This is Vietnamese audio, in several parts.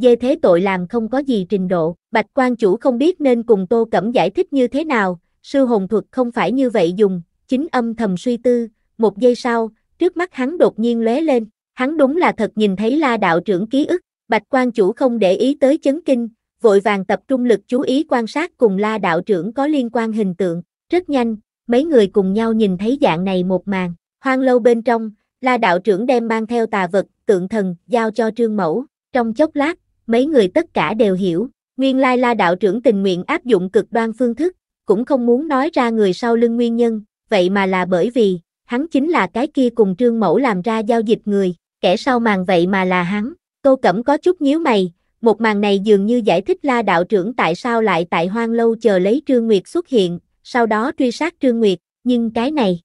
dê thế tội làm không có gì trình độ, bạch quan chủ không biết nên cùng Tô Cẩm giải thích như thế nào, sư hồn thuật không phải như vậy dùng, chính âm thầm suy tư, một giây sau, trước mắt hắn đột nhiên lóe lên, hắn đúng là thật nhìn thấy la đạo trưởng ký ức, bạch quan chủ không để ý tới chấn kinh, vội vàng tập trung lực chú ý quan sát cùng la đạo trưởng có liên quan hình tượng, rất nhanh, mấy người cùng nhau nhìn thấy dạng này một màn, hoang lâu bên trong, la đạo trưởng đem mang theo tà vật, tượng thần, giao cho trương mẫu, trong chốc lát, mấy người tất cả đều hiểu, nguyên lai la đạo trưởng tình nguyện áp dụng cực đoan phương thức, cũng không muốn nói ra người sau lưng nguyên nhân, vậy mà là bởi vì, hắn chính là cái kia cùng trương mẫu làm ra giao dịch người, kẻ sau màn vậy mà là hắn, tô cẩm có chút nhíu mày, một màn này dường như giải thích la đạo trưởng tại sao lại tại hoang lâu chờ lấy trương nguyệt xuất hiện, sau đó truy sát trương nguyệt, nhưng cái này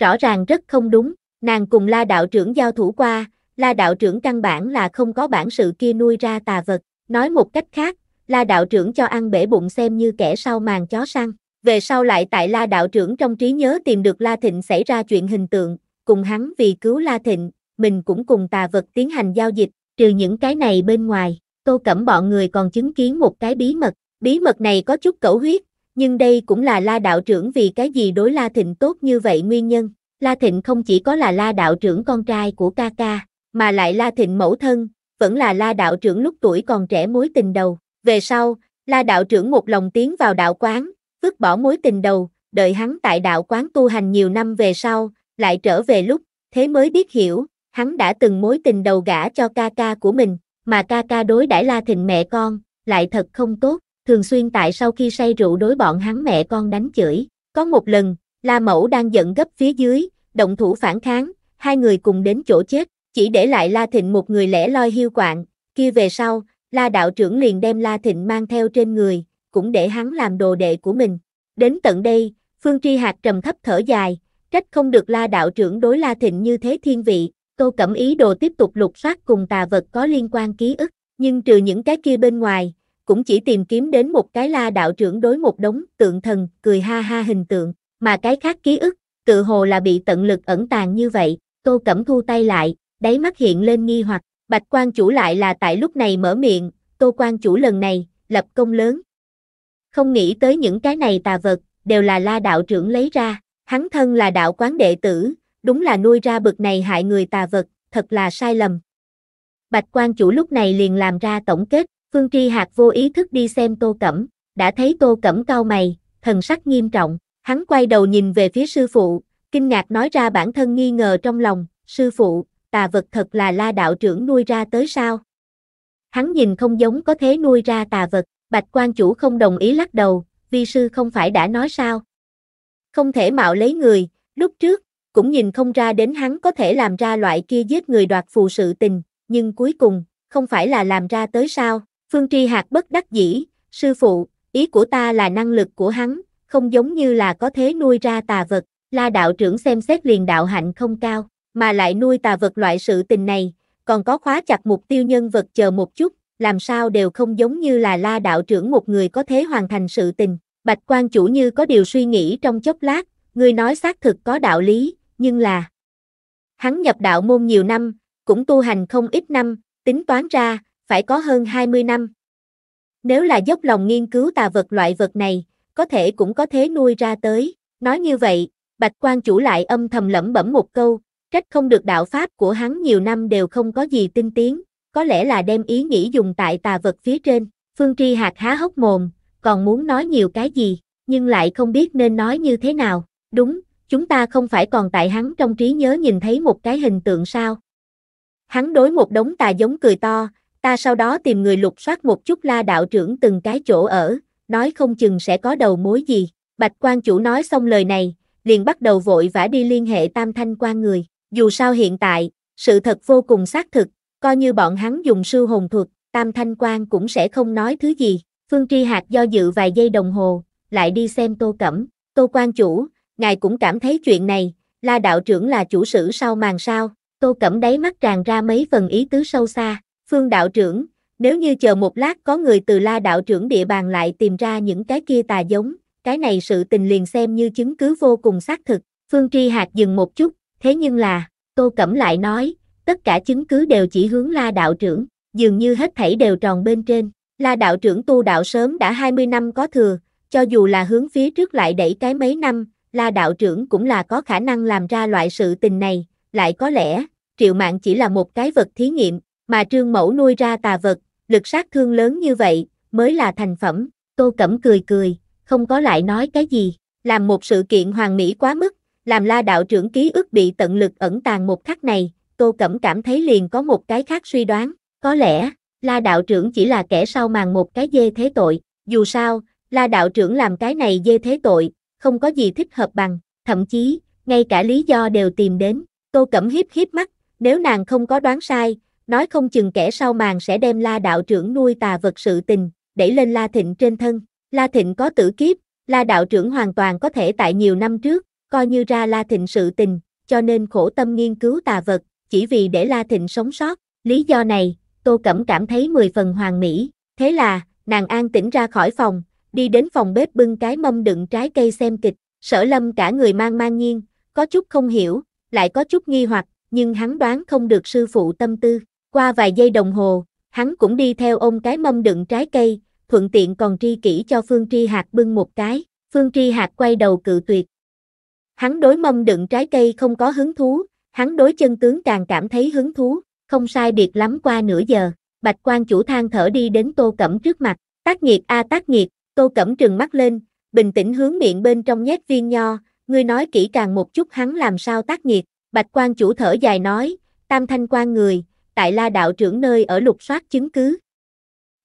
rõ ràng rất không đúng, nàng cùng la đạo trưởng giao thủ qua, la đạo trưởng căn bản là không có bản sự kia nuôi ra tà vật, nói một cách khác, la đạo trưởng cho ăn bể bụng xem như kẻ sau màn chó săn. Về sau lại tại la đạo trưởng trong trí nhớ tìm được la thịnh xảy ra chuyện hình tượng, cùng hắn vì cứu la thịnh, mình cũng cùng tà vật tiến hành giao dịch, trừ những cái này bên ngoài, tô cẩm bọn người còn chứng kiến một cái bí mật, bí mật này có chút cẩu huyết, nhưng đây cũng là la đạo trưởng vì cái gì đối la thịnh tốt như vậy nguyên nhân. La Thịnh không chỉ có là la đạo trưởng con trai của ca ca, mà lại La Thịnh mẫu thân, vẫn là La đạo trưởng lúc tuổi còn trẻ mối tình đầu. Về sau, La đạo trưởng một lòng tiến vào đạo quán, vứt bỏ mối tình đầu, đợi hắn tại đạo quán tu hành nhiều năm về sau, lại trở về lúc, thế mới biết hiểu, hắn đã từng mối tình đầu gả cho ca ca của mình, mà ca ca đối đãi La Thịnh mẹ con, lại thật không tốt, thường xuyên tại sau khi say rượu đối bọn hắn mẹ con đánh chửi. Có một lần, La Mẫu đang giận gấp phía dưới, động thủ phản kháng, hai người cùng đến chỗ chết, chỉ để lại La Thịnh một người lẻ loi hiu quạng, kia về sau, La đạo trưởng liền đem La Thịnh mang theo trên người, cũng để hắn làm đồ đệ của mình. Đến tận đây, Phương Tri Hạc trầm thấp thở dài, trách không được La đạo trưởng đối La Thịnh như thế thiên vị, Tô Cẩm Ý đồ tiếp tục lục soát cùng tà vật có liên quan ký ức, nhưng trừ những cái kia bên ngoài, cũng chỉ tìm kiếm đến một cái La đạo trưởng đối một đống tượng thần, cười ha ha hình tượng, mà cái khác ký ức, tự hồ là bị tận lực ẩn tàng như vậy, Tô Cẩm thu tay lại, đáy mắt hiện lên nghi hoặc, bạch quan chủ lại là tại lúc này mở miệng, tô quan chủ lần này, lập công lớn. Không nghĩ tới những cái này tà vật, đều là la đạo trưởng lấy ra, hắn thân là đạo quán đệ tử, đúng là nuôi ra bực này hại người tà vật, thật là sai lầm. Bạch quan chủ lúc này liền làm ra tổng kết, Phương Tri Hạc vô ý thức đi xem Tô Cẩm, đã thấy Tô Cẩm cau mày, thần sắc nghiêm trọng, hắn quay đầu nhìn về phía sư phụ, kinh ngạc nói ra bản thân nghi ngờ trong lòng, sư phụ, tà vật thật là la đạo trưởng nuôi ra tới sao? Hắn nhìn không giống có thế nuôi ra tà vật, bạch quan chủ không đồng ý lắc đầu, vi sư không phải đã nói sao? Không thể mạo lấy người, lúc trước, cũng nhìn không ra đến hắn có thể làm ra loại kia giết người đoạt phù sự tình, nhưng cuối cùng, không phải là làm ra tới sao? Phương Tri Hạc bất đắc dĩ, sư phụ, ý của ta là năng lực của hắn, không giống như là có thế nuôi ra tà vật, la đạo trưởng xem xét liền đạo hạnh không cao mà lại nuôi tà vật loại sự tình này, còn có khóa chặt mục tiêu nhân vật chờ một chút, làm sao đều không giống như là la đạo trưởng một người có thể hoàn thành sự tình. Bạch quan chủ như có điều suy nghĩ trong chốc lát, người nói xác thực có đạo lý, nhưng là... Hắn nhập đạo môn nhiều năm, cũng tu hành không ít năm, tính toán ra, phải có hơn 20 năm. Nếu là dốc lòng nghiên cứu tà vật loại vật này, có thể cũng có thế nuôi ra tới. Nói như vậy, Bạch quan chủ lại âm thầm lẩm bẩm một câu, Trách không được đạo pháp của hắn nhiều năm đều không có gì tinh tiến, có lẽ là đem ý nghĩ dùng tại tà vật phía trên. Phương Tri hạt há hốc mồm, còn muốn nói nhiều cái gì, nhưng lại không biết nên nói như thế nào. Đúng, chúng ta không phải còn tại hắn trong trí nhớ nhìn thấy một cái hình tượng sao. Hắn đối một đống tà giống cười to, ta sau đó tìm người lục soát một chút la đạo trưởng từng cái chỗ ở, nói không chừng sẽ có đầu mối gì. Bạch quan chủ nói xong lời này, liền bắt đầu vội vã đi liên hệ tam thanh quan người. Dù sao hiện tại, sự thật vô cùng xác thực, coi như bọn hắn dùng sư hồn thuật, Tam Thanh Quan cũng sẽ không nói thứ gì. Phương Tri Hạc do dự vài giây đồng hồ, lại đi xem Tô Cẩm, Tô Quan Chủ, ngài cũng cảm thấy chuyện này, La Đạo Trưởng là chủ sử sau màn sao, Tô Cẩm đáy mắt tràn ra mấy phần ý tứ sâu xa, Phương Đạo Trưởng, nếu như chờ một lát có người từ La Đạo Trưởng địa bàn lại tìm ra những cái kia tà giống, cái này sự tình liền xem như chứng cứ vô cùng xác thực, Phương Tri Hạc dừng một chút, thế nhưng là, Tô Cẩm lại nói, tất cả chứng cứ đều chỉ hướng La đạo trưởng, dường như hết thảy đều tròn bên trên. La đạo trưởng tu đạo sớm đã 20 năm có thừa, cho dù là hướng phía trước lại đẩy cái mấy năm, La đạo trưởng cũng là có khả năng làm ra loại sự tình này, lại có lẽ, Triệu Mạng chỉ là một cái vật thí nghiệm, mà Trương Mẫu nuôi ra tà vật, lực sát thương lớn như vậy, mới là thành phẩm. Tô Cẩm cười cười, không có lại nói cái gì, làm một sự kiện hoàng mỹ quá mức, làm la đạo trưởng ký ức bị tận lực ẩn tàng một khắc này, Tô Cẩm cảm thấy liền có một cái khác suy đoán, có lẽ, la đạo trưởng chỉ là kẻ sau màn một cái dê thế tội, dù sao, la đạo trưởng làm cái này dê thế tội, không có gì thích hợp bằng, thậm chí, ngay cả lý do đều tìm đến, Tô Cẩm hiếp hiếp mắt, nếu nàng không có đoán sai, nói không chừng kẻ sau màn sẽ đem la đạo trưởng nuôi tà vật sự tình, đẩy lên la thịnh trên thân, la thịnh có tử kiếp, la đạo trưởng hoàn toàn có thể tại nhiều năm trước, coi như ra La Thịnh sự tình, cho nên khổ tâm nghiên cứu tà vật, chỉ vì để La Thịnh sống sót. Lý do này, Tô Cẩm cảm thấy mười phần hoàn mỹ, thế là, nàng an tĩnh ra khỏi phòng, đi đến phòng bếp bưng cái mâm đựng trái cây xem kịch, sở lâm cả người mang mang nhiên, có chút không hiểu, lại có chút nghi hoặc, nhưng hắn đoán không được sư phụ tâm tư. Qua vài giây đồng hồ, hắn cũng đi theo ôm cái mâm đựng trái cây, thuận tiện còn tri kỹ cho Phương Tri Hạc bưng một cái. Phương Tri Hạc quay đầu cự tuyệt, Hắn đối mâm đựng trái cây không có hứng thú, hắn đối chân tướng càng cảm thấy hứng thú, không sai biệt lắm qua nửa giờ, bạch quan chủ than thở đi đến tô cẩm trước mặt, tác nghiệt a tác nghiệt, tô cẩm trừng mắt lên, bình tĩnh hướng miệng bên trong nhét viên nho, ngươi nói kỹ càng một chút hắn làm sao tác nghiệt, bạch quan chủ thở dài nói, tam thanh quan người, tại la đạo trưởng nơi ở lục soát chứng cứ.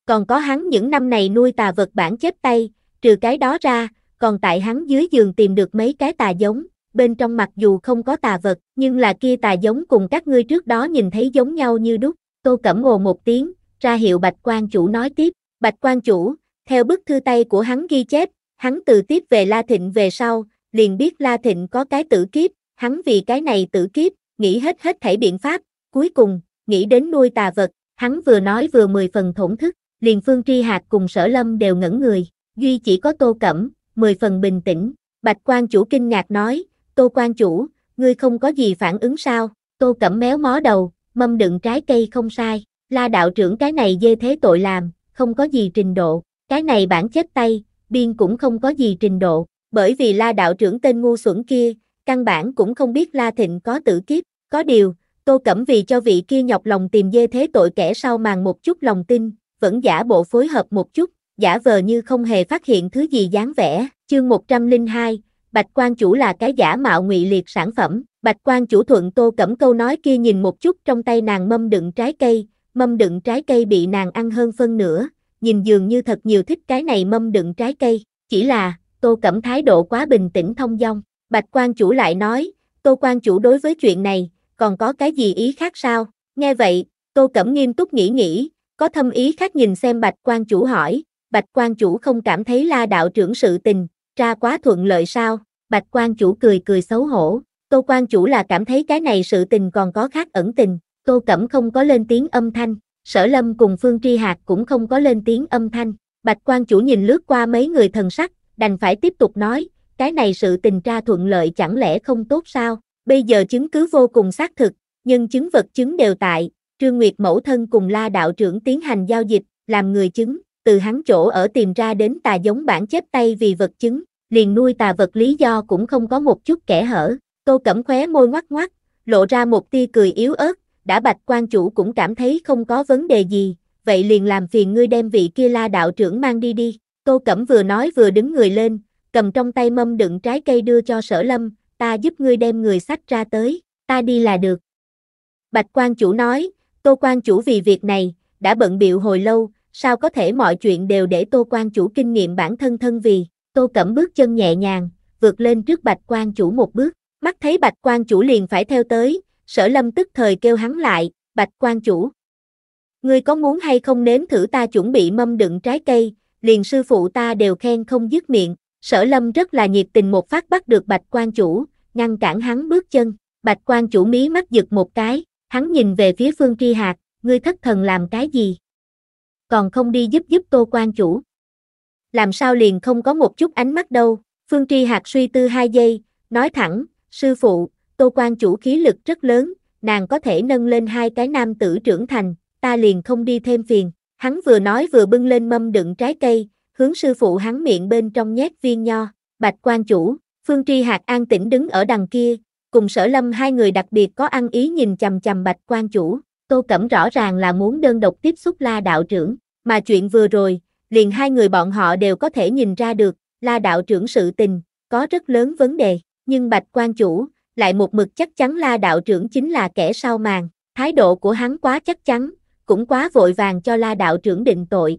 Còn có hắn những năm này nuôi tà vật bản chép tay, trừ cái đó ra, còn tại hắn dưới giường tìm được mấy cái tà giống, bên trong mặc dù không có tà vật, nhưng là kia tà giống cùng các ngươi trước đó nhìn thấy giống nhau như đúc, tô cẩm ồ một tiếng, ra hiệu bạch quan chủ nói tiếp, bạch quan chủ, theo bức thư tay của hắn ghi chép, hắn từ tiếp về La Thịnh về sau, liền biết La Thịnh có cái tử kiếp, hắn vì cái này tử kiếp, nghĩ hết hết thảy biện pháp, cuối cùng, nghĩ đến nuôi tà vật, hắn vừa nói vừa mười phần thổn thức, liền phương tri hạt cùng sở lâm đều ngẩn người, duy chỉ có tô cẩm, mười phần bình tĩnh, bạch quan chủ kinh ngạc nói, tô quan chủ, ngươi không có gì phản ứng sao, tô cẩm méo mó đầu, mâm đựng trái cây không sai, la đạo trưởng cái này dê thế tội làm, không có gì trình độ, cái này bản chất tay, biên cũng không có gì trình độ, bởi vì la đạo trưởng tên ngu xuẩn kia, căn bản cũng không biết la thịnh có tử kiếp, có điều, tô cẩm vì cho vị kia nhọc lòng tìm dê thế tội kẻ sau màn một chút lòng tin, vẫn giả bộ phối hợp một chút, giả vờ như không hề phát hiện thứ gì dáng vẻ. Chương 102, Bạch quan chủ là cái giả mạo ngụy liệt sản phẩm. Bạch quan chủ thuận tô cẩm câu nói kia nhìn một chút trong tay nàng mâm đựng trái cây, mâm đựng trái cây bị nàng ăn hơn phân nửa, nhìn dường như thật nhiều thích cái này mâm đựng trái cây, chỉ là tô cẩm thái độ quá bình tĩnh thông dong. Bạch quan chủ lại nói, tô quan chủ đối với chuyện này, còn có cái gì ý khác sao? Nghe vậy, tô cẩm nghiêm túc nghĩ nghĩ, có thâm ý khác nhìn xem bạch quan chủ hỏi, Bạch quan chủ không cảm thấy la đạo trưởng sự tình, ra quá thuận lợi sao? Bạch quan chủ cười cười xấu hổ, tô quan chủ là cảm thấy cái này sự tình còn có khác ẩn tình, tô cẩm không có lên tiếng âm thanh, sở lâm cùng phương tri hạt cũng không có lên tiếng âm thanh. Bạch quan chủ nhìn lướt qua mấy người thần sắc, đành phải tiếp tục nói, cái này sự tình tra thuận lợi chẳng lẽ không tốt sao? Bây giờ chứng cứ vô cùng xác thực, nhưng chứng vật chứng đều tại, Trương Nguyệt mẫu thân cùng La đạo trưởng tiến hành giao dịch, làm người chứng, từ hắn chỗ ở tìm ra đến tà giống bản chép tay vì vật chứng, liền nuôi tà vật lý do cũng không có một chút kẻ hở. Tô Cẩm khóe môi ngoắc ngoắc, lộ ra một tia cười yếu ớt, đã bạch quan chủ cũng cảm thấy không có vấn đề gì, vậy liền làm phiền ngươi đem vị kia la đạo trưởng mang đi đi. Tô Cẩm vừa nói vừa đứng người lên, cầm trong tay mâm đựng trái cây đưa cho sở lâm, ta giúp ngươi đem người sách ra tới, ta đi là được. Bạch quan chủ nói, tô quan chủ vì việc này, đã bận biệu hồi lâu, sao có thể mọi chuyện đều để Tô Quan Chủ kinh nghiệm bản thân thân vì, Tô Cẩm bước chân nhẹ nhàng, vượt lên trước Bạch Quan Chủ một bước, mắt thấy Bạch Quan Chủ liền phải theo tới, sở lâm tức thời kêu hắn lại, Bạch Quan Chủ. Ngươi có muốn hay không nếm thử ta chuẩn bị mâm đựng trái cây, liền sư phụ ta đều khen không dứt miệng, sở lâm rất là nhiệt tình một phát bắt được Bạch Quan Chủ, ngăn cản hắn bước chân, Bạch Quan Chủ mí mắt giật một cái, hắn nhìn về phía Phương Tri Hạc, ngươi thất thần làm cái gì? còn không đi giúp giúp Tô quan chủ. Làm sao liền không có một chút ánh mắt đâu, Phương Tri Hạc suy tư hai giây, nói thẳng, sư phụ, Tô quan chủ khí lực rất lớn, nàng có thể nâng lên hai cái nam tử trưởng thành, ta liền không đi thêm phiền. Hắn vừa nói vừa bưng lên mâm đựng trái cây, hướng sư phụ hắn miệng bên trong nhét viên nho, bạch quan chủ, Phương Tri Hạc an tĩnh đứng ở đằng kia, cùng sở lâm hai người đặc biệt có ăn ý nhìn chầm chầm bạch quan chủ, Tô Cẩm rõ ràng là muốn đơn độc tiếp xúc La đạo trưởng, mà chuyện vừa rồi, liền hai người bọn họ đều có thể nhìn ra được, La đạo trưởng sự tình, có rất lớn vấn đề, nhưng Bạch quan chủ, lại một mực chắc chắn La đạo trưởng chính là kẻ sau màn, thái độ của hắn quá chắc chắn, cũng quá vội vàng cho La đạo trưởng định tội.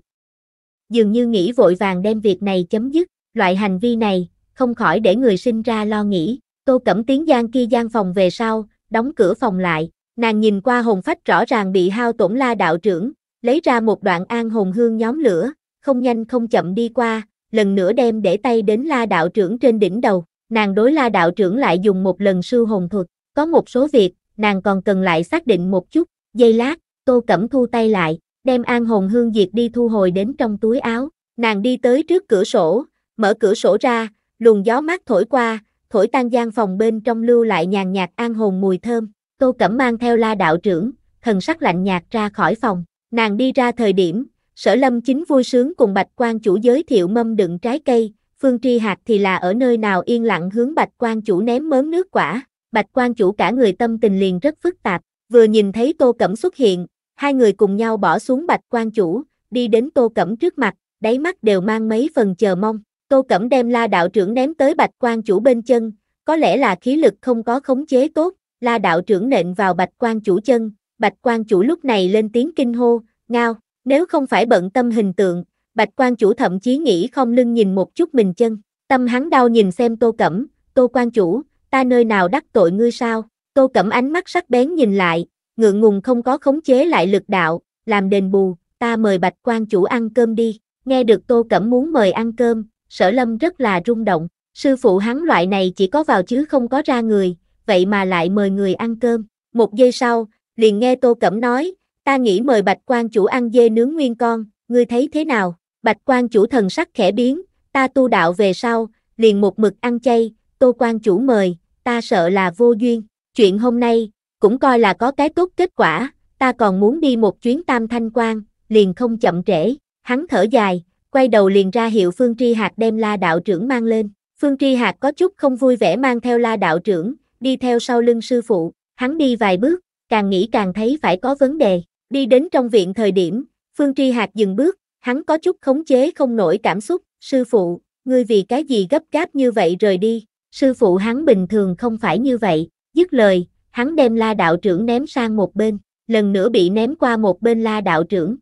Dường như nghĩ vội vàng đem việc này chấm dứt, loại hành vi này, không khỏi để người sinh ra lo nghĩ, Tô Cẩm tiến gian kia gian phòng về sau, đóng cửa phòng lại, Nàng nhìn qua hồn phách rõ ràng bị hao tổn la đạo trưởng, lấy ra một đoạn an hồn hương nhóm lửa, không nhanh không chậm đi qua, lần nữa đem để tay đến la đạo trưởng trên đỉnh đầu, nàng đối la đạo trưởng lại dùng một lần sư hồn thuật, có một số việc, nàng còn cần lại xác định một chút, giây lát, tô cẩm thu tay lại, đem an hồn hương diệt đi thu hồi đến trong túi áo, nàng đi tới trước cửa sổ, mở cửa sổ ra, luồng gió mát thổi qua, thổi tan gian phòng bên trong lưu lại nhàn nhạt an hồn mùi thơm, Tô Cẩm mang theo la đạo trưởng, thần sắc lạnh nhạt ra khỏi phòng. Nàng đi ra thời điểm, sở lâm chính vui sướng cùng Bạch quan chủ giới thiệu mâm đựng trái cây, phương tri hạt thì là ở nơi nào yên lặng hướng Bạch quan chủ ném mớn nước quả. Bạch quan chủ cả người tâm tình liền rất phức tạp, vừa nhìn thấy Tô Cẩm xuất hiện, hai người cùng nhau bỏ xuống Bạch quan chủ, đi đến Tô Cẩm trước mặt, đáy mắt đều mang mấy phần chờ mong. Tô Cẩm đem la đạo trưởng ném tới Bạch quan chủ bên chân, có lẽ là khí lực không có khống chế tốt, la đạo trưởng nện vào bạch quan chủ chân, bạch quan chủ lúc này lên tiếng kinh hô, ngao, nếu không phải bận tâm hình tượng, bạch quan chủ thậm chí nghĩ không lưng nhìn một chút mình chân, tâm hắn đau nhìn xem tô cẩm, tô quan chủ, ta nơi nào đắc tội ngươi sao, tô cẩm ánh mắt sắc bén nhìn lại, ngượng ngùng không có khống chế lại lực đạo, làm đền bù, ta mời bạch quan chủ ăn cơm đi, nghe được tô cẩm muốn mời ăn cơm, sở lâm rất là rung động, sư phụ hắn loại này chỉ có vào chứ không có ra người, vậy mà lại mời người ăn cơm. Một giây sau, liền nghe Tô Cẩm nói, ta nghĩ mời Bạch quan chủ ăn dê nướng nguyên con, ngươi thấy thế nào? Bạch quan chủ thần sắc khẽ biến, ta tu đạo về sau, liền một mực ăn chay, Tô quan chủ mời, ta sợ là vô duyên. Chuyện hôm nay, cũng coi là có cái tốt kết quả, ta còn muốn đi một chuyến tam thanh quan, liền không chậm trễ. Hắn thở dài, quay đầu liền ra hiệu Phương Tri Hạc đem la đạo trưởng mang lên. Phương Tri Hạc có chút không vui vẻ mang theo la đạo trưởng, đi theo sau lưng sư phụ, hắn đi vài bước, càng nghĩ càng thấy phải có vấn đề, đi đến trong viện thời điểm, Phương Tri Hạc dừng bước, hắn có chút khống chế không nổi cảm xúc, sư phụ, ngươi vì cái gì gấp gáp như vậy rời đi, sư phụ hắn bình thường không phải như vậy, dứt lời, hắn đem la đạo trưởng ném sang một bên, lần nữa bị ném qua một bên la đạo trưởng.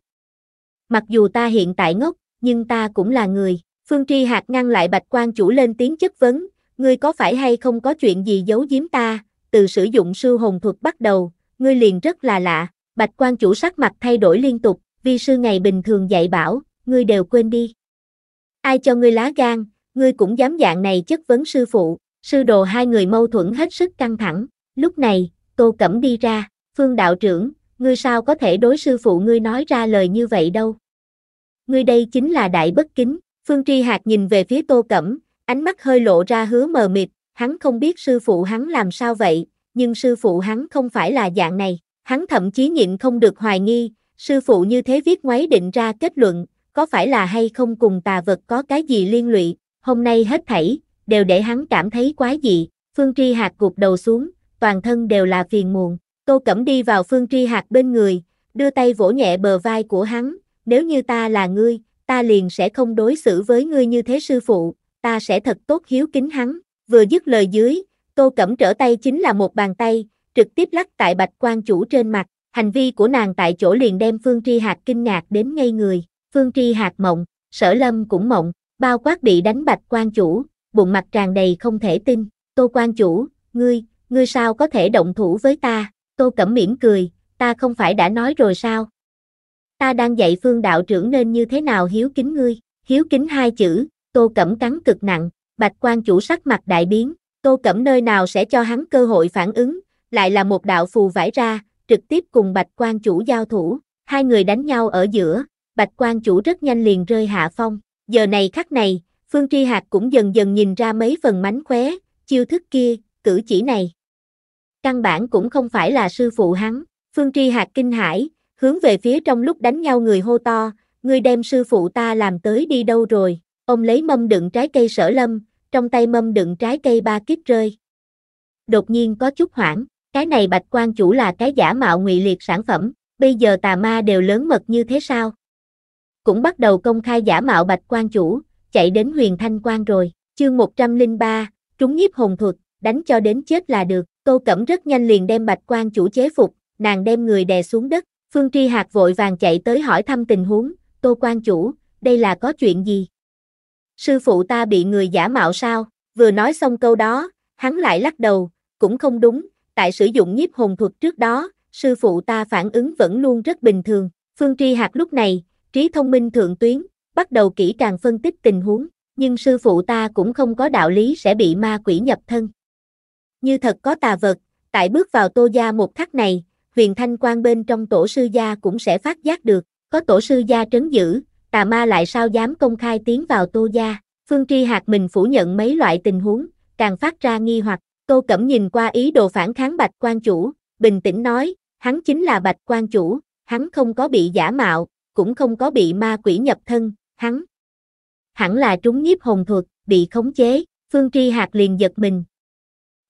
Mặc dù ta hiện tại ngốc, nhưng ta cũng là người, Phương Tri Hạc ngăn lại Bạch quan chủ lên tiếng chất vấn, ngươi có phải hay không có chuyện gì giấu giếm ta, từ sử dụng sư hồn thuật bắt đầu, ngươi liền rất là lạ, bạch quan chủ sắc mặt thay đổi liên tục, vi sư ngày bình thường dạy bảo, ngươi đều quên đi. Ai cho ngươi lá gan, ngươi cũng dám dạng này chất vấn sư phụ, sư đồ hai người mâu thuẫn hết sức căng thẳng, lúc này, tô cẩm đi ra, phương đạo trưởng, ngươi sao có thể đối sư phụ ngươi nói ra lời như vậy đâu. Ngươi đây chính là đại bất kính, phương tri hạt nhìn về phía tô cẩm, Ánh mắt hơi lộ ra hứa mờ mịt, hắn không biết sư phụ hắn làm sao vậy, nhưng sư phụ hắn không phải là dạng này. Hắn thậm chí nhịn không được hoài nghi, sư phụ như thế viết ngoáy định ra kết luận, có phải là hay không cùng tà vật có cái gì liên lụy, hôm nay hết thảy, đều để hắn cảm thấy quái dị. Phương Tri Hạt gục đầu xuống, toàn thân đều là phiền muộn. Tô Cẩm đi vào Phương Tri Hạt bên người, đưa tay vỗ nhẹ bờ vai của hắn, nếu như ta là ngươi, ta liền sẽ không đối xử với ngươi như thế sư phụ, ta sẽ thật tốt hiếu kính hắn, vừa dứt lời dưới, tô cẩm trở tay chính là một bàn tay, trực tiếp lắc tại bạch quan chủ trên mặt, hành vi của nàng tại chỗ liền đem Phương Tri Hạc kinh ngạc đến ngây người, Phương Tri Hạc mộng, sở lâm cũng mộng, bao quát bị đánh bạch quan chủ, bụng mặt tràn đầy không thể tin, tô quan chủ, ngươi, ngươi sao có thể động thủ với ta, tô cẩm mỉm cười, ta không phải đã nói rồi sao? Ta đang dạy phương đạo trưởng nên như thế nào hiếu kính ngươi, hiếu kính hai chữ, Tô Cẩm cắn cực nặng, Bạch quan chủ sắc mặt đại biến, Tô Cẩm nơi nào sẽ cho hắn cơ hội phản ứng, lại là một đạo phù vải ra, trực tiếp cùng Bạch quan chủ giao thủ, hai người đánh nhau ở giữa, Bạch quan chủ rất nhanh liền rơi hạ phong. Giờ này khắc này, Phương Tri Hạc cũng dần dần nhìn ra mấy phần mánh khóe, chiêu thức kia, cử chỉ này. Căn bản cũng không phải là sư phụ hắn, Phương Tri Hạc kinh hãi, hướng về phía trong lúc đánh nhau người hô to, người đem sư phụ ta làm tới đi đâu rồi, Ông lấy mâm đựng trái cây sở lâm, trong tay mâm đựng trái cây ba kiếp rơi. Đột nhiên có chút hoảng, cái này bạch quan chủ là cái giả mạo ngụy liệt sản phẩm, bây giờ tà ma đều lớn mật như thế sao? Cũng bắt đầu công khai giả mạo bạch quan chủ, chạy đến huyền thanh quan rồi, chương 103, trúng nhiếp hồn thuật, đánh cho đến chết là được, tô cẩm rất nhanh liền đem bạch quan chủ chế phục, nàng đem người đè xuống đất, phương tri hạt vội vàng chạy tới hỏi thăm tình huống, tô quan chủ, đây là có chuyện gì? sư phụ ta bị người giả mạo sao, vừa nói xong câu đó, hắn lại lắc đầu, cũng không đúng, tại sử dụng nhiếp hồn thuật trước đó, sư phụ ta phản ứng vẫn luôn rất bình thường, Phương Tri Hạc lúc này, trí thông minh thượng tuyến, bắt đầu kỹ càng phân tích tình huống, nhưng sư phụ ta cũng không có đạo lý sẽ bị ma quỷ nhập thân. Như thật có tà vật, tại bước vào tô gia một khắc này, huyền thanh quan bên trong tổ sư gia cũng sẽ phát giác được, có tổ sư gia trấn giữ, tà ma lại sao dám công khai tiến vào tô gia, Phương Tri hạt mình phủ nhận mấy loại tình huống, càng phát ra nghi hoặc, Tô Cẩm nhìn qua ý đồ phản kháng Bạch quan chủ, bình tĩnh nói, hắn chính là Bạch quan chủ, hắn không có bị giả mạo, cũng không có bị ma quỷ nhập thân, hắn hẳn là trúng nhiếp hồn thuật, bị khống chế, Phương Tri hạt liền giật mình.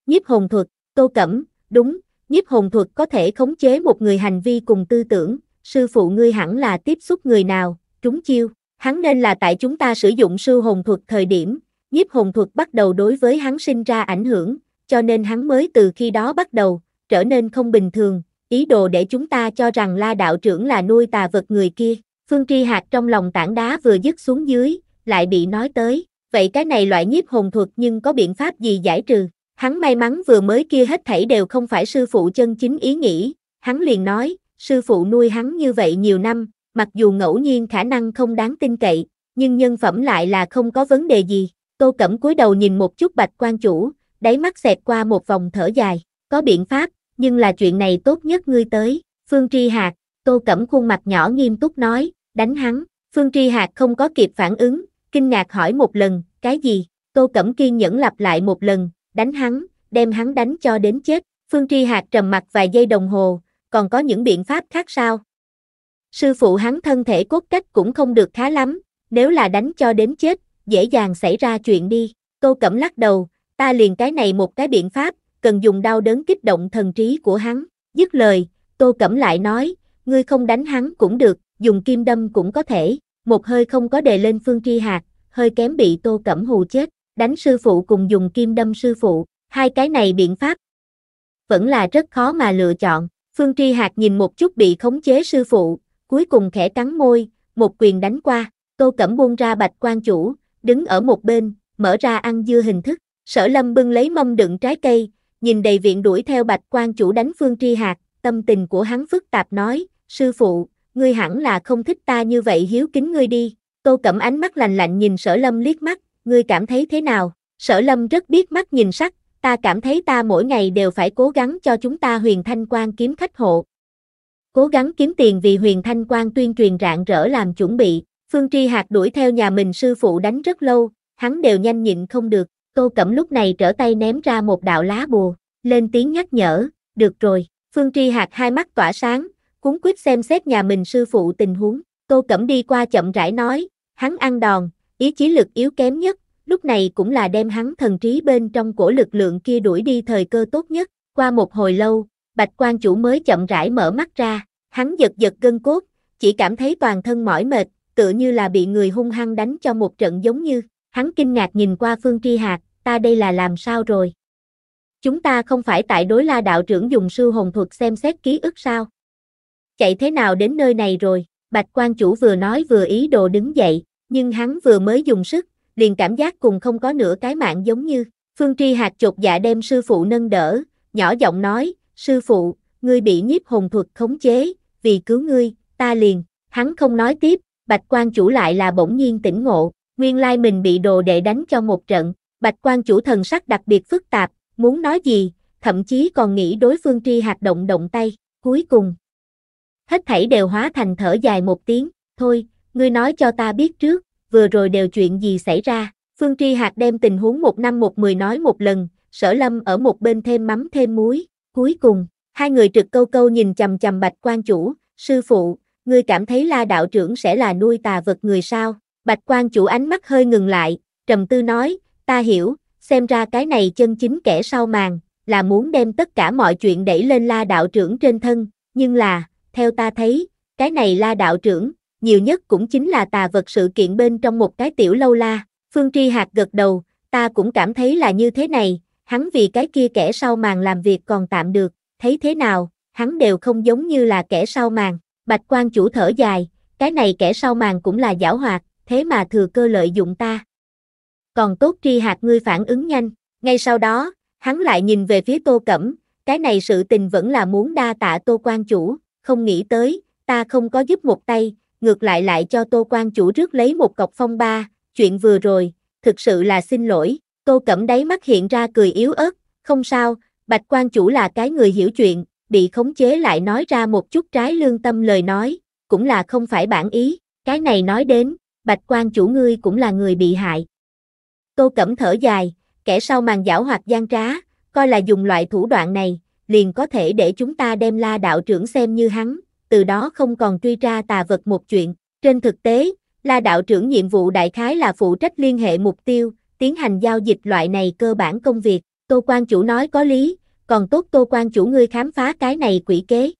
Nhiếp hồn thuật, Tô Cẩm, đúng, nhiếp hồn thuật có thể khống chế một người hành vi cùng tư tưởng, sư phụ ngươi hẳn là tiếp xúc người nào, trúng chiêu, hắn nên là tại chúng ta sử dụng sư hồn thuật thời điểm, nhiếp hồn thuật bắt đầu đối với hắn sinh ra ảnh hưởng, cho nên hắn mới từ khi đó bắt đầu, trở nên không bình thường, ý đồ để chúng ta cho rằng la đạo trưởng là nuôi tà vật người kia, phương tri hạt trong lòng tảng đá vừa dứt xuống dưới, lại bị nói tới, vậy cái này loại nhiếp hồn thuật nhưng có biện pháp gì giải trừ, hắn may mắn vừa mới kia hết thảy đều không phải sư phụ chân chính ý nghĩ, hắn liền nói, sư phụ nuôi hắn như vậy nhiều năm, mặc dù ngẫu nhiên khả năng không đáng tin cậy, nhưng nhân phẩm lại là không có vấn đề gì. Tô Cẩm cúi đầu nhìn một chút Bạch Quan chủ, đáy mắt xẹt qua một vòng thở dài, có biện pháp, nhưng là chuyện này tốt nhất ngươi tới. Phương Tri Hạc, Tô Cẩm khuôn mặt nhỏ nghiêm túc nói, đánh hắn. Phương Tri Hạc không có kịp phản ứng, kinh ngạc hỏi một lần, cái gì? Tô Cẩm kiên nhẫn lặp lại một lần, đánh hắn, đem hắn đánh cho đến chết. Phương Tri Hạc trầm mặt vài giây đồng hồ, còn có những biện pháp khác sao? Sư phụ hắn thân thể cốt cách cũng không được khá lắm, nếu là đánh cho đến chết, dễ dàng xảy ra chuyện đi. Tô Cẩm lắc đầu, ta liền cái này một cái biện pháp, cần dùng đau đớn kích động thần trí của hắn. Dứt lời, Tô Cẩm lại nói, ngươi không đánh hắn cũng được, dùng kim đâm cũng có thể. Một hơi không có đề lên Phương Tri hạt, hơi kém bị Tô Cẩm hù chết. Đánh sư phụ cùng dùng kim đâm sư phụ, hai cái này biện pháp. Vẫn là rất khó mà lựa chọn. Phương Tri hạt nhìn một chút bị khống chế sư phụ, cuối cùng khẽ cắn môi, một quyền đánh qua, Tô Cẩm buông ra bạch quan chủ, đứng ở một bên, mở ra ăn dưa hình thức, sở lâm bưng lấy mâm đựng trái cây, nhìn đầy viện đuổi theo bạch quan chủ đánh phương tri hạt, tâm tình của hắn phức tạp nói, sư phụ, ngươi hẳn là không thích ta như vậy hiếu kính ngươi đi, Tô Cẩm ánh mắt lạnh lạnh nhìn sở lâm liếc mắt, ngươi cảm thấy thế nào, sở lâm rất biết mắt nhìn sắc, ta cảm thấy ta mỗi ngày đều phải cố gắng cho chúng ta huyền thanh quan kiếm khách hộ, Cố gắng kiếm tiền vì huyền thanh quan tuyên truyền rạng rỡ làm chuẩn bị, Phương Tri Hạc đuổi theo nhà mình sư phụ đánh rất lâu, hắn đều nhanh nhịn không được, Tô Cẩm lúc này trở tay ném ra một đạo lá bùa, lên tiếng nhắc nhở, được rồi, Phương Tri Hạc hai mắt tỏa sáng, cuốn quyết xem xét nhà mình sư phụ tình huống, Tô Cẩm đi qua chậm rãi nói, hắn ăn đòn, ý chí lực yếu kém nhất, lúc này cũng là đem hắn thần trí bên trong cổ lực lượng kia đuổi đi thời cơ tốt nhất, qua một hồi lâu, bạch quan chủ mới chậm rãi mở mắt ra, hắn giật giật gân cốt, chỉ cảm thấy toàn thân mỏi mệt, tựa như là bị người hung hăng đánh cho một trận giống như, hắn kinh ngạc nhìn qua phương tri hạt, ta đây là làm sao rồi? Chúng ta không phải tại đối la đạo trưởng dùng sư hồn thuật xem xét ký ức sao? Chạy thế nào đến nơi này rồi? Bạch quan chủ vừa nói vừa ý đồ đứng dậy, nhưng hắn vừa mới dùng sức, liền cảm giác cùng không có nửa cái mạng giống như. Phương Tri Hạt chột dạ đem sư phụ nâng đỡ, nhỏ giọng nói, sư phụ, ngươi bị nhiếp hồn thuật khống chế, vì cứu ngươi, ta liền, hắn không nói tiếp, bạch quan chủ lại là bỗng nhiên tỉnh ngộ, nguyên lai mình bị đồ đệ đánh cho một trận, bạch quan chủ thần sắc đặc biệt phức tạp, muốn nói gì, thậm chí còn nghĩ đối phương tri hạt động động tay, cuối cùng. Hết thảy đều hóa thành thở dài một tiếng, thôi, ngươi nói cho ta biết trước, vừa rồi đều chuyện gì xảy ra, phương tri hạt đem tình huống một năm một mười nói một lần, sở lâm ở một bên thêm mắm thêm muối, Cuối cùng, hai người trực câu câu nhìn chầm chầm bạch quan chủ, sư phụ, ngươi cảm thấy la đạo trưởng sẽ là nuôi tà vật người sao? Bạch quan chủ ánh mắt hơi ngừng lại, trầm tư nói, ta hiểu, xem ra cái này chân chính kẻ sau màn, là muốn đem tất cả mọi chuyện đẩy lên la đạo trưởng trên thân, nhưng là, theo ta thấy, cái này la đạo trưởng, nhiều nhất cũng chính là tà vật sự kiện bên trong một cái tiểu lâu la, phương tri hạt gật đầu, ta cũng cảm thấy là như thế này, hắn vì cái kia kẻ sau màn làm việc còn tạm được, thấy thế nào, hắn đều không giống như là kẻ sau màn. Bạch quan chủ thở dài, cái này kẻ sau màn cũng là giảo hoạt, thế mà thừa cơ lợi dụng ta. Còn tốt tri hạt ngươi phản ứng nhanh, ngay sau đó, hắn lại nhìn về phía tô cẩm, cái này sự tình vẫn là muốn đa tạ tô quan chủ, không nghĩ tới, ta không có giúp một tay, ngược lại lại cho tô quan chủ rước lấy một cọc phong ba, chuyện vừa rồi, thực sự là xin lỗi, Câu cẩm đáy mắt hiện ra cười yếu ớt, không sao, Bạch quan chủ là cái người hiểu chuyện, bị khống chế lại nói ra một chút trái lương tâm lời nói, cũng là không phải bản ý, cái này nói đến, Bạch quan chủ ngươi cũng là người bị hại. Câu cẩm thở dài, kẻ sau màn giảo hoạt gian trá, coi là dùng loại thủ đoạn này, liền có thể để chúng ta đem la đạo trưởng xem như hắn, từ đó không còn truy ra tà vật một chuyện. Trên thực tế, la đạo trưởng nhiệm vụ đại khái là phụ trách liên hệ mục tiêu, tiến hành giao dịch loại này cơ bản công việc. Tô Quan Chủ nói có lý, còn tốt Tô Quan Chủ ngươi khám phá cái này quỷ kế.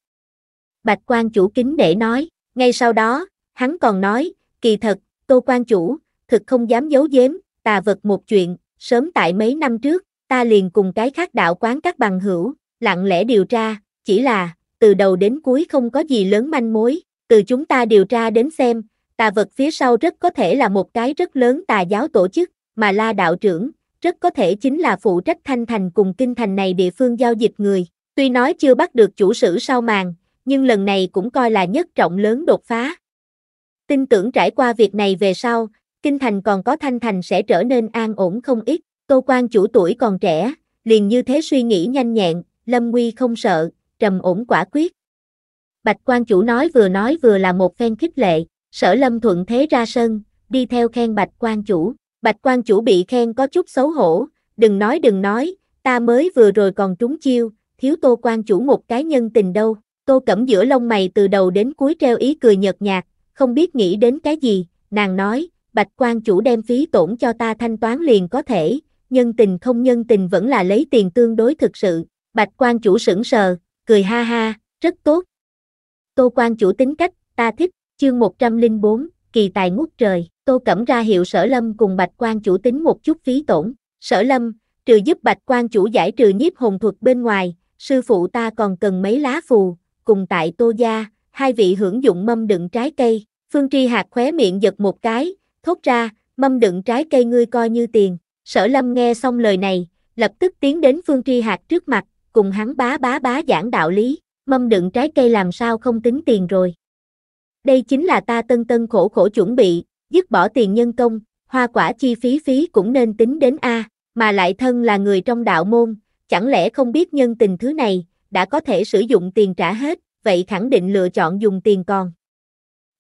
Bạch Quan Chủ kính để nói, ngay sau đó, hắn còn nói, kỳ thật, Tô Quan Chủ, thực không dám giấu giếm, tà vật một chuyện, sớm tại mấy năm trước, ta liền cùng cái khác đạo quán các bằng hữu, lặng lẽ điều tra, chỉ là, từ đầu đến cuối không có gì lớn manh mối, từ chúng ta điều tra đến xem, tà vật phía sau rất có thể là một cái rất lớn tà giáo tổ chức, mà La đạo trưởng, rất có thể chính là phụ trách thanh thành cùng kinh thành này địa phương giao dịch người. Tuy nói chưa bắt được chủ sử sau màn, nhưng lần này cũng coi là nhất trọng lớn đột phá. Tin tưởng trải qua việc này về sau, kinh thành còn có thanh thành sẽ trở nên an ổn không ít, tô quan chủ tuổi còn trẻ, liền như thế suy nghĩ nhanh nhẹn, lâm nguy không sợ, trầm ổn quả quyết. Bạch quan chủ nói vừa nói vừa là một phen khích lệ, sở lâm thuận thế ra sân, đi theo khen bạch quan chủ. Bạch quan chủ bị khen có chút xấu hổ, đừng nói đừng nói, ta mới vừa rồi còn trúng chiêu, thiếu tô quan chủ một cái nhân tình đâu. Tô Cẩm giữa lông mày từ đầu đến cuối treo ý cười nhợt nhạt, không biết nghĩ đến cái gì, nàng nói, bạch quan chủ đem phí tổn cho ta thanh toán liền có thể, nhân tình không nhân tình vẫn là lấy tiền tương đối thực sự, bạch quan chủ sững sờ, cười ha ha, rất tốt. Tô quan chủ tính cách, ta thích, chương 104, kỳ tài ngút trời, Tô Cẩm ra hiệu Sở Lâm cùng Bạch Quan chủ tính một chút phí tổn. Sở Lâm, trừ giúp Bạch Quan chủ giải trừ nhiếp hồn thuật bên ngoài, sư phụ ta còn cần mấy lá phù, cùng tại Tô gia, hai vị hưởng dụng mâm đựng trái cây. Phương Tri Hạc khóe miệng giật một cái, thốt ra, mâm đựng trái cây ngươi coi như tiền. Sở Lâm nghe xong lời này, lập tức tiến đến Phương Tri Hạc trước mặt, cùng hắn bá bá bá giảng đạo lý, mâm đựng trái cây làm sao không tính tiền rồi. Đây chính là ta tân tân khổ khổ chuẩn bị, dứt bỏ tiền nhân công, hoa quả chi phí phí cũng nên tính đến A, mà lại thân là người trong đạo môn, chẳng lẽ không biết nhân tình thứ này, đã có thể sử dụng tiền trả hết, vậy khẳng định lựa chọn dùng tiền còn.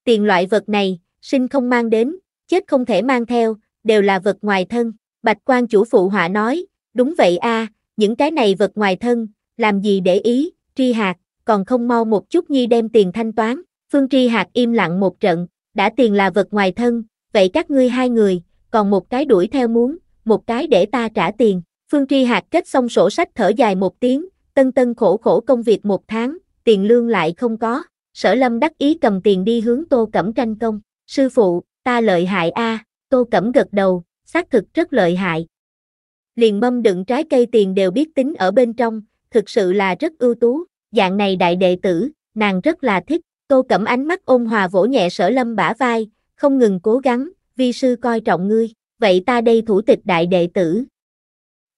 Tiền loại vật này, sinh không mang đến, chết không thể mang theo, đều là vật ngoài thân, bạch quan chủ phụ họa nói, đúng vậy a những cái này vật ngoài thân, làm gì để ý, tri hạt, còn không mau một chút nhi đem tiền thanh toán. Phương Tri Hạc im lặng một trận, đã tiền là vật ngoài thân, vậy các ngươi hai người, còn một cái đuổi theo muốn, một cái để ta trả tiền. Phương Tri Hạc kết xong sổ sách thở dài một tiếng, tân tân khổ khổ công việc một tháng, tiền lương lại không có. Sở Lâm đắc ý cầm tiền đi hướng Tô Cẩm tranh công. Sư phụ, ta lợi hại a Tô Cẩm gật đầu, xác thực rất lợi hại. Liền mâm đựng trái cây tiền đều biết tính ở bên trong, thực sự là rất ưu tú. Dạng này đại đệ tử, nàng rất là thích. Tô Cẩm ánh mắt ôn hòa vỗ nhẹ sở lâm bả vai, không ngừng cố gắng, vi sư coi trọng ngươi, vậy ta đây thủ tịch đại đệ tử.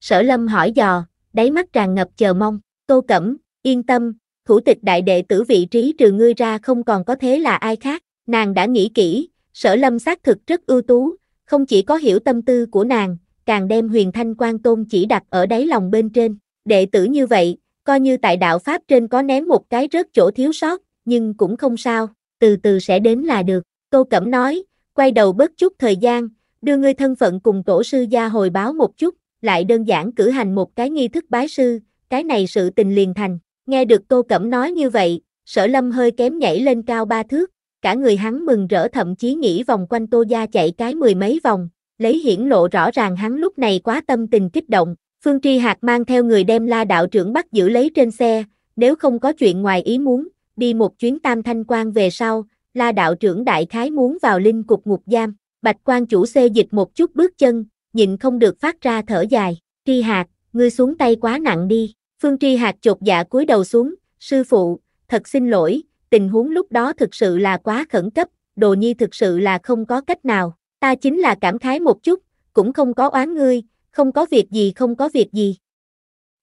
Sở lâm hỏi dò, đáy mắt tràn ngập chờ mong, Tô Cẩm, yên tâm, thủ tịch đại đệ tử vị trí trừ ngươi ra không còn có thế là ai khác, nàng đã nghĩ kỹ, sở lâm xác thực rất ưu tú, không chỉ có hiểu tâm tư của nàng, càng đem huyền thanh quan tôn chỉ đặt ở đáy lòng bên trên, đệ tử như vậy, coi như tại đạo Pháp trên có ném một cái rớt chỗ thiếu sót, nhưng cũng không sao, từ từ sẽ đến là được. Tô Cẩm nói, quay đầu bớt chút thời gian, đưa ngươi thân phận cùng tổ sư gia hồi báo một chút, lại đơn giản cử hành một cái nghi thức bái sư, cái này sự tình liền thành. Nghe được Tô Cẩm nói như vậy, sở lâm hơi kém nhảy lên cao ba thước, cả người hắn mừng rỡ thậm chí nghĩ vòng quanh Tô Gia chạy cái mười mấy vòng, lấy hiển lộ rõ ràng hắn lúc này quá tâm tình kích động. Phương Tri Hạc mang theo người đem la đạo trưởng bắt giữ lấy trên xe, nếu không có chuyện ngoài ý muốn, đi một chuyến tam thanh quan về sau, la đạo trưởng đại khái muốn vào linh cục ngục giam, bạch quan chủ xê dịch một chút bước chân, nhịn không được phát ra thở dài, tri hạt, ngươi xuống tay quá nặng đi, phương tri hạt chột dạ cúi đầu xuống, sư phụ, thật xin lỗi, tình huống lúc đó thực sự là quá khẩn cấp, đồ nhi thực sự là không có cách nào, ta chính là cảm khái một chút, cũng không có oán ngươi, không có việc gì không có việc gì.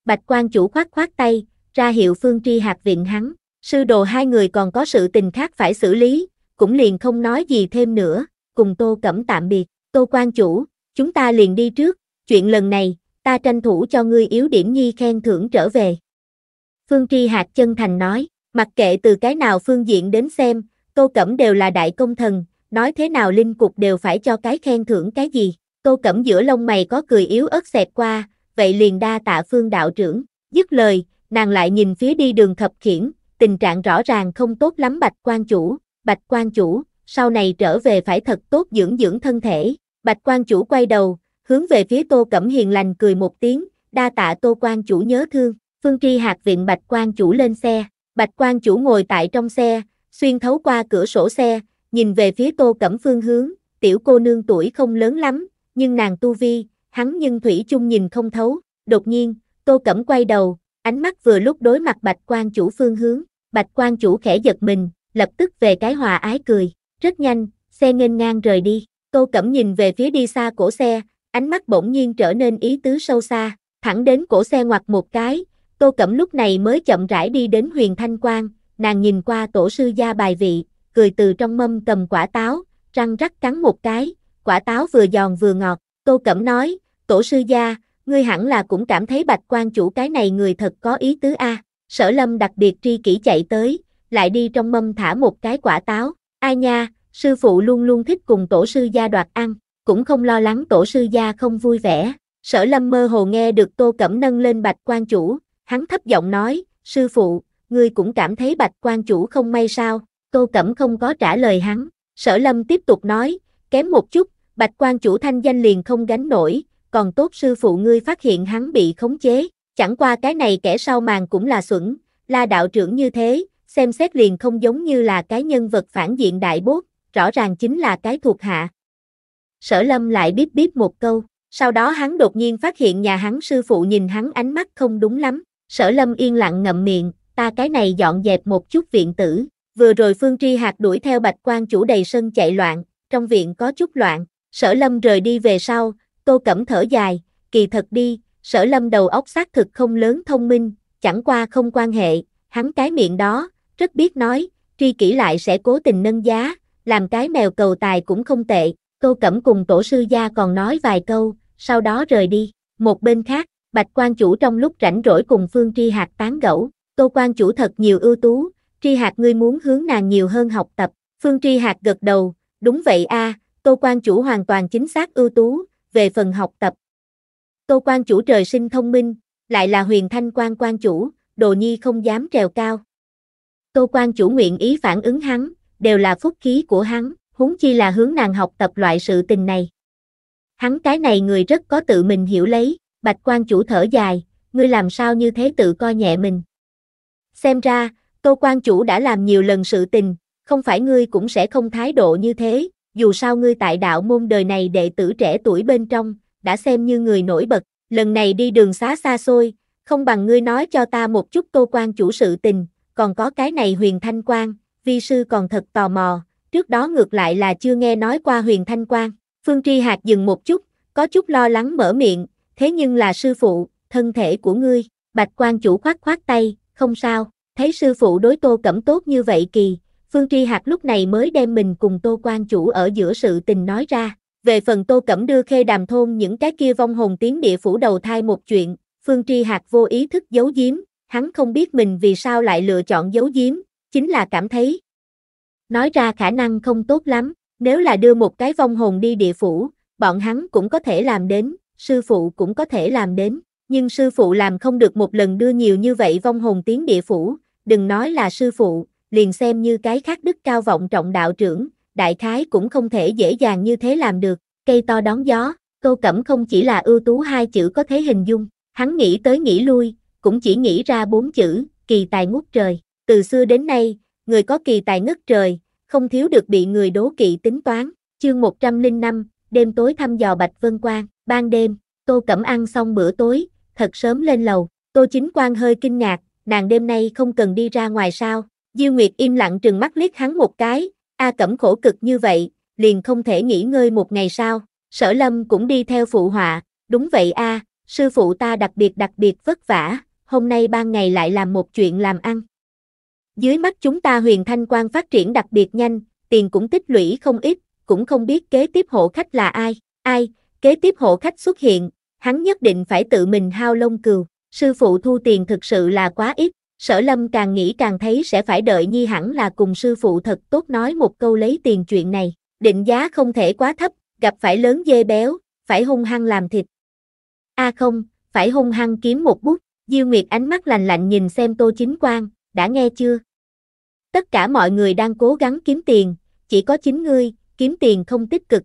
Bạch quan chủ khoát khoát tay, ra hiệu phương tri hạt viện hắn, Sư đồ hai người còn có sự tình khác phải xử lý, cũng liền không nói gì thêm nữa, cùng Tô Cẩm tạm biệt, Tô quan chủ, chúng ta liền đi trước, chuyện lần này, ta tranh thủ cho ngươi yếu điểm nhi khen thưởng trở về. Phương Tri Hạc chân thành nói, mặc kệ từ cái nào phương diện đến xem, Tô Cẩm đều là đại công thần, nói thế nào linh cục đều phải cho cái khen thưởng cái gì. Tô Cẩm giữa lông mày có cười yếu ớt xẹt qua, vậy liền đa tạ phương đạo trưởng. Dứt lời, nàng lại nhìn phía đi đường thập khiển, tình trạng rõ ràng không tốt lắm bạch quan chủ, bạch quan chủ, sau này trở về phải thật tốt dưỡng dưỡng thân thể, bạch quan chủ quay đầu, hướng về phía tô cẩm hiền lành cười một tiếng, đa tạ tô quan chủ nhớ thương, phương tri hạt viện bạch quan chủ lên xe, bạch quan chủ ngồi tại trong xe, xuyên thấu qua cửa sổ xe, nhìn về phía tô cẩm phương hướng, tiểu cô nương tuổi không lớn lắm, nhưng nàng tu vi, hắn nhưng thủy chung nhìn không thấu, đột nhiên, tô cẩm quay đầu, ánh mắt vừa lúc đối mặt bạch quan chủ phương hướng, Bạch quan chủ khẽ giật mình, lập tức về cái hòa ái cười, rất nhanh, xe nghênh ngang rời đi. Câu cẩm nhìn về phía đi xa cổ xe, ánh mắt bỗng nhiên trở nên ý tứ sâu xa, thẳng đến cổ xe ngoặt một cái, Tô Cẩm lúc này mới chậm rãi đi đến huyền thanh quan, nàng nhìn qua tổ sư gia bài vị, cười từ trong mâm cầm quả táo, răng rắc cắn một cái, quả táo vừa giòn vừa ngọt, Tô Cẩm nói, tổ sư gia, ngươi hẳn là cũng cảm thấy bạch quan chủ cái này người thật có ý tứ a. Sở lâm đặc biệt tri kỷ chạy tới, lại đi trong mâm thả một cái quả táo. Ai nha, sư phụ luôn luôn thích cùng tổ sư gia đoạt ăn, cũng không lo lắng tổ sư gia không vui vẻ. Sở lâm mơ hồ nghe được tô cẩm nâng lên bạch quan chủ, hắn thấp giọng nói, sư phụ, ngươi cũng cảm thấy bạch quan chủ không may sao, tô cẩm không có trả lời hắn. Sở lâm tiếp tục nói, kém một chút, bạch quan chủ thanh danh liền không gánh nổi, còn tốt sư phụ ngươi phát hiện hắn bị khống chế, Chẳng qua cái này kẻ sau màn cũng là xuẩn, la đạo trưởng như thế, xem xét liền không giống như là cái nhân vật phản diện đại bốt, rõ ràng chính là cái thuộc hạ. Sở lâm lại bíp bíp một câu, sau đó hắn đột nhiên phát hiện nhà hắn sư phụ nhìn hắn ánh mắt không đúng lắm, sở lâm yên lặng ngậm miệng, ta cái này dọn dẹp một chút viện tử, vừa rồi phương tri hạt đuổi theo bạch quan chủ đầy sân chạy loạn, trong viện có chút loạn, sở lâm rời đi về sau, tô cẩm thở dài, kỳ thật đi, sở lâm đầu óc xác thực không lớn thông minh, chẳng qua không quan hệ, hắn cái miệng đó, rất biết nói, tri kỷ lại sẽ cố tình nâng giá, làm cái mèo cầu tài cũng không tệ, Tô Cẩm cùng tổ sư gia còn nói vài câu, sau đó rời đi. Một bên khác, Bạch quan chủ trong lúc rảnh rỗi cùng Phương Tri hạt tán gẫu, Tô quan chủ thật nhiều ưu tú, Tri hạt ngươi muốn hướng nàng nhiều hơn học tập. Phương Tri hạt gật đầu, đúng vậy a, à, Tô quan chủ hoàn toàn chính xác ưu tú, về phần học tập, Tô quan chủ trời sinh thông minh, lại là huyền thanh quan quan chủ, đồ nhi không dám trèo cao. Tô quan chủ nguyện ý phản ứng hắn, đều là phúc khí của hắn, huống chi là hướng nàng học tập loại sự tình này. Hắn cái này người rất có tự mình hiểu lấy, bạch quan chủ thở dài, ngươi làm sao như thế tự coi nhẹ mình. Xem ra, tô quan chủ đã làm nhiều lần sự tình, không phải ngươi cũng sẽ không thái độ như thế, dù sao ngươi tại đạo môn đời này đệ tử trẻ tuổi bên trong, đã xem như người nổi bật, lần này đi đường xá xa xôi, không bằng ngươi nói cho ta một chút tô quan chủ sự tình, còn có cái này huyền thanh quan, vi sư còn thật tò mò, trước đó ngược lại là chưa nghe nói qua huyền thanh quan. Phương Tri hạt dừng một chút, có chút lo lắng mở miệng, thế nhưng là sư phụ, thân thể của ngươi, bạch quan chủ khoát khoát tay, không sao, thấy sư phụ đối tô cẩm tốt như vậy kỳ, Phương Tri hạt lúc này mới đem mình cùng tô quan chủ ở giữa sự tình nói ra, về phần Tô Cẩm đưa khê đàm thôn những cái kia vong hồn tiến địa phủ đầu thai một chuyện, Phương Tri Hạc vô ý thức giấu giếm, hắn không biết mình vì sao lại lựa chọn giấu giếm, chính là cảm thấy. Nói ra khả năng không tốt lắm, nếu là đưa một cái vong hồn đi địa phủ, bọn hắn cũng có thể làm đến, sư phụ cũng có thể làm đến, nhưng sư phụ làm không được một lần đưa nhiều như vậy vong hồn tiến địa phủ, đừng nói là sư phụ, liền xem như cái khác đức cao vọng trọng đạo trưởng, đại khái cũng không thể dễ dàng như thế làm được, cây to đón gió, Tô Cẩm không chỉ là ưu tú hai chữ có thể hình dung, hắn nghĩ tới nghĩ lui, cũng chỉ nghĩ ra bốn chữ, kỳ tài ngút trời. Từ xưa đến nay, người có kỳ tài ngất trời, không thiếu được bị người đố kỵ tính toán. Chương 105, đêm tối thăm dò Bạch Vân Quang, ban đêm, Tô Cẩm ăn xong bữa tối, thật sớm lên lầu, Tô Chính Quang hơi kinh ngạc, nàng đêm nay không cần đi ra ngoài sao? Diêu Nguyệt im lặng trừng mắt liếc hắn một cái, A Cẩm khổ cực như vậy, liền không thể nghỉ ngơi một ngày sao, sở lâm cũng đi theo phụ họa, đúng vậy A, sư phụ ta đặc biệt đặc biệt vất vả, hôm nay ban ngày lại làm một chuyện làm ăn. Dưới mắt chúng ta huyền thanh quan phát triển đặc biệt nhanh, tiền cũng tích lũy không ít, cũng không biết kế tiếp hộ khách là ai, ai, kế tiếp hộ khách xuất hiện, hắn nhất định phải tự mình hao lông cừu, sư phụ thu tiền thực sự là quá ít, Sở lâm càng nghĩ càng thấy sẽ phải đợi nhi hẳn là cùng sư phụ thật tốt nói một câu lấy tiền chuyện này. Định giá không thể quá thấp, gặp phải lớn dê béo, phải hung hăng làm thịt. a à không, phải hung hăng kiếm một bút, Diêu Nguyệt ánh mắt lành lạnh nhìn xem Tô Chính Quan đã nghe chưa? Tất cả mọi người đang cố gắng kiếm tiền, chỉ có chính ngươi, kiếm tiền không tích cực.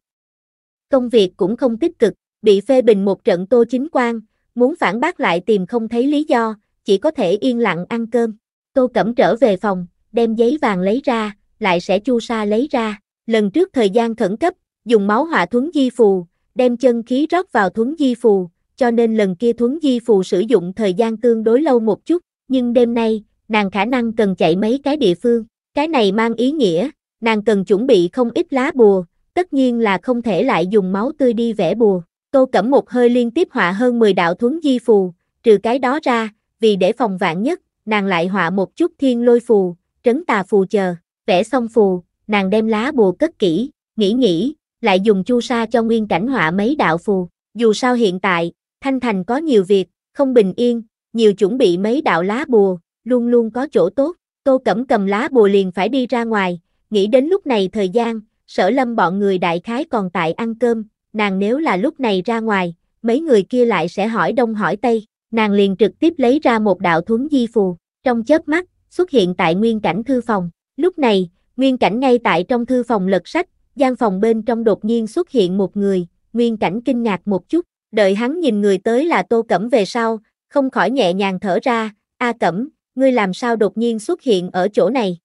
Công việc cũng không tích cực, bị phê bình một trận Tô Chính Quan muốn phản bác lại tìm không thấy lý do, chỉ có thể yên lặng ăn cơm. Tô Cẩm trở về phòng, đem giấy vàng lấy ra, lại sẽ chu sa lấy ra. Lần trước thời gian khẩn cấp, dùng máu họa thuấn di phù, đem chân khí rót vào thuấn di phù, cho nên lần kia thuấn di phù sử dụng thời gian tương đối lâu một chút, nhưng đêm nay, nàng khả năng cần chạy mấy cái địa phương. Cái này mang ý nghĩa, nàng cần chuẩn bị không ít lá bùa, tất nhiên là không thể lại dùng máu tươi đi vẽ bùa. Tô Cẩm một hơi liên tiếp họa hơn 10 đạo thuấn di phù, trừ cái đó ra, vì để phòng vạn nhất, nàng lại họa một chút thiên lôi phù, trấn tà phù chờ, vẽ xong phù, nàng đem lá bùa cất kỹ, nghĩ nghĩ, lại dùng chu sa cho nguyên cảnh họa mấy đạo phù, dù sao hiện tại, Thanh Thành có nhiều việc, không bình yên, nhiều chuẩn bị mấy đạo lá bùa, luôn luôn có chỗ tốt, Tô Cẩm cầm lá bùa liền phải đi ra ngoài, nghĩ đến lúc này thời gian, sở lâm bọn người đại khái còn tại ăn cơm, nàng nếu là lúc này ra ngoài, mấy người kia lại sẽ hỏi đông hỏi tây, nàng liền trực tiếp lấy ra một đạo thuấn di phù, trong chớp mắt, xuất hiện tại nguyên cảnh thư phòng. Lúc này, nguyên cảnh ngay tại trong thư phòng lật sách, gian phòng bên trong đột nhiên xuất hiện một người, nguyên cảnh kinh ngạc một chút, đợi hắn nhìn người tới là Tô Cẩm về sau, không khỏi nhẹ nhàng thở ra, A Cẩm, ngươi làm sao đột nhiên xuất hiện ở chỗ này?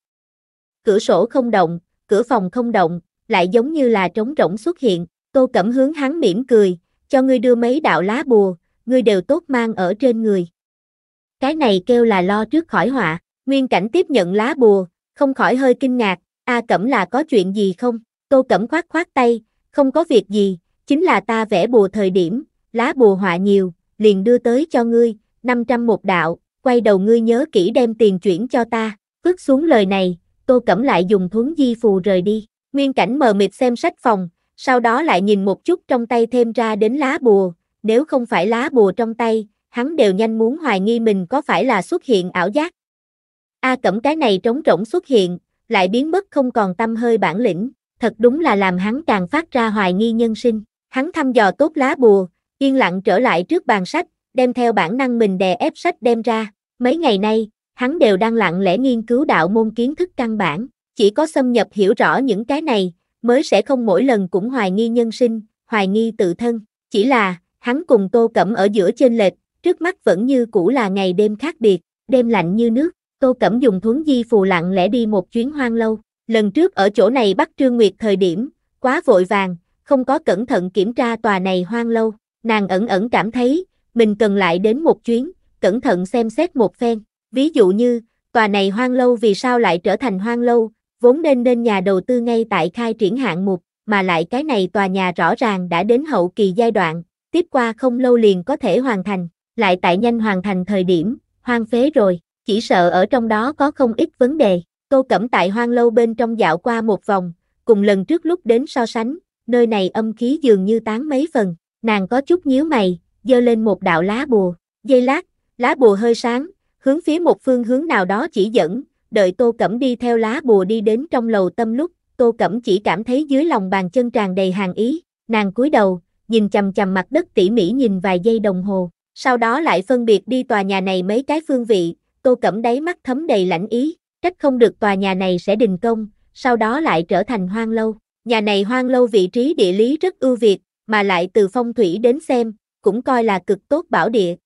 Cửa sổ không động, cửa phòng không động, lại giống như là trống rỗng xuất hiện, Tô Cẩm hướng hắn mỉm cười, cho ngươi đưa mấy đạo lá bùa, ngươi đều tốt mang ở trên người. Cái này kêu là lo trước khỏi họa, nguyên cảnh tiếp nhận lá bùa, không khỏi hơi kinh ngạc, A Cẩm là có chuyện gì không? Tô Cẩm khoát khoát tay, không có việc gì, chính là ta vẽ bùa thời điểm, lá bùa họa nhiều, liền đưa tới cho ngươi, 500 một đạo, quay đầu ngươi nhớ kỹ đem tiền chuyển cho ta, vứt xuống lời này, Tô Cẩm lại dùng thuấn di phù rời đi, nguyên cảnh mờ mịt xem sách phòng, sau đó lại nhìn một chút trong tay thêm ra đến lá bùa, nếu không phải lá bùa trong tay, hắn đều nhanh muốn hoài nghi mình có phải là xuất hiện ảo giác. A cẩm cái này trống rỗng xuất hiện, lại biến mất không còn tâm hơi bản lĩnh, thật đúng là làm hắn càng phát ra hoài nghi nhân sinh. Hắn thăm dò tốt lá bùa, yên lặng trở lại trước bàn sách, đem theo bản năng mình đè ép sách đem ra. Mấy ngày nay, hắn đều đang lặng lẽ nghiên cứu đạo môn kiến thức căn bản, chỉ có xâm nhập hiểu rõ những cái này, mới sẽ không mỗi lần cũng hoài nghi nhân sinh, hoài nghi tự thân. Chỉ là, hắn cùng Tô Cẩm ở giữa trên lệch, trước mắt vẫn như cũ là ngày đêm khác biệt, đêm lạnh như nước, Tô Cẩm dùng thuấn di phù lặng lẽ đi một chuyến hoang lâu, lần trước ở chỗ này bắt Trương Nguyệt thời điểm, quá vội vàng, không có cẩn thận kiểm tra tòa này hoang lâu, nàng ẩn ẩn cảm thấy, mình cần lại đến một chuyến, cẩn thận xem xét một phen, ví dụ như, tòa này hoang lâu vì sao lại trở thành hoang lâu, vốn nên nên nhà đầu tư ngay tại khai triển hạng mục, mà lại cái này tòa nhà rõ ràng đã đến hậu kỳ giai đoạn, tiếp qua không lâu liền có thể hoàn thành, lại tại nhanh hoàn thành thời điểm, hoang phế rồi, chỉ sợ ở trong đó có không ít vấn đề. Tô Cẩm tại hoang lâu bên trong dạo qua một vòng, cùng lần trước lúc đến so sánh, nơi này âm khí dường như tán mấy phần, nàng có chút nhíu mày, dơ lên một đạo lá bùa, dây lát, lá bùa hơi sáng, hướng phía một phương hướng nào đó chỉ dẫn, đợi Tô Cẩm đi theo lá bùa đi đến trong lầu tâm lúc, Tô Cẩm chỉ cảm thấy dưới lòng bàn chân tràn đầy hàng ý, nàng cúi đầu, nhìn chằm chằm mặt đất tỉ mỉ nhìn vài giây đồng hồ, sau đó lại phân biệt đi tòa nhà này mấy cái phương vị, Tô Cẩm đáy mắt thấm đầy lãnh ý, trách không được tòa nhà này sẽ đình công, sau đó lại trở thành hoang lâu. Nhà này hoang lâu vị trí địa lý rất ưu việt, mà lại từ phong thủy đến xem, cũng coi là cực tốt bảo địa.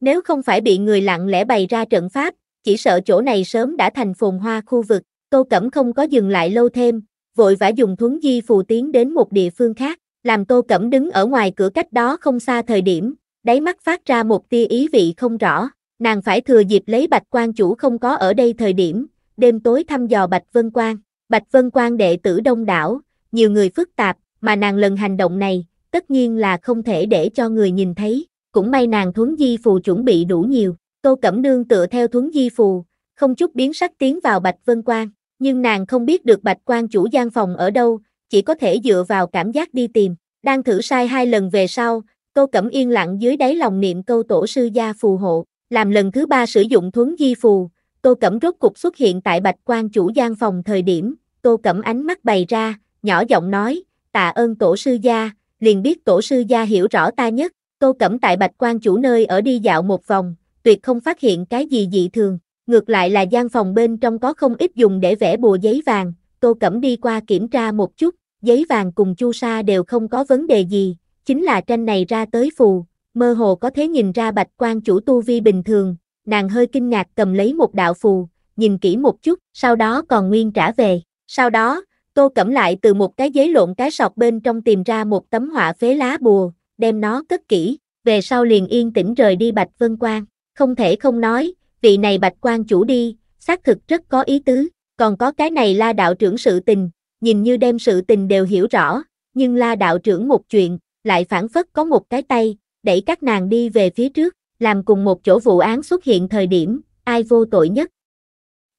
Nếu không phải bị người lặng lẽ bày ra trận pháp, chỉ sợ chỗ này sớm đã thành phồn hoa khu vực, Tô Cẩm không có dừng lại lâu thêm, vội vã dùng thuấn di phù tiến đến một địa phương khác làm Tô Cẩm đứng ở ngoài cửa cách đó không xa thời điểm, đáy mắt phát ra một tia ý vị không rõ, nàng phải thừa dịp lấy Bạch Quan chủ không có ở đây thời điểm, đêm tối thăm dò Bạch Vân Quan, Bạch Vân Quan đệ tử đông đảo, nhiều người phức tạp, mà nàng lần hành động này, tất nhiên là không thể để cho người nhìn thấy, cũng may nàng thuấn di phù chuẩn bị đủ nhiều, Tô Cẩm Nương tựa theo thuấn di phù, không chút biến sắc tiến vào Bạch Vân Quan, nhưng nàng không biết được Bạch Quan chủ gian phòng ở đâu, chỉ có thể dựa vào cảm giác đi tìm. Đang thử sai hai lần về sau, câu cẩm yên lặng dưới đáy lòng niệm câu tổ sư gia phù hộ. Làm lần thứ ba sử dụng thuấn di phù, Tô Cẩm rốt cục xuất hiện tại Bạch quan chủ gian phòng thời điểm, Tô Cẩm ánh mắt bày ra, nhỏ giọng nói, tạ ơn tổ sư gia, liền biết tổ sư gia hiểu rõ ta nhất, Tô Cẩm tại Bạch quan chủ nơi ở đi dạo một vòng, tuyệt không phát hiện cái gì dị thường, ngược lại là gian phòng bên trong có không ít dùng để vẽ bùa giấy vàng, Tô Cẩm đi qua kiểm tra một chút, giấy vàng cùng chu sa đều không có vấn đề gì, chính là tranh này ra tới phù, mơ hồ có thể nhìn ra bạch quan chủ tu vi bình thường, nàng hơi kinh ngạc cầm lấy một đạo phù, nhìn kỹ một chút, sau đó còn nguyên trả về, sau đó, tô cẩm lại từ một cái giấy lộn cái sọc bên trong tìm ra một tấm họa phế lá bùa, đem nó cất kỹ, về sau liền yên tĩnh rời đi bạch vân quan, không thể không nói, vị này bạch quan chủ đi, xác thực rất có ý tứ, còn có cái này la đạo trưởng sự tình, nhìn như đem sự tình đều hiểu rõ, nhưng la đạo trưởng một chuyện, lại phản phất có một cái tay, đẩy các nàng đi về phía trước, làm cùng một chỗ vụ án xuất hiện thời điểm, ai vô tội nhất?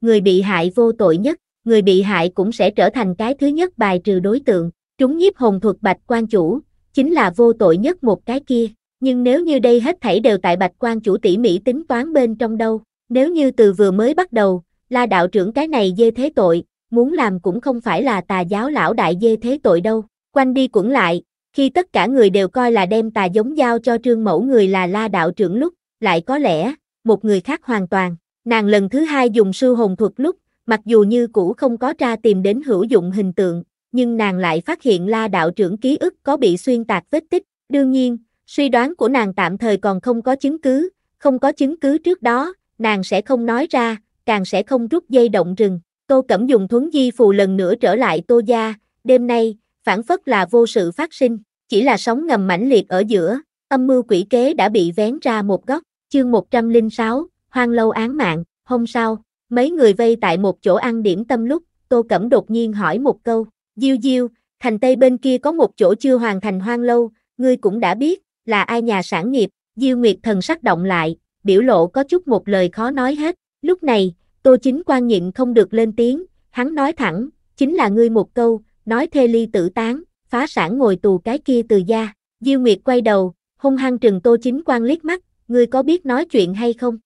Người bị hại vô tội nhất, người bị hại cũng sẽ trở thành cái thứ nhất bài trừ đối tượng, trúng nhiếp hồn thuật bạch quan chủ, chính là vô tội nhất một cái kia, nhưng nếu như đây hết thảy đều tại bạch quan chủ tỉ mỉ tính toán bên trong đâu, nếu như từ vừa mới bắt đầu, la đạo trưởng cái này dê thế tội, muốn làm cũng không phải là tà giáo lão đại dê thế tội đâu. Quanh đi quẩn lại, khi tất cả người đều coi là đem tà giống giao cho trương mẫu người là la đạo trưởng lúc, lại có lẽ, một người khác hoàn toàn. Nàng lần thứ hai dùng sư hồn thuật lúc, mặc dù như cũ không có tra tìm đến hữu dụng hình tượng, nhưng nàng lại phát hiện la đạo trưởng ký ức có bị xuyên tạc vết tích. Đương nhiên, suy đoán của nàng tạm thời còn không có chứng cứ, không có chứng cứ trước đó, nàng sẽ không nói ra, càng sẽ không rút dây động rừng. Tô cẩm dùng thuấn di phù lần nữa trở lại tô gia, đêm nay, phản phất là vô sự phát sinh, chỉ là sóng ngầm mãnh liệt ở giữa, âm mưu quỷ kế đã bị vén ra một góc, chương 106, hoang lâu án mạng, hôm sau, mấy người vây tại một chỗ ăn điểm tâm lúc, tô cẩm đột nhiên hỏi một câu, diêu diêu, thành tây bên kia có một chỗ chưa hoàn thành hoang lâu, ngươi cũng đã biết, là ai nhà sản nghiệp, diêu nguyệt thần sắc động lại, biểu lộ có chút một lời khó nói hết, lúc này, Tô chính quan nhịn không được lên tiếng, hắn nói thẳng, chính là ngươi một câu, nói thê ly tử tán, phá sản ngồi tù cái kia từ gia. Diêu Nguyệt quay đầu, hung hăng trừng Tô chính quan liếc mắt, ngươi có biết nói chuyện hay không?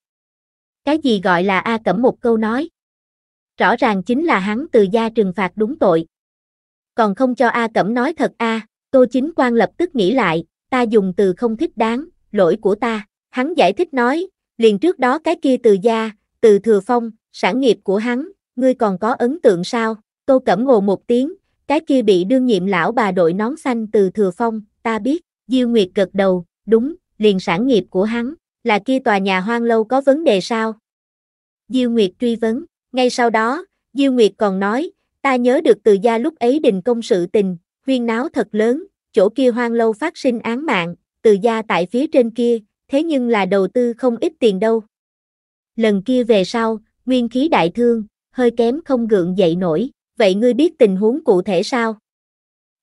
Cái gì gọi là A cẩm một câu nói? Rõ ràng chính là hắn từ gia trừng phạt đúng tội. Còn không cho A cẩm nói thật A, Tô chính quan lập tức nghĩ lại, ta dùng từ không thích đáng, lỗi của ta. Hắn giải thích nói, liền trước đó cái kia từ gia, từ thừa phong, sản nghiệp của hắn, ngươi còn có ấn tượng sao? Tô Cẩm ngồ một tiếng, cái kia bị đương nhiệm lão bà đội nón xanh từ Thừa Phong, ta biết, Diêu Nguyệt gật đầu, đúng, liền sản nghiệp của hắn, là kia tòa nhà hoang lâu có vấn đề sao? Diêu Nguyệt truy vấn, ngay sau đó, Diêu Nguyệt còn nói, ta nhớ được từ gia lúc ấy đình công sự tình, huyên náo thật lớn, chỗ kia hoang lâu phát sinh án mạng, từ gia tại phía trên kia, thế nhưng là đầu tư không ít tiền đâu. Lần kia về sau, nguyên khí đại thương, hơi kém không gượng dậy nổi, vậy ngươi biết tình huống cụ thể sao?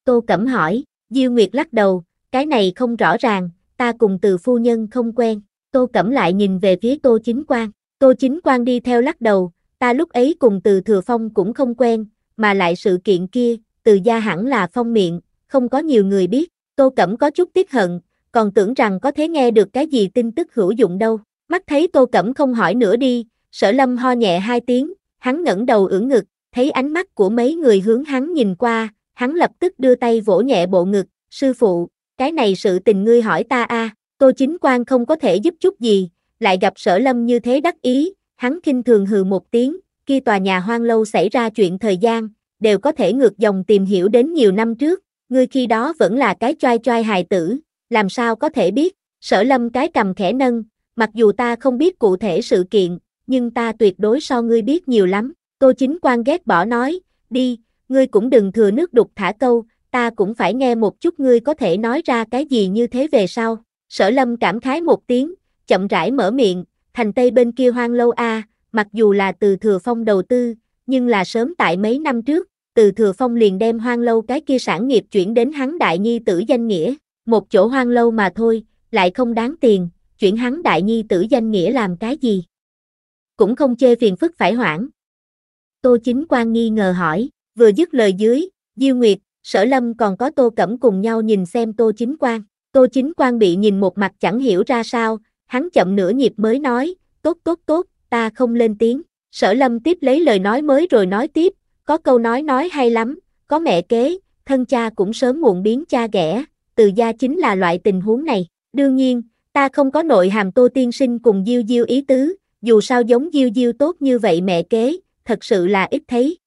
Tô Cẩm hỏi, Diêu Nguyệt lắc đầu, cái này không rõ ràng, ta cùng từ phu nhân không quen, Tô Cẩm lại nhìn về phía Tô Chính Quang, Tô Chính Quang đi theo lắc đầu, ta lúc ấy cùng từ Thừa Phong cũng không quen, mà lại sự kiện kia, từ gia hẳn là phong miệng, không có nhiều người biết, Tô Cẩm có chút tiếc hận, còn tưởng rằng có thể nghe được cái gì tin tức hữu dụng đâu, mắt thấy Tô Cẩm không hỏi nữa đi, Sở lâm ho nhẹ hai tiếng, hắn ngẩng đầu ưỡn ngực, thấy ánh mắt của mấy người hướng hắn nhìn qua, hắn lập tức đưa tay vỗ nhẹ bộ ngực, sư phụ, cái này sự tình ngươi hỏi ta a à, tô chính quan không có thể giúp chút gì, lại gặp sở lâm như thế đắc ý, hắn kinh thường hừ một tiếng, khi tòa nhà hoang lâu xảy ra chuyện thời gian, đều có thể ngược dòng tìm hiểu đến nhiều năm trước, ngươi khi đó vẫn là cái choai choai hài tử, làm sao có thể biết, sở lâm cái cầm khẽ nâng, mặc dù ta không biết cụ thể sự kiện, nhưng ta tuyệt đối so ngươi biết nhiều lắm. Tô chính quan ghét bỏ nói, đi, ngươi cũng đừng thừa nước đục thả câu, ta cũng phải nghe một chút ngươi có thể nói ra cái gì như thế về sau. Sở lâm cảm khái một tiếng, chậm rãi mở miệng, thành tây bên kia hoang lâu a, mặc dù là từ thừa phong đầu tư, nhưng là sớm tại mấy năm trước, từ thừa phong liền đem hoang lâu cái kia sản nghiệp chuyển đến hắn đại nhi tử danh nghĩa, một chỗ hoang lâu mà thôi, lại không đáng tiền, chuyển hắn đại nhi tử danh nghĩa làm cái gì, cũng không chê phiền phức phải hoãn. Tô Chính Quang nghi ngờ hỏi, vừa dứt lời dưới, Diêu Nguyệt, Sở Lâm còn có Tô Cẩm cùng nhau nhìn xem Tô Chính Quang. Tô Chính Quang bị nhìn một mặt chẳng hiểu ra sao, hắn chậm nửa nhịp mới nói, tốt tốt tốt, ta không lên tiếng. Sở Lâm tiếp lấy lời nói mới rồi nói tiếp, có câu nói nói hay lắm, có mẹ kế, thân cha cũng sớm muộn biến cha ghẻ, từ gia chính là loại tình huống này. Đương nhiên, ta không có nội hàm Tô Tiên Sinh cùng Diêu Diêu ý tứ, dù sao giống Diêu Diêu tốt như vậy mẹ kế, thật sự là ít thấy.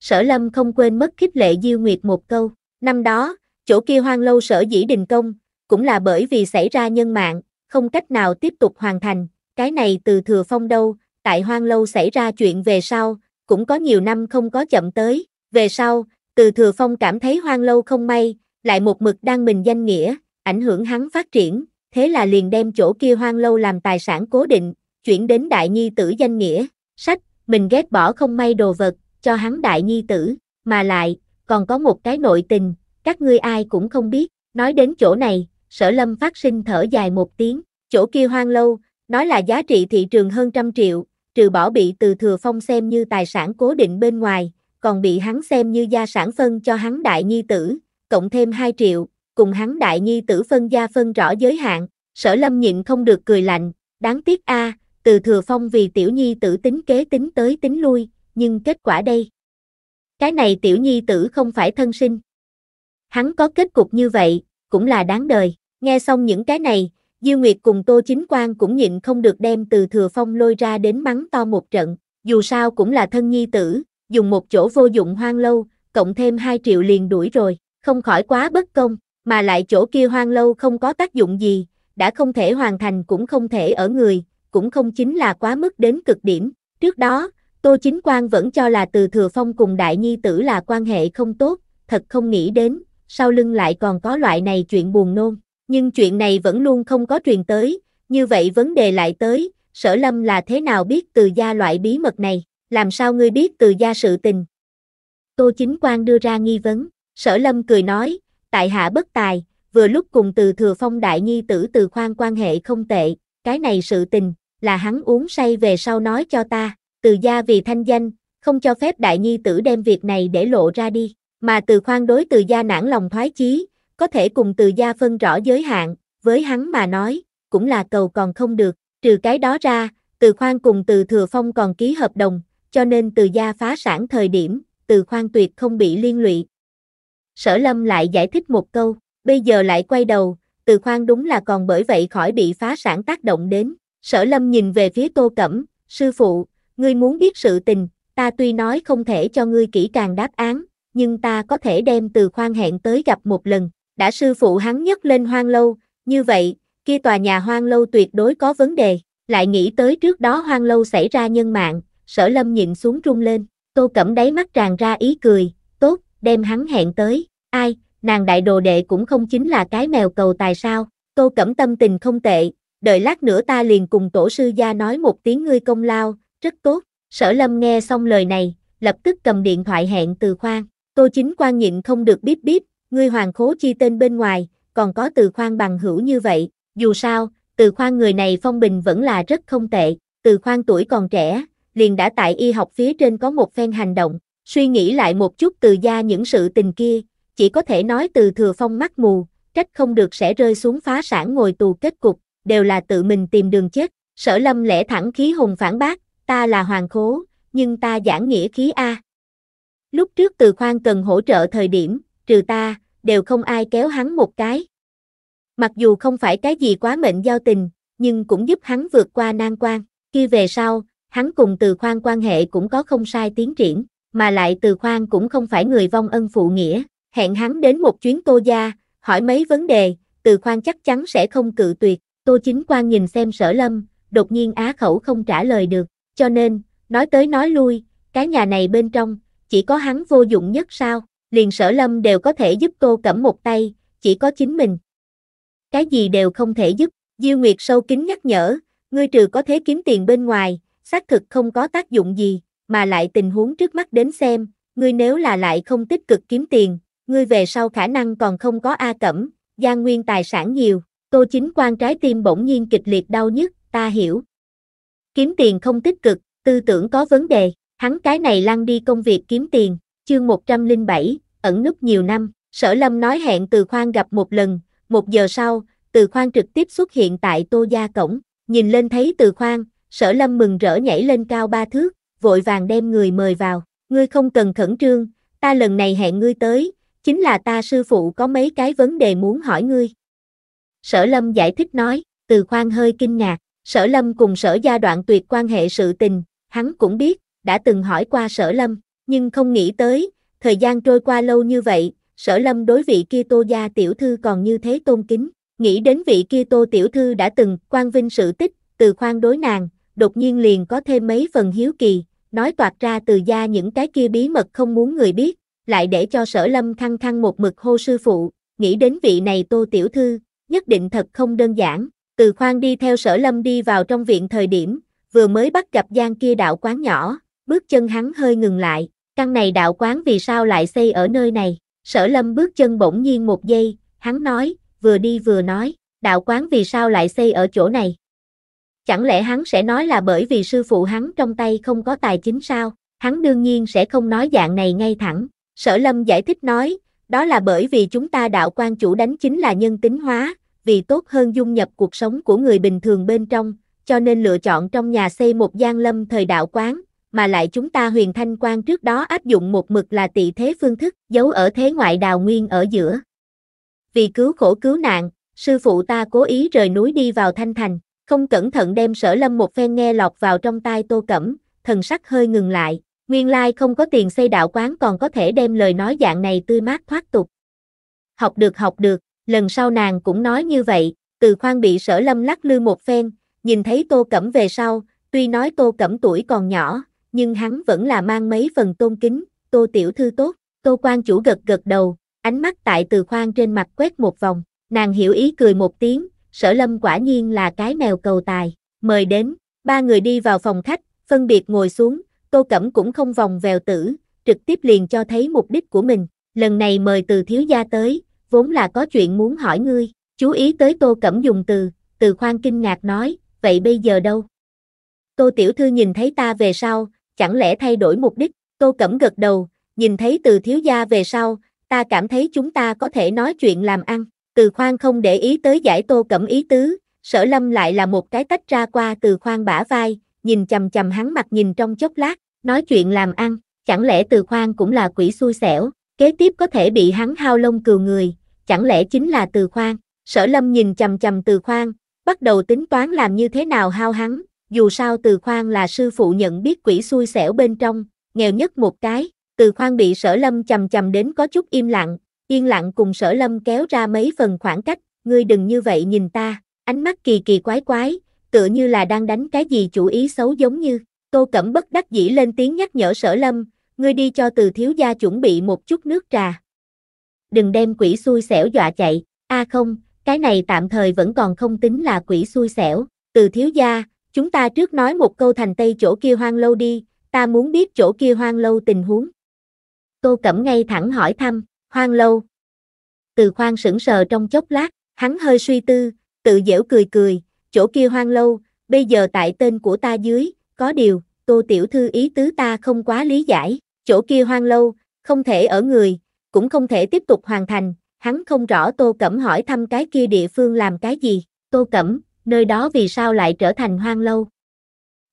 Sở Lâm không quên mất khích lệ Diêu Nguyệt một câu, năm đó, chỗ kia hoang lâu sở dĩ đình công, cũng là bởi vì xảy ra nhân mạng, không cách nào tiếp tục hoàn thành, cái này từ thừa phong đâu, tại hoang lâu xảy ra chuyện về sau, cũng có nhiều năm không có chậm tới, về sau, từ thừa phong cảm thấy hoang lâu không may, lại một mực đang mình danh nghĩa, ảnh hưởng hắn phát triển, thế là liền đem chỗ kia hoang lâu làm tài sản cố định, chuyển đến đại nhi tử danh nghĩa, sách, mình ghét bỏ không may đồ vật, cho hắn đại nhi tử, mà lại, còn có một cái nội tình, các ngươi ai cũng không biết, nói đến chỗ này, sở lâm phát sinh thở dài một tiếng, chỗ kia hoang lâu, nói là giá trị thị trường hơn trăm triệu, trừ bỏ bị từ thừa phong xem như tài sản cố định bên ngoài, còn bị hắn xem như gia sản phân cho hắn đại nhi tử, cộng thêm 2 triệu, cùng hắn đại nhi tử phân gia phân rõ giới hạn, sở lâm nhịn không được cười lạnh, đáng tiếc a à, từ thừa phong vì tiểu nhi tử tính kế tính tới tính lui, nhưng kết quả đây. Cái này tiểu nhi tử không phải thân sinh. Hắn có kết cục như vậy, cũng là đáng đời. Nghe xong những cái này, Diêu Nguyệt cùng Tô Chính Quang cũng nhịn không được đem từ thừa phong lôi ra đến mắng to một trận, dù sao cũng là thân nhi tử, dùng một chỗ vô dụng hoang lâu, cộng thêm 2 triệu liền đuổi rồi, không khỏi quá bất công, mà lại chỗ kia hoang lâu không có tác dụng gì, đã không thể hoàn thành cũng không thể ở người, cũng không chính là quá mức đến cực điểm. Trước đó, Tô Chính Quang vẫn cho là từ Thừa Phong cùng Đại Nhi Tử là quan hệ không tốt, thật không nghĩ đến, sau lưng lại còn có loại này chuyện buồn nôn. Nhưng chuyện này vẫn luôn không có truyền tới, như vậy vấn đề lại tới, sở lâm là thế nào biết từ gia loại bí mật này, làm sao ngươi biết từ gia sự tình. Tô Chính Quang đưa ra nghi vấn, sở lâm cười nói, tại hạ bất tài, vừa lúc cùng từ thừa phong đại nhi tử từ khoan quan hệ không tệ, cái này sự tình, là hắn uống say về sau nói cho ta, từ gia vì thanh danh, không cho phép đại nhi tử đem việc này để lộ ra đi, mà từ khoan đối từ gia nản lòng thoái chí, có thể cùng từ gia phân rõ giới hạn, với hắn mà nói, cũng là cầu còn không được, trừ cái đó ra, từ khoan cùng từ thừa phong còn ký hợp đồng, cho nên từ gia phá sản thời điểm, từ khoan tuyệt không bị liên lụy. Sở lâm lại giải thích một câu, bây giờ lại quay đầu, từ khoan đúng là còn bởi vậy khỏi bị phá sản tác động đến, Sở lâm nhìn về phía tô cẩm, sư phụ, ngươi muốn biết sự tình, ta tuy nói không thể cho ngươi kỹ càng đáp án, nhưng ta có thể đem từ khoan hẹn tới gặp một lần, đã sư phụ hắn nhấc lên hoang lâu, như vậy, kia tòa nhà hoang lâu tuyệt đối có vấn đề, lại nghĩ tới trước đó hoang lâu xảy ra nhân mạng, sở lâm nhịn xuống rung lên, tô cẩm đáy mắt tràn ra ý cười, tốt, đem hắn hẹn tới, ai, nàng đại đồ đệ cũng không chính là cái mèo cầu tài sao, tô cẩm tâm tình không tệ, đợi lát nữa ta liền cùng tổ sư gia nói một tiếng ngươi công lao, rất tốt. Sở lâm nghe xong lời này, lập tức cầm điện thoại hẹn từ khoan. Tô chính quan nhịn không được bíp bíp, ngươi hoàng khố chi tên bên ngoài, còn có từ khoan bằng hữu như vậy. Dù sao, từ khoan người này phong bình vẫn là rất không tệ, từ khoan tuổi còn trẻ, liền đã tại y học phía trên có một phen hành động. Suy nghĩ lại một chút từ gia những sự tình kia, chỉ có thể nói từ thừa phong mắt mù, trách không được sẽ rơi xuống phá sản ngồi tù kết cục, đều là tự mình tìm đường chết. Sở lâm lẽ thẳng khí hùng phản bác, ta là hoàng khố, nhưng ta giảng nghĩa khí A. Lúc trước từ khoan cần hỗ trợ thời điểm, trừ ta, đều không ai kéo hắn một cái. Mặc dù không phải cái gì quá mệnh giao tình, nhưng cũng giúp hắn vượt qua nan quan. Khi về sau, hắn cùng từ khoan quan hệ cũng có không sai tiến triển, mà lại từ khoan cũng không phải người vong ân phụ nghĩa. Hẹn hắn đến một chuyến tô gia, hỏi mấy vấn đề, từ khoan chắc chắn sẽ không cự tuyệt. Tô Chính Quang nhìn xem sở lâm, đột nhiên á khẩu không trả lời được, cho nên, nói tới nói lui, cái nhà này bên trong, chỉ có hắn vô dụng nhất sao, liền sở lâm đều có thể giúp cô cẩm một tay, chỉ có chính mình. Cái gì đều không thể giúp, Diêu Nguyệt sâu kính nhắc nhở, ngươi trừ có thế kiếm tiền bên ngoài, xác thực không có tác dụng gì, mà lại tình huống trước mắt đến xem, ngươi nếu là lại không tích cực kiếm tiền, ngươi về sau khả năng còn không có A cẩm, gia nguyên tài sản nhiều, Tô chính quan trái tim bỗng nhiên kịch liệt đau nhức, ta hiểu. Kiếm tiền không tích cực, tư tưởng có vấn đề, hắn cái này lăn đi công việc kiếm tiền, chương 107, ẩn núp nhiều năm, sở lâm nói hẹn từ khoan gặp một lần, một giờ sau, từ khoan trực tiếp xuất hiện tại tô gia cổng, nhìn lên thấy từ khoan, sở lâm mừng rỡ nhảy lên cao ba thước, vội vàng đem người mời vào, ngươi không cần khẩn trương, ta lần này hẹn ngươi tới, chính là ta sư phụ có mấy cái vấn đề muốn hỏi ngươi, Sở Lâm giải thích nói, từ khoan hơi kinh ngạc, Sở Lâm cùng Sở gia đoạn tuyệt quan hệ sự tình, hắn cũng biết, đã từng hỏi qua Sở Lâm, nhưng không nghĩ tới, thời gian trôi qua lâu như vậy, Sở Lâm đối vị kia Tô gia tiểu thư còn như thế tôn kính, nghĩ đến vị kia Tô tiểu thư đã từng quan vinh sự tích, từ khoan đối nàng, đột nhiên liền có thêm mấy phần hiếu kỳ, nói toạc ra từ gia những cái kia bí mật không muốn người biết, lại để cho Sở Lâm thăng thăng một mực hô sư phụ, nghĩ đến vị này Tô tiểu thư, nhất định thật không đơn giản. Từ khoan đi theo sở lâm đi vào trong viện thời điểm, vừa mới bắt gặp gian kia đạo quán nhỏ, bước chân hắn hơi ngừng lại, căn này đạo quán vì sao lại xây ở nơi này. Sở lâm bước chân bỗng nhiên một giây, hắn nói, vừa đi vừa nói, đạo quán vì sao lại xây ở chỗ này. Chẳng lẽ hắn sẽ nói là bởi vì sư phụ hắn trong tay không có tài chính sao, hắn đương nhiên sẽ không nói dạng này ngay thẳng. Sở lâm giải thích nói, đó là bởi vì chúng ta đạo quan chủ đánh chính là nhân tính hóa, vì tốt hơn dung nhập cuộc sống của người bình thường bên trong, cho nên lựa chọn trong nhà xây một gian lâm thời đạo quán, mà lại chúng ta huyền thanh quan trước đó áp dụng một mực là tị thế phương thức, giấu ở thế ngoại đào nguyên ở giữa. Vì cứu khổ cứu nạn, sư phụ ta cố ý rời núi đi vào thanh thành, không cẩn thận đem sở lâm một phen nghe lọt vào trong tai tô cẩm, thần sắc hơi ngừng lại, nguyên lai không có tiền xây đạo quán còn có thể đem lời nói dạng này tươi mát thoát tục. Học được học được lần sau nàng cũng nói như vậy, từ khoan bị sở lâm lắc lư một phen, nhìn thấy tô cẩm về sau, tuy nói tô cẩm tuổi còn nhỏ, nhưng hắn vẫn là mang mấy phần tôn kính, tô tiểu thư tốt, tô quan chủ gật gật đầu, ánh mắt tại từ khoan trên mặt quét một vòng, nàng hiểu ý cười một tiếng, sở lâm quả nhiên là cái mèo cầu tài, mời đến, ba người đi vào phòng khách, phân biệt ngồi xuống, tô cẩm cũng không vòng vèo tử, trực tiếp liền cho thấy mục đích của mình, lần này mời từ thiếu gia tới, vốn là có chuyện muốn hỏi ngươi, chú ý tới Tô Cẩm dùng từ, từ khoan kinh ngạc nói, vậy bây giờ đâu? Tô Tiểu Thư nhìn thấy ta về sau, chẳng lẽ thay đổi mục đích, Tô Cẩm gật đầu, nhìn thấy từ thiếu gia về sau, ta cảm thấy chúng ta có thể nói chuyện làm ăn, từ khoan không để ý tới giải Tô Cẩm ý tứ, sở lâm lại là một cái tách ra qua từ khoan bả vai, nhìn chầm chầm hắn mặt nhìn trong chốc lát, nói chuyện làm ăn, chẳng lẽ từ khoan cũng là quỷ xui xẻo, kế tiếp có thể bị hắn hao lông cừu người, chẳng lẽ chính là từ khoan? Sở lâm nhìn chầm chầm từ khoan, bắt đầu tính toán làm như thế nào hao hắn, dù sao từ khoan là sư phụ nhận biết quỷ xui xẻo bên trong, nghèo nhất một cái, từ khoan bị sở lâm chầm chầm đến có chút im lặng, yên lặng cùng sở lâm kéo ra mấy phần khoảng cách, ngươi đừng như vậy nhìn ta, ánh mắt kỳ kỳ quái quái, tựa như là đang đánh cái gì chủ ý xấu giống như, tô cẩm bất đắc dĩ lên tiếng nhắc nhở sở lâm, ngươi đi cho từ thiếu gia chuẩn bị một chút nước trà, đừng đem quỷ xui xẻo dọa chạy, a không, cái này tạm thời vẫn còn không tính là quỷ xui xẻo, từ thiếu gia, chúng ta trước nói một câu thành tây chỗ kia hoang lâu đi, ta muốn biết chỗ kia hoang lâu tình huống. Tô Cẩm ngay thẳng hỏi thăm, hoang lâu. Từ khoan sững sờ trong chốc lát, hắn hơi suy tư, tự dễu cười cười, chỗ kia hoang lâu, bây giờ tại tên của ta dưới, có điều, tô tiểu thư ý tứ ta không quá lý giải, chỗ kia hoang lâu, không thể ở người, cũng không thể tiếp tục hoàn thành, hắn không rõ Tô Cẩm hỏi thăm cái kia địa phương làm cái gì, Tô Cẩm, nơi đó vì sao lại trở thành hoang lâu.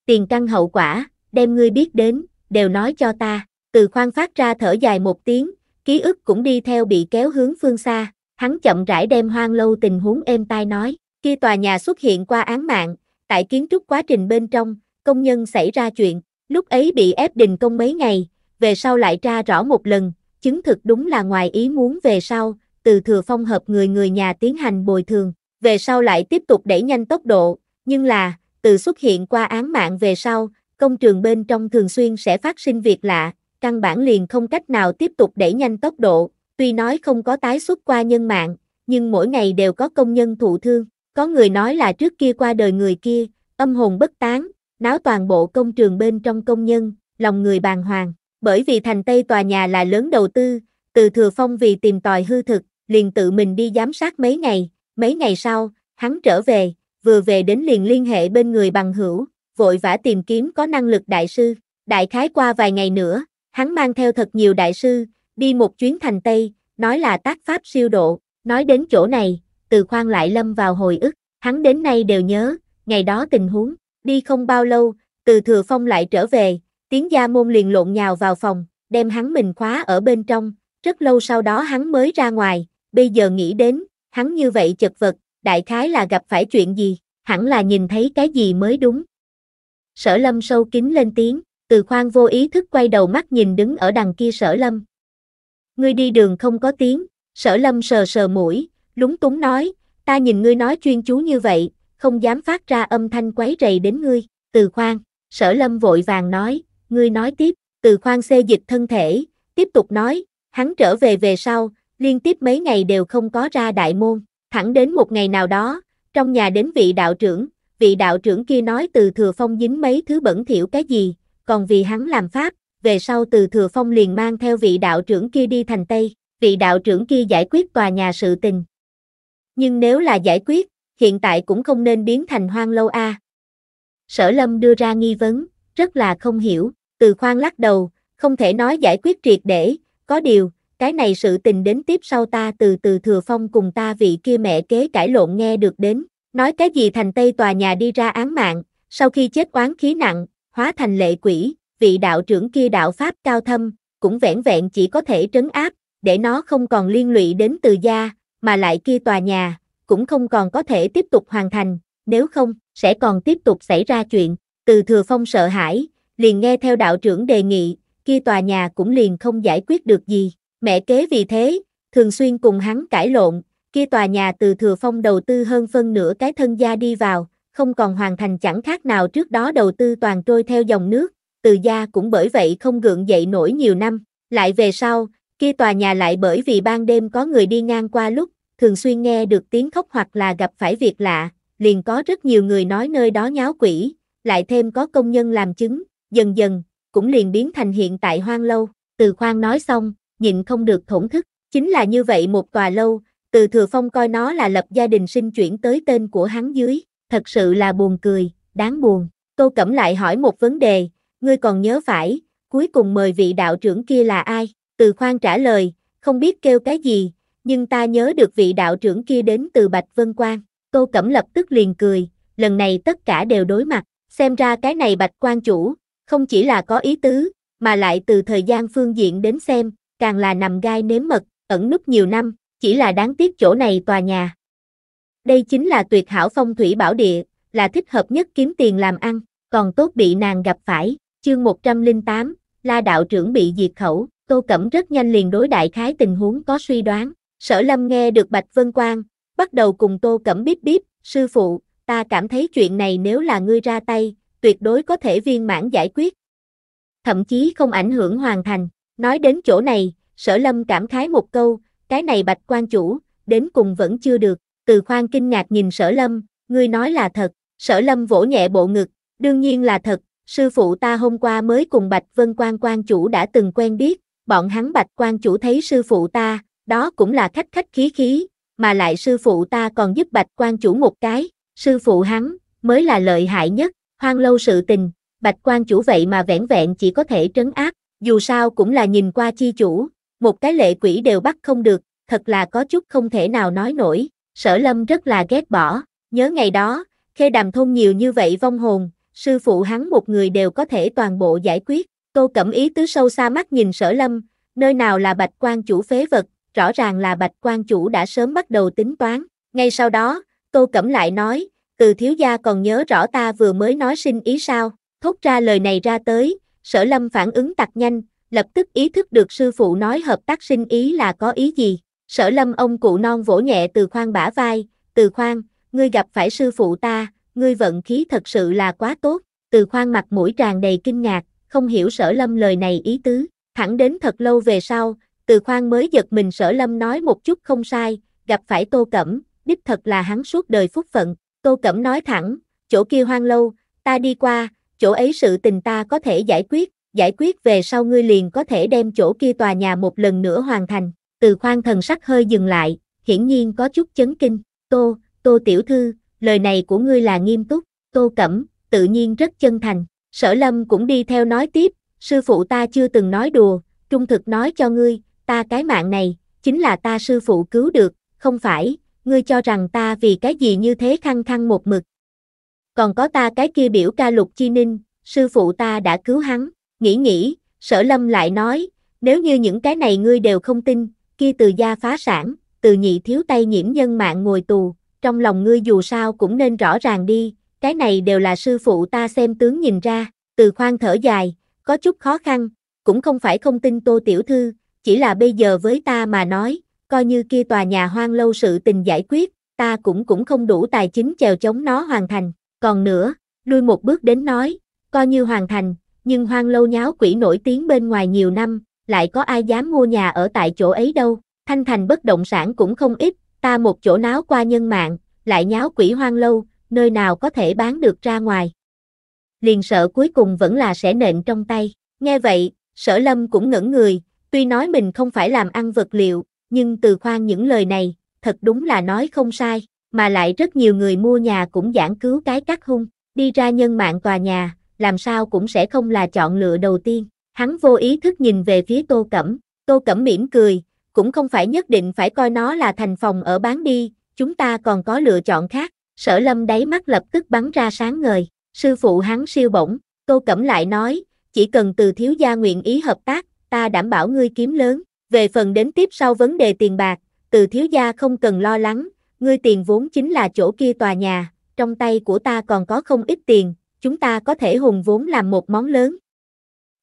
Tiền căn hậu quả, đem ngươi biết đến, đều nói cho ta, từ khoan phát ra thở dài một tiếng, ký ức cũng đi theo bị kéo hướng phương xa, hắn chậm rãi đem hoang lâu tình huống êm tai nói, khi tòa nhà xuất hiện qua án mạng, tại kiến trúc quá trình bên trong, công nhân xảy ra chuyện, lúc ấy bị ép đình công mấy ngày, về sau lại tra rõ một lần, chứng thực đúng là ngoài ý muốn về sau, từ thừa phong hợp người người nhà tiến hành bồi thường, về sau lại tiếp tục đẩy nhanh tốc độ, nhưng là, từ xuất hiện qua án mạng về sau, công trường bên trong thường xuyên sẽ phát sinh việc lạ, căn bản liền không cách nào tiếp tục đẩy nhanh tốc độ, tuy nói không có tái xuất qua nhân mạng, nhưng mỗi ngày đều có công nhân thụ thương, có người nói là trước kia qua đời người kia, âm hồn bất tán, náo toàn bộ công trường bên trong công nhân, lòng người bàng hoàng, bởi vì thành Tây tòa nhà là lớn đầu tư, từ Thừa Phong vì tìm tòi hư thực, liền tự mình đi giám sát mấy ngày, mấy ngày sau, hắn trở về, vừa về đến liền liên hệ bên người bằng hữu, vội vã tìm kiếm có năng lực đại sư, đại khái qua vài ngày nữa, hắn mang theo thật nhiều đại sư, đi một chuyến thành Tây, nói là tác pháp siêu độ, nói đến chỗ này, từ khoan lại lâm vào hồi ức, hắn đến nay đều nhớ, ngày đó tình huống, đi không bao lâu, từ Thừa Phong lại trở về, Tiếng gia môn liền lộn nhào vào phòng, đem hắn mình khóa ở bên trong, rất lâu sau đó hắn mới ra ngoài, bây giờ nghĩ đến, hắn như vậy chật vật, đại khái là gặp phải chuyện gì, hẳn là nhìn thấy cái gì mới đúng. Sở lâm sâu kín lên tiếng, từ khoan vô ý thức quay đầu mắt nhìn đứng ở đằng kia sở lâm. Ngươi đi đường không có tiếng, sở lâm sờ sờ mũi, lúng túng nói, ta nhìn ngươi nói chuyên chú như vậy, không dám phát ra âm thanh quấy rầy đến ngươi, từ khoan, sở lâm vội vàng nói, ngươi nói tiếp, từ khoan xê dịch thân thể, tiếp tục nói, hắn trở về về sau, liên tiếp mấy ngày đều không có ra đại môn, thẳng đến một ngày nào đó, trong nhà đến vị đạo trưởng, vị đạo trưởng kia nói từ thừa phong dính mấy thứ bẩn thỉu cái gì, còn vì hắn làm pháp, về sau từ thừa phong liền mang theo vị đạo trưởng kia đi thành Tây, vị đạo trưởng kia giải quyết tòa nhà sự tình. Nhưng nếu là giải quyết, hiện tại cũng không nên biến thành hoang lâu a. Sở lâm đưa ra nghi vấn, rất là không hiểu. Từ khoan lắc đầu, không thể nói giải quyết triệt để, có điều, cái này sự tình đến tiếp sau ta từ từ thừa phong cùng ta vị kia mẹ kế cãi lộn nghe được đến, nói cái gì thành tây tòa nhà đi ra án mạng, sau khi chết oán khí nặng, hóa thành lệ quỷ, vị đạo trưởng kia đạo pháp cao thâm, cũng vẻn vẹn chỉ có thể trấn áp, để nó không còn liên lụy đến từ gia, mà lại kia tòa nhà, cũng không còn có thể tiếp tục hoàn thành, nếu không, sẽ còn tiếp tục xảy ra chuyện, từ thừa phong sợ hãi, liền nghe theo đạo trưởng đề nghị, kia tòa nhà cũng liền không giải quyết được gì. Mẹ kế vì thế, thường xuyên cùng hắn cãi lộn, kia tòa nhà từ thừa phong đầu tư hơn phân nửa cái thân gia đi vào, không còn hoàn thành chẳng khác nào trước đó đầu tư toàn trôi theo dòng nước, từ gia cũng bởi vậy không gượng dậy nổi nhiều năm. Lại về sau, kia tòa nhà lại bởi vì ban đêm có người đi ngang qua lúc, thường xuyên nghe được tiếng khóc hoặc là gặp phải việc lạ, liền có rất nhiều người nói nơi đó nháo quỷ, lại thêm có công nhân làm chứng, dần dần, cũng liền biến thành hiện tại hoang lâu, từ khoan nói xong, nhịn không được thổn thức, chính là như vậy một tòa lâu, từ thừa phong coi nó là lập gia đình sinh chuyển tới tên của hắn dưới, thật sự là buồn cười, đáng buồn, tô cẩm lại hỏi một vấn đề, ngươi còn nhớ phải, cuối cùng mời vị đạo trưởng kia là ai, từ khoan trả lời, không biết kêu cái gì, nhưng ta nhớ được vị đạo trưởng kia đến từ Bạch Vân Quang, tô cẩm lập tức liền cười, lần này tất cả đều đối mặt, xem ra cái này Bạch Quan chủ, không chỉ là có ý tứ, mà lại từ thời gian phương diện đến xem, càng là nằm gai nếm mật, ẩn núp nhiều năm, chỉ là đáng tiếc chỗ này tòa nhà. Đây chính là tuyệt hảo phong thủy bảo địa, là thích hợp nhất kiếm tiền làm ăn, còn tốt bị nàng gặp phải, chương 108, la đạo trưởng bị diệt khẩu, tô cẩm rất nhanh liền đối đại khái tình huống có suy đoán, sở lâm nghe được Bạch Vân Quang, bắt đầu cùng tô cẩm bíp bíp, sư phụ, ta cảm thấy chuyện này nếu là ngươi ra tay, tuyệt đối có thể viên mãn giải quyết. Thậm chí không ảnh hưởng hoàn thành. Nói đến chỗ này, sở lâm cảm khái một câu, cái này bạch quan chủ, đến cùng vẫn chưa được. Từ khoan kinh ngạc nhìn sở lâm, ngươi nói là thật, sở lâm vỗ nhẹ bộ ngực, đương nhiên là thật, sư phụ ta hôm qua mới cùng bạch vân quan quan chủ đã từng quen biết, bọn hắn bạch quan chủ thấy sư phụ ta, đó cũng là khách khách khí khí, mà lại sư phụ ta còn giúp bạch quan chủ một cái, sư phụ hắn, mới là lợi hại nhất, hoang lâu sự tình, bạch quan chủ vậy mà vẻn vẹn chỉ có thể trấn áp, dù sao cũng là nhìn qua chi chủ, một cái lệ quỷ đều bắt không được, thật là có chút không thể nào nói nổi, sở lâm rất là ghét bỏ, nhớ ngày đó, khê đàm thôn nhiều như vậy vong hồn, sư phụ hắn một người đều có thể toàn bộ giải quyết, Cô cẩm ý tứ sâu xa mắt nhìn sở lâm, nơi nào là bạch quan chủ phế vật, rõ ràng là bạch quan chủ đã sớm bắt đầu tính toán, ngay sau đó, cô cẩm lại nói, từ thiếu gia còn nhớ rõ ta vừa mới nói sinh ý sao, thốt ra lời này ra tới, sở lâm phản ứng tặc nhanh, lập tức ý thức được sư phụ nói hợp tác sinh ý là có ý gì, sở lâm ông cụ non vỗ nhẹ từ khoan bả vai, từ khoan, ngươi gặp phải sư phụ ta, ngươi vận khí thật sự là quá tốt, từ khoan mặt mũi tràn đầy kinh ngạc, không hiểu sở lâm lời này ý tứ, thẳng đến thật lâu về sau, từ khoan mới giật mình sở lâm nói một chút không sai, gặp phải tô cẩm, đích thật là hắn suốt đời phúc phận, Tô Cẩm nói thẳng, chỗ kia hoang lâu, ta đi qua, chỗ ấy sự tình ta có thể giải quyết, giải quyết về sau ngươi liền có thể đem chỗ kia tòa nhà một lần nữa hoàn thành. Từ khoan thần sắc hơi dừng lại, hiển nhiên có chút chấn kinh. Tô, Tô Tiểu Thư, lời này của ngươi là nghiêm túc, Tô Cẩm, tự nhiên rất chân thành. Sở Lâm cũng đi theo nói tiếp, sư phụ ta chưa từng nói đùa, trung thực nói cho ngươi, ta cái mạng này, chính là ta sư phụ cứu được, không phải, ngươi cho rằng ta vì cái gì như thế khăng khăng một mực. Còn có ta cái kia biểu ca lục chi ninh, sư phụ ta đã cứu hắn, nghĩ nghĩ, sở lâm lại nói, nếu như những cái này ngươi đều không tin, kia từ gia phá sản, từ nhị thiếu tay nhiễm nhân mạng ngồi tù, trong lòng ngươi dù sao cũng nên rõ ràng đi, cái này đều là sư phụ ta xem tướng nhìn ra, từ khoan thở dài, có chút khó khăn, cũng không phải không tin tô tiểu thư, chỉ là bây giờ với ta mà nói, coi như kia tòa nhà hoang lâu sự tình giải quyết, ta cũng cũng không đủ tài chính chèo chống nó hoàn thành, còn nữa, lui một bước đến nói, coi như hoàn thành, nhưng hoang lâu nháo quỷ nổi tiếng bên ngoài nhiều năm, lại có ai dám mua nhà ở tại chỗ ấy đâu, thanh thành bất động sản cũng không ít, ta một chỗ náo qua nhân mạng, lại nháo quỷ hoang lâu, nơi nào có thể bán được ra ngoài. Liền sợ cuối cùng vẫn là sẽ nện trong tay, nghe vậy, sở lâm cũng ngẩn người, tuy nói mình không phải làm ăn vật liệu, nhưng từ khoan những lời này, thật đúng là nói không sai, mà lại rất nhiều người mua nhà cũng giảng cứu cái cắt hung, đi ra nhân mạng tòa nhà, làm sao cũng sẽ không là chọn lựa đầu tiên. Hắn vô ý thức nhìn về phía Tô Cẩm, Tô Cẩm mỉm cười, cũng không phải nhất định phải coi nó là thành phòng ở bán đi, chúng ta còn có lựa chọn khác. Sở lâm đáy mắt lập tức bắn ra sáng ngời, sư phụ hắn siêu bổng, Tô Cẩm lại nói, chỉ cần từ thiếu gia nguyện ý hợp tác, ta đảm bảo ngươi kiếm lớn. Về phần đến tiếp sau vấn đề tiền bạc, từ thiếu gia không cần lo lắng, ngươi tiền vốn chính là chỗ kia tòa nhà, trong tay của ta còn có không ít tiền, chúng ta có thể hùng vốn làm một món lớn.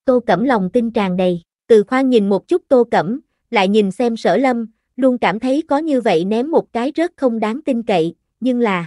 Tô Cẩm lòng tin tràn đầy, từ khoan nhìn một chút Tô Cẩm, lại nhìn xem sở lâm, luôn cảm thấy có như vậy ném một cái rất không đáng tin cậy, nhưng là...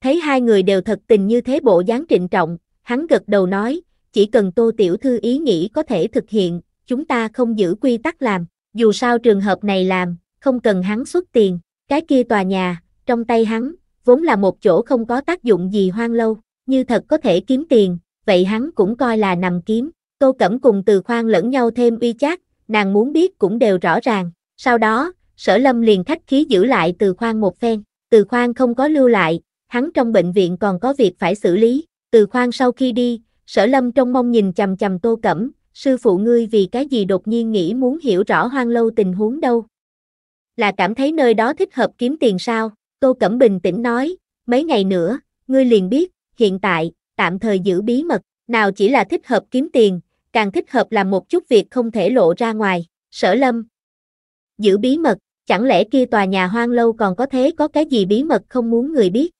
Thấy hai người đều thật tình như thế bộ dáng trịnh trọng, hắn gật đầu nói, chỉ cần Tô Tiểu Thư ý nghĩ có thể thực hiện, chúng ta không giữ quy tắc làm, dù sao trường hợp này làm, không cần hắn xuất tiền, cái kia tòa nhà, trong tay hắn, vốn là một chỗ không có tác dụng gì hoang lâu, như thật có thể kiếm tiền, vậy hắn cũng coi là nằm kiếm, tô cẩm cùng từ khoan lẫn nhau thêm uy chát, nàng muốn biết cũng đều rõ ràng, sau đó, sở lâm liền khách khí giữ lại từ khoan một phen, từ khoan không có lưu lại, hắn trong bệnh viện còn có việc phải xử lý, từ khoan sau khi đi, sở lâm trong mong nhìn chầm chầm tô cẩm, sư phụ ngươi vì cái gì đột nhiên nghĩ muốn hiểu rõ hoang lâu tình huống đâu. Là cảm thấy nơi đó thích hợp kiếm tiền sao, Tô Cẩm Bình tĩnh nói, mấy ngày nữa, ngươi liền biết, hiện tại, tạm thời giữ bí mật, nào chỉ là thích hợp kiếm tiền, càng thích hợp làm một chút việc không thể lộ ra ngoài, sở lâm. Giữ bí mật, chẳng lẽ kia tòa nhà hoang lâu còn có thế có cái gì bí mật không muốn người biết?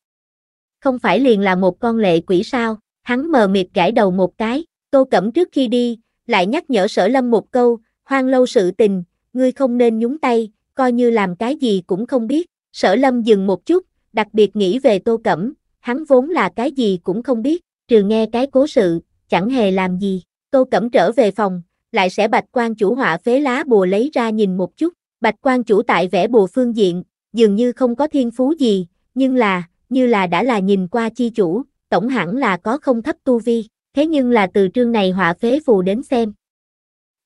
Không phải liền là một con lệ quỷ sao, hắn mờ mịt gãi đầu một cái, tô cẩm trước khi đi, lại nhắc nhở sở lâm một câu, hoang lâu sự tình, ngươi không nên nhúng tay, coi như làm cái gì cũng không biết, sở lâm dừng một chút, đặc biệt nghĩ về tô cẩm, hắn vốn là cái gì cũng không biết, trừ nghe cái cố sự, chẳng hề làm gì, tô cẩm trở về phòng, lại sẽ bạch quan chủ họa phế lá bùa lấy ra nhìn một chút, bạch quan chủ tại vẽ bùa phương diện, dường như không có thiên phú gì, nhưng là, như là đã là nhìn qua chi chủ, tổng hẳn là có không thấp tu vi, thế nhưng là từ trương này họa phế phù đến xem.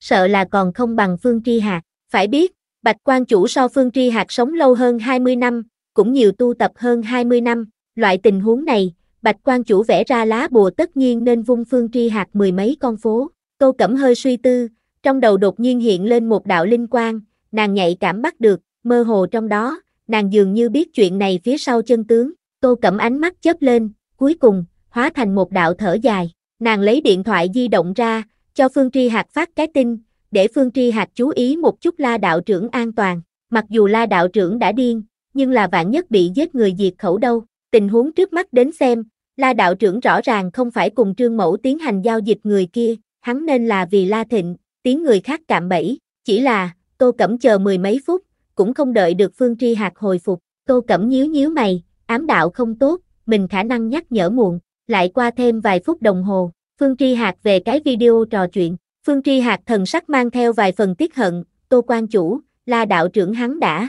Sợ là còn không bằng Phương Tri Hạc, phải biết, Bạch quan chủ so Phương Tri hạt sống lâu hơn 20 năm, cũng nhiều tu tập hơn 20 năm, loại tình huống này, Bạch quan chủ vẽ ra lá bùa tất nhiên nên vung Phương Tri hạt mười mấy con phố, Tô Cẩm hơi suy tư, trong đầu đột nhiên hiện lên một đạo linh quang, nàng nhạy cảm bắt được, mơ hồ trong đó, nàng dường như biết chuyện này phía sau chân tướng, Tô Cẩm ánh mắt chớp lên, cuối cùng, hóa thành một đạo thở dài. Nàng lấy điện thoại di động ra, cho Phương Tri Hạc phát cái tin, để Phương Tri Hạc chú ý một chút la đạo trưởng an toàn. Mặc dù la đạo trưởng đã điên, nhưng là vạn nhất bị giết người diệt khẩu đâu. Tình huống trước mắt đến xem, la đạo trưởng rõ ràng không phải cùng trương mẫu tiến hành giao dịch người kia, hắn nên là vì la thịnh, tiếng người khác cạm bẫy. Chỉ là, tô cẩm chờ mười mấy phút, cũng không đợi được Phương Tri Hạc hồi phục. Tô cẩm nhíu nhíu mày, ám đạo không tốt, mình khả năng nhắc nhở muộn lại qua thêm vài phút đồng hồ, Phương Tri Hạc về cái video trò chuyện, Phương Tri Hạc thần sắc mang theo vài phần tiếc hận, Tô Quan Chủ, là đạo trưởng hắn đã.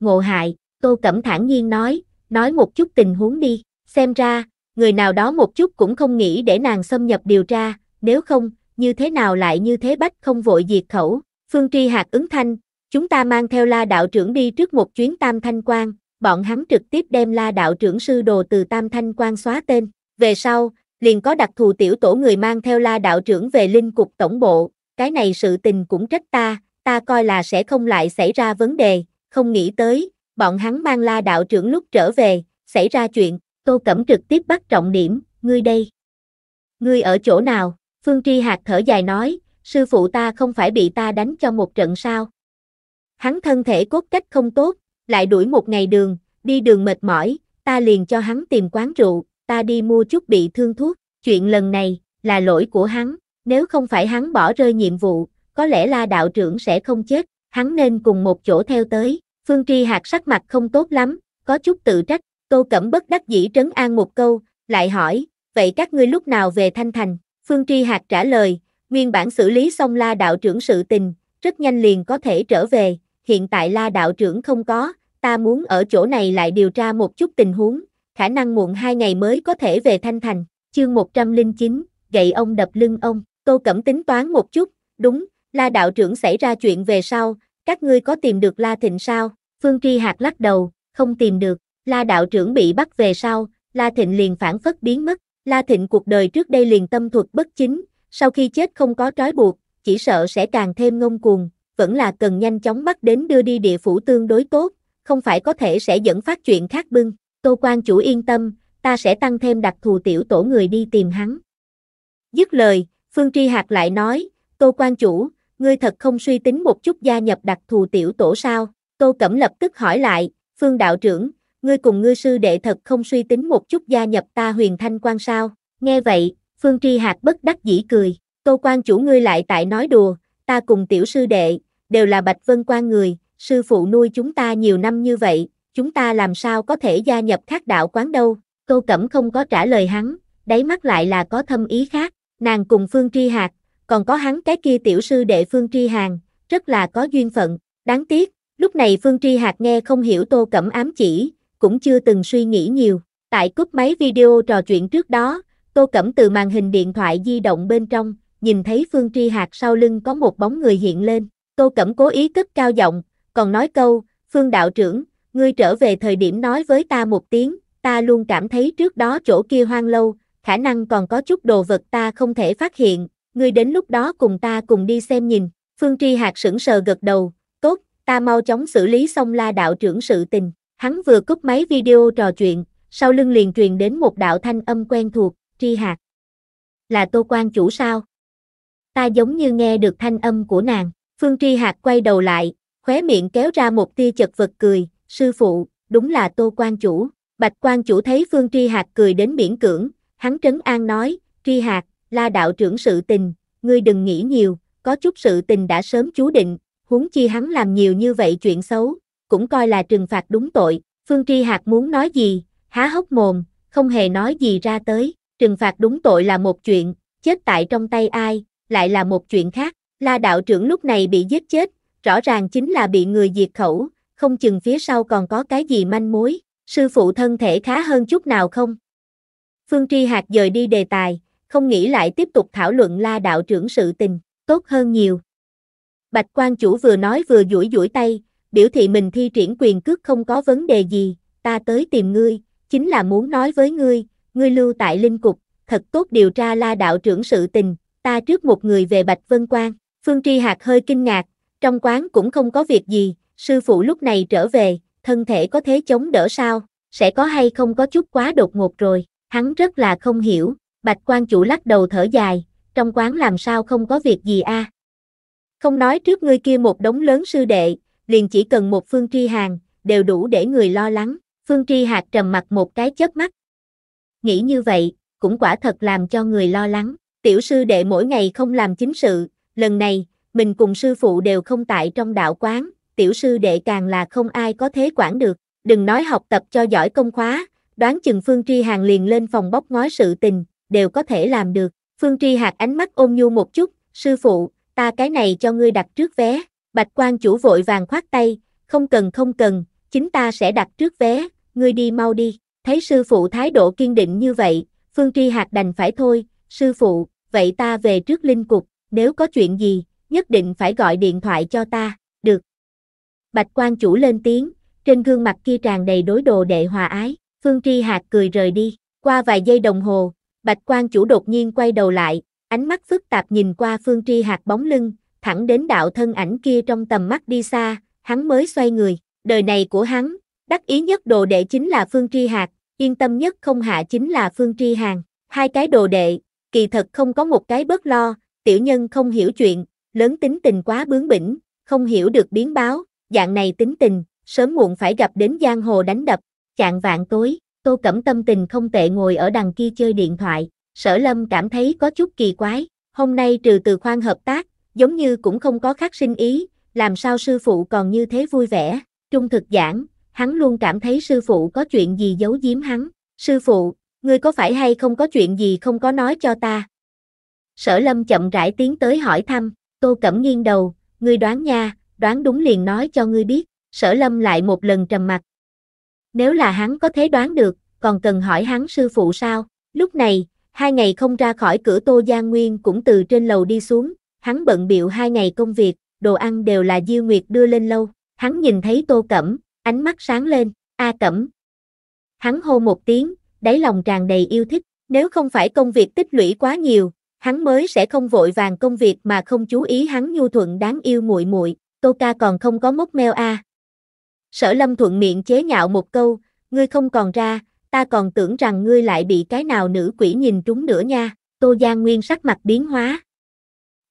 Ngộ hại, Tô Cẩm thản nhiên nói, nói một chút tình huống đi, xem ra, người nào đó một chút cũng không nghĩ để nàng xâm nhập điều tra, nếu không, như thế nào lại như thế bách không vội diệt khẩu, Phương Tri Hạc ứng thanh, chúng ta mang theo la đạo trưởng đi trước một chuyến tam thanh quan, bọn hắn trực tiếp đem la đạo trưởng sư đồ từ Tam Thanh quan xóa tên. Về sau, liền có đặc thù tiểu tổ người mang theo la đạo trưởng về linh cục tổng bộ, cái này sự tình cũng trách ta, ta coi là sẽ không lại xảy ra vấn đề, không nghĩ tới, bọn hắn mang la đạo trưởng lúc trở về, xảy ra chuyện, tô cẩm trực tiếp bắt trọng điểm, ngươi đây. Ngươi ở chỗ nào? Phương Tri Hạc thở dài nói, sư phụ ta không phải bị ta đánh cho một trận sao. Hắn thân thể cốt cách không tốt, lại đuổi một ngày đường, đi đường mệt mỏi, ta liền cho hắn tìm quán rượu, ta đi mua chút bị thương thuốc, chuyện lần này, là lỗi của hắn, nếu không phải hắn bỏ rơi nhiệm vụ, có lẽ la đạo trưởng sẽ không chết, hắn nên cùng một chỗ theo tới, Phương Tri hạt sắc mặt không tốt lắm, có chút tự trách, Tô Cẩm bất đắc dĩ trấn an một câu, lại hỏi, vậy các ngươi lúc nào về Thanh Thành, Phương Tri hạt trả lời, nguyên bản xử lý xong la đạo trưởng sự tình, rất nhanh liền có thể trở về, hiện tại la đạo trưởng không có, ta muốn ở chỗ này lại điều tra một chút tình huống, khả năng muộn hai ngày mới có thể về Thanh Thành, chương 109, gậy ông đập lưng ông, Câu cẩm tính toán một chút, đúng, la đạo trưởng xảy ra chuyện về sau, các ngươi có tìm được la thịnh sao, phương tri hạt lắc đầu, không tìm được, la đạo trưởng bị bắt về sau, la thịnh liền phản phất biến mất, la thịnh cuộc đời trước đây liền tâm thuật bất chính, sau khi chết không có trói buộc, chỉ sợ sẽ càng thêm ngông cuồng, vẫn là cần nhanh chóng bắt đến đưa đi địa phủ tương đối tốt, không phải có thể sẽ dẫn phát chuyện khác bưng. Tô quan chủ yên tâm, ta sẽ tăng thêm đặc thù tiểu tổ người đi tìm hắn. Dứt lời, Phương Tri Hạc lại nói, Tô quan chủ, ngươi thật không suy tính một chút gia nhập đặc thù tiểu tổ sao? Tô Cẩm lập tức hỏi lại, Phương đạo trưởng, ngươi cùng ngươi sư đệ thật không suy tính một chút gia nhập ta huyền thanh quan sao? Nghe vậy, Phương Tri Hạc bất đắc dĩ cười, Tô quan chủ ngươi lại tại nói đùa, ta cùng tiểu sư đệ, đều là Bạch Vân Quan người, sư phụ nuôi chúng ta nhiều năm như vậy, chúng ta làm sao có thể gia nhập khác đạo quán đâu, câu cẩm không có trả lời hắn, đáy mắt lại là có thâm ý khác, nàng cùng Phương Tri Hạc, còn có hắn cái kia tiểu sư đệ Phương Tri Hàng, rất là có duyên phận, đáng tiếc, lúc này Phương Tri Hạc nghe không hiểu tô cẩm ám chỉ, cũng chưa từng suy nghĩ nhiều, tại cúp máy video trò chuyện trước đó, tô cẩm từ màn hình điện thoại di động bên trong, nhìn thấy Phương Tri Hạc sau lưng có một bóng người hiện lên, Tô Cẩm cố ý cất cao giọng, còn nói câu, Phương đạo trưởng, ngươi trở về thời điểm nói với ta một tiếng, ta luôn cảm thấy trước đó chỗ kia hoang lâu, khả năng còn có chút đồ vật ta không thể phát hiện, ngươi đến lúc đó cùng ta cùng đi xem nhìn. Phương Tri Hạc sững sờ gật đầu, tốt, ta mau chóng xử lý xong la đạo trưởng sự tình. Hắn vừa cúp máy video trò chuyện, sau lưng liền truyền đến một đạo thanh âm quen thuộc, Tri Hạc. Là Tô Quan chủ sao? Ta giống như nghe được thanh âm của nàng. Phương Tri Hạc quay đầu lại, khóe miệng kéo ra một tia chật vật cười, sư phụ, đúng là tô quan chủ. Bạch quan chủ thấy Phương Tri Hạc cười đến miễn cưỡng, hắn trấn an nói, Tri Hạc, la đạo trưởng sự tình, ngươi đừng nghĩ nhiều, có chút sự tình đã sớm chú định, huống chi hắn làm nhiều như vậy chuyện xấu, cũng coi là trừng phạt đúng tội. Phương Tri Hạc muốn nói gì, há hốc mồm, không hề nói gì ra tới, trừng phạt đúng tội là một chuyện, chết tại trong tay ai, lại là một chuyện khác. La đạo trưởng lúc này bị giết chết, rõ ràng chính là bị người diệt khẩu, không chừng phía sau còn có cái gì manh mối, sư phụ thân thể khá hơn chút nào không? Phương Tri Hạc dời đi đề tài, không nghĩ lại tiếp tục thảo luận la đạo trưởng sự tình, tốt hơn nhiều. Bạch quan chủ vừa nói vừa duỗi duỗi tay, biểu thị mình thi triển quyền cước không có vấn đề gì, ta tới tìm ngươi, chính là muốn nói với ngươi, ngươi lưu tại linh cục, thật tốt điều tra la đạo trưởng sự tình, ta trước một người về Bạch Vân Quan. Phương Tri Hạc hơi kinh ngạc, trong quán cũng không có việc gì, sư phụ lúc này trở về, thân thể có thế chống đỡ sao, sẽ có hay không có chút quá đột ngột rồi, hắn rất là không hiểu, bạch quan chủ lắc đầu thở dài, trong quán làm sao không có việc gì a? Không nói trước ngươi kia một đống lớn sư đệ, liền chỉ cần một phương tri hàng, đều đủ để người lo lắng, phương tri hạt trầm mặt một cái chớp mắt. Nghĩ như vậy, cũng quả thật làm cho người lo lắng, tiểu sư đệ mỗi ngày không làm chính sự, lần này, mình cùng sư phụ đều không tại trong đạo quán, tiểu sư đệ càng là không ai có thế quản được, đừng nói học tập cho giỏi công khóa, đoán chừng Phương Tri Hàng liền lên phòng bóc ngói sự tình, đều có thể làm được. Phương Tri Hạc ánh mắt ôm nhu một chút, sư phụ, ta cái này cho ngươi đặt trước vé, bạch quan chủ vội vàng khoát tay, không cần không cần, chính ta sẽ đặt trước vé, ngươi đi mau đi, thấy sư phụ thái độ kiên định như vậy, Phương Tri Hạc đành phải thôi, sư phụ, vậy ta về trước linh cục, nếu có chuyện gì, nhất định phải gọi điện thoại cho ta, được. Bạch quan chủ lên tiếng, trên gương mặt kia tràn đầy đối đồ đệ hòa ái, Phương Tri Hạc cười rời đi, qua vài giây đồng hồ, Bạch quan chủ đột nhiên quay đầu lại, ánh mắt phức tạp nhìn qua Phương Tri Hạc bóng lưng, thẳng đến đạo thân ảnh kia trong tầm mắt đi xa, hắn mới xoay người, đời này của hắn, đắc ý nhất đồ đệ chính là Phương Tri Hạc, yên tâm nhất không hạ chính là Phương Tri Hàn, hai cái đồ đệ, kỳ thật không có một cái bớt lo, tiểu nhân không hiểu chuyện, lớn tính tình quá bướng bỉnh, không hiểu được biến báo, dạng này tính tình, sớm muộn phải gặp đến giang hồ đánh đập, chạng vạn tối, Tô Cẩm tâm tình không tệ ngồi ở đằng kia chơi điện thoại, sở lâm cảm thấy có chút kỳ quái, hôm nay trừ từ khoan hợp tác, giống như cũng không có khác sinh ý, làm sao sư phụ còn như thế vui vẻ, trung thực giảng, hắn luôn cảm thấy sư phụ có chuyện gì giấu giếm hắn, sư phụ, ngươi có phải hay không có chuyện gì không có nói cho ta, Sở lâm chậm rãi tiến tới hỏi thăm, tô cẩm nghiêng đầu, ngươi đoán nha, đoán đúng liền nói cho ngươi biết, sở lâm lại một lần trầm mặt. Nếu là hắn có thể đoán được, còn cần hỏi hắn sư phụ sao, lúc này, hai ngày không ra khỏi cửa tô Giang Nguyên cũng từ trên lầu đi xuống, hắn bận biệu hai ngày công việc, đồ ăn đều là Diêu Nguyệt đưa lên lâu, hắn nhìn thấy tô cẩm, ánh mắt sáng lên, a cẩm. Hắn hô một tiếng, đáy lòng tràn đầy yêu thích, nếu không phải công việc tích lũy quá nhiều, hắn mới sẽ không vội vàng công việc mà không chú ý hắn nhu thuận đáng yêu muội muội, Tô ca còn không có mốc meo a. À. Sở Lâm thuận miệng chế nhạo một câu, ngươi không còn ra, ta còn tưởng rằng ngươi lại bị cái nào nữ quỷ nhìn trúng nữa nha, Tô Giang Nguyên sắc mặt biến hóa.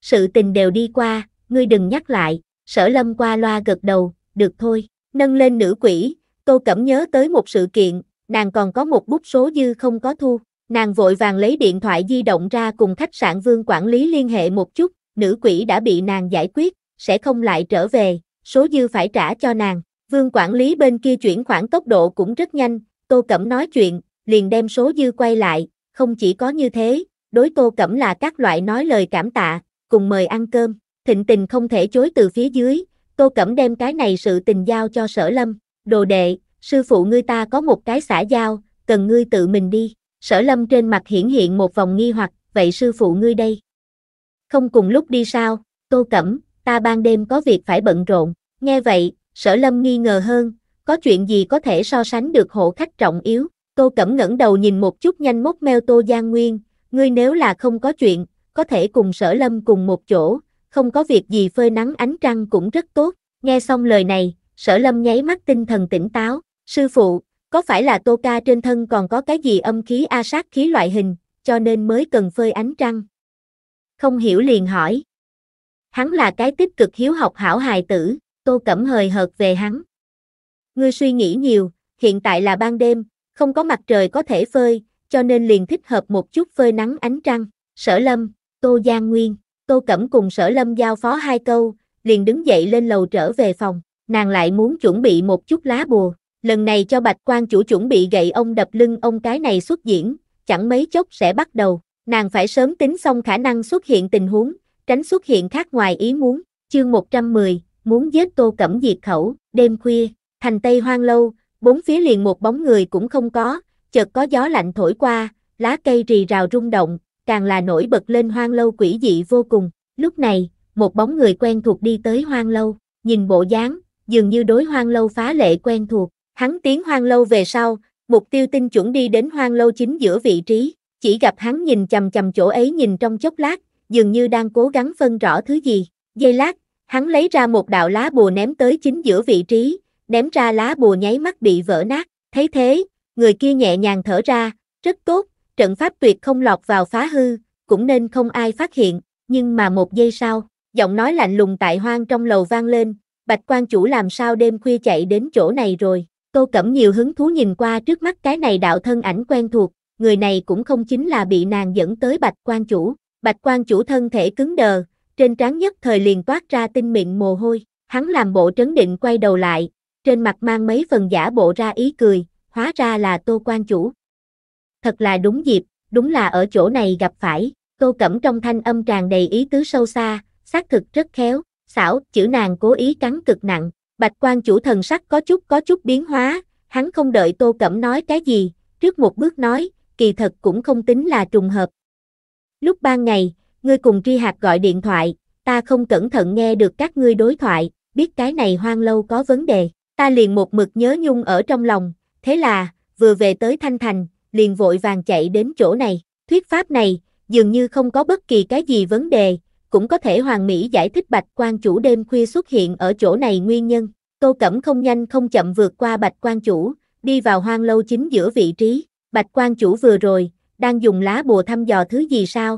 Sự tình đều đi qua, ngươi đừng nhắc lại, sở lâm qua loa gật đầu, được thôi, nâng lên nữ quỷ, Tô Cẩm nhớ tới một sự kiện, nàng còn có một bút số dư không có thu, Nàng vội vàng lấy điện thoại di động ra cùng khách sạn vương quản lý liên hệ một chút, nữ quỷ đã bị nàng giải quyết, sẽ không lại trở về, số dư phải trả cho nàng. Vương quản lý bên kia chuyển khoản tốc độ cũng rất nhanh, Tô Cẩm nói chuyện, liền đem số dư quay lại, không chỉ có như thế, đối Tô Cẩm là các loại nói lời cảm tạ, cùng mời ăn cơm, thịnh tình không thể chối từ phía dưới, Tô Cẩm đem cái này sự tình giao cho sở lâm, đồ đệ, sư phụ ngươi ta có một cái xã giao, cần ngươi tự mình đi sở lâm trên mặt hiển hiện một vòng nghi hoặc, vậy sư phụ ngươi đây? Không cùng lúc đi sao, tô cẩm, ta ban đêm có việc phải bận rộn, nghe vậy, sở lâm nghi ngờ hơn, có chuyện gì có thể so sánh được hộ khách trọng yếu, tô cẩm ngẩng đầu nhìn một chút nhanh mốc meo tô giang nguyên, ngươi nếu là không có chuyện, có thể cùng sở lâm cùng một chỗ, không có việc gì phơi nắng ánh trăng cũng rất tốt, nghe xong lời này, sở lâm nháy mắt tinh thần tỉnh táo, sư phụ, có phải là tô ca trên thân còn có cái gì âm khí a sát khí loại hình, cho nên mới cần phơi ánh trăng? Không hiểu liền hỏi. Hắn là cái tích cực hiếu học hảo hài tử, Tô Cẩm hời hợt về hắn. Ngươi suy nghĩ nhiều, hiện tại là ban đêm, không có mặt trời có thể phơi, cho nên liền thích hợp một chút phơi nắng ánh trăng. Sở Lâm, Tô Giang Nguyên, Tô Cẩm cùng Sở Lâm giao phó hai câu, liền đứng dậy lên lầu trở về phòng, nàng lại muốn chuẩn bị một chút lá bùa lần này cho bạch quan chủ chuẩn bị gậy ông đập lưng ông cái này xuất diễn, chẳng mấy chốc sẽ bắt đầu, nàng phải sớm tính xong khả năng xuất hiện tình huống, tránh xuất hiện khác ngoài ý muốn, chương 110, muốn giết tô cẩm diệt khẩu, đêm khuya, thành tây hoang lâu, bốn phía liền một bóng người cũng không có, chợt có gió lạnh thổi qua, lá cây rì rào rung động, càng là nổi bật lên hoang lâu quỷ dị vô cùng, lúc này, một bóng người quen thuộc đi tới hoang lâu, nhìn bộ dáng, dường như đối hoang lâu phá lệ quen thuộc, Hắn tiến hoang lâu về sau, mục tiêu tinh chuẩn đi đến hoang lâu chính giữa vị trí, chỉ gặp hắn nhìn chầm chầm chỗ ấy nhìn trong chốc lát, dường như đang cố gắng phân rõ thứ gì. Giây lát, hắn lấy ra một đạo lá bùa ném tới chính giữa vị trí, ném ra lá bùa nháy mắt bị vỡ nát. Thấy thế, người kia nhẹ nhàng thở ra, rất tốt, trận pháp tuyệt không lọt vào phá hư, cũng nên không ai phát hiện, nhưng mà một giây sau, giọng nói lạnh lùng tại hoang trong lầu vang lên, bạch quan chủ làm sao đêm khuya chạy đến chỗ này rồi. Tô Cẩm nhiều hứng thú nhìn qua trước mắt cái này đạo thân ảnh quen thuộc, người này cũng không chính là bị nàng dẫn tới Bạch quan chủ. Bạch quan chủ thân thể cứng đờ, trên trán nhất thời liền toát ra tinh mịn mồ hôi, hắn làm bộ trấn định quay đầu lại, trên mặt mang mấy phần giả bộ ra ý cười, hóa ra là Tô quan chủ. Thật là đúng dịp, đúng là ở chỗ này gặp phải, Tô Cẩm trong thanh âm tràn đầy ý tứ sâu xa, xác thực rất khéo, xảo, chữ nàng cố ý cắn cực nặng, Bạch quan chủ thần sắc có chút có chút biến hóa, hắn không đợi Tô Cẩm nói cái gì, trước một bước nói, kỳ thật cũng không tính là trùng hợp. Lúc ban ngày, ngươi cùng tri hạt gọi điện thoại, ta không cẩn thận nghe được các ngươi đối thoại, biết cái này hoang lâu có vấn đề, ta liền một mực nhớ nhung ở trong lòng, thế là, vừa về tới Thanh Thành, liền vội vàng chạy đến chỗ này, thuyết pháp này, dường như không có bất kỳ cái gì vấn đề, cũng có thể hoàn mỹ giải thích bạch quan chủ đêm khuya xuất hiện ở chỗ này nguyên nhân. Tô Cẩm không nhanh không chậm vượt qua bạch quan chủ, đi vào hoang lâu chính giữa vị trí. Bạch quan chủ vừa rồi, đang dùng lá bùa thăm dò thứ gì sao?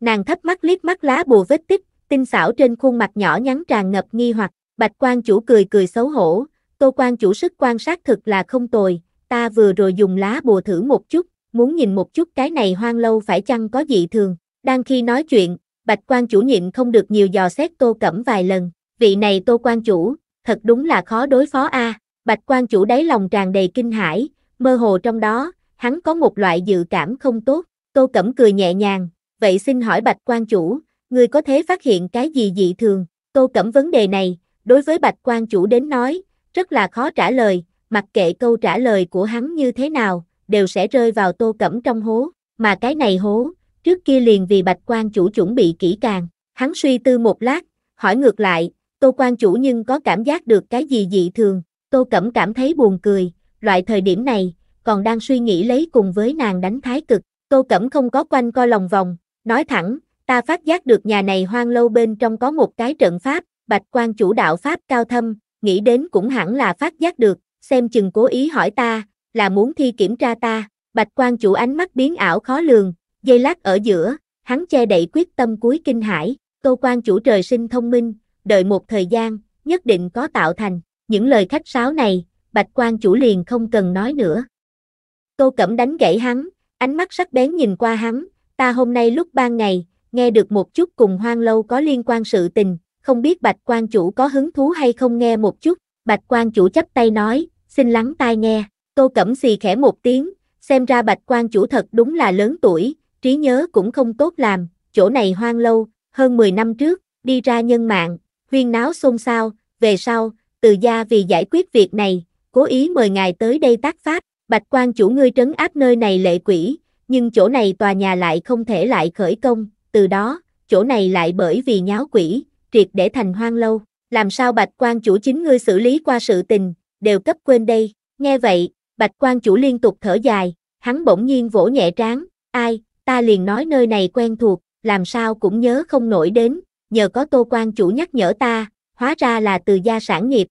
Nàng thấp mắt liếc mắt lá bùa vết tích, tinh xảo trên khuôn mặt nhỏ nhắn tràn ngập nghi hoặc, bạch quan chủ cười cười xấu hổ, tô quan chủ sức quan sát thực là không tồi, ta vừa rồi dùng lá bùa thử một chút, muốn nhìn một chút cái này hoang lâu phải chăng có dị thường, đang khi nói chuyện, Bạch quan chủ nhiệm không được nhiều dò xét Tô Cẩm vài lần, vị này Tô quan chủ, thật đúng là khó đối phó a. Bạch quan chủ đáy lòng tràn đầy kinh hãi, mơ hồ trong đó, hắn có một loại dự cảm không tốt. Tô Cẩm cười nhẹ nhàng, vậy xin hỏi Bạch quan chủ, người có thể phát hiện cái gì dị thường? Tô Cẩm vấn đề này, đối với Bạch quan chủ đến nói, rất là khó trả lời, mặc kệ câu trả lời của hắn như thế nào, đều sẽ rơi vào Tô Cẩm trong hố, mà cái này hố, trước kia liền vì bạch quan chủ chuẩn bị kỹ càng, hắn suy tư một lát, hỏi ngược lại, tô quan chủ nhưng có cảm giác được cái gì dị thường, tô cẩm cảm thấy buồn cười, loại thời điểm này, còn đang suy nghĩ lấy cùng với nàng đánh thái cực, tô cẩm không có quanh co lòng vòng, nói thẳng, ta phát giác được nhà này hoang lâu bên trong có một cái trận pháp, bạch quan chủ đạo pháp cao thâm, nghĩ đến cũng hẳn là phát giác được, xem chừng cố ý hỏi ta, là muốn thi kiểm tra ta, bạch quan chủ ánh mắt biến ảo khó lường, Dây lát ở giữa, hắn che đậy quyết tâm cuối kinh hải, tô quan chủ trời sinh thông minh, đợi một thời gian, nhất định có tạo thành. Những lời khách sáo này, bạch quan chủ liền không cần nói nữa. Tô Cẩm đánh gãy hắn, ánh mắt sắc bén nhìn qua hắn, ta hôm nay lúc ban ngày, nghe được một chút cùng hoang lâu có liên quan sự tình, không biết bạch quan chủ có hứng thú hay không nghe một chút, bạch quan chủ chấp tay nói, xin lắng tai nghe, tô cẩm xì khẽ một tiếng, xem ra bạch quan chủ thật đúng là lớn tuổi, trí nhớ cũng không tốt làm, chỗ này hoang lâu, hơn 10 năm trước, đi ra nhân mạng, huyên náo xôn xao, về sau, từ gia vì giải quyết việc này, cố ý mời ngài tới đây tác pháp, bạch quan chủ ngươi trấn áp nơi này lệ quỷ, nhưng chỗ này tòa nhà lại không thể lại khởi công, từ đó, chỗ này lại bởi vì nháo quỷ, triệt để thành hoang lâu, làm sao bạch quan chủ chính ngươi xử lý qua sự tình, đều cấp quên đây, nghe vậy, bạch quan chủ liên tục thở dài, hắn bỗng nhiên vỗ nhẹ trán, ai, ta liền nói nơi này quen thuộc, làm sao cũng nhớ không nổi đến, nhờ có tô quan chủ nhắc nhở ta, hóa ra là từ gia sản nghiệp.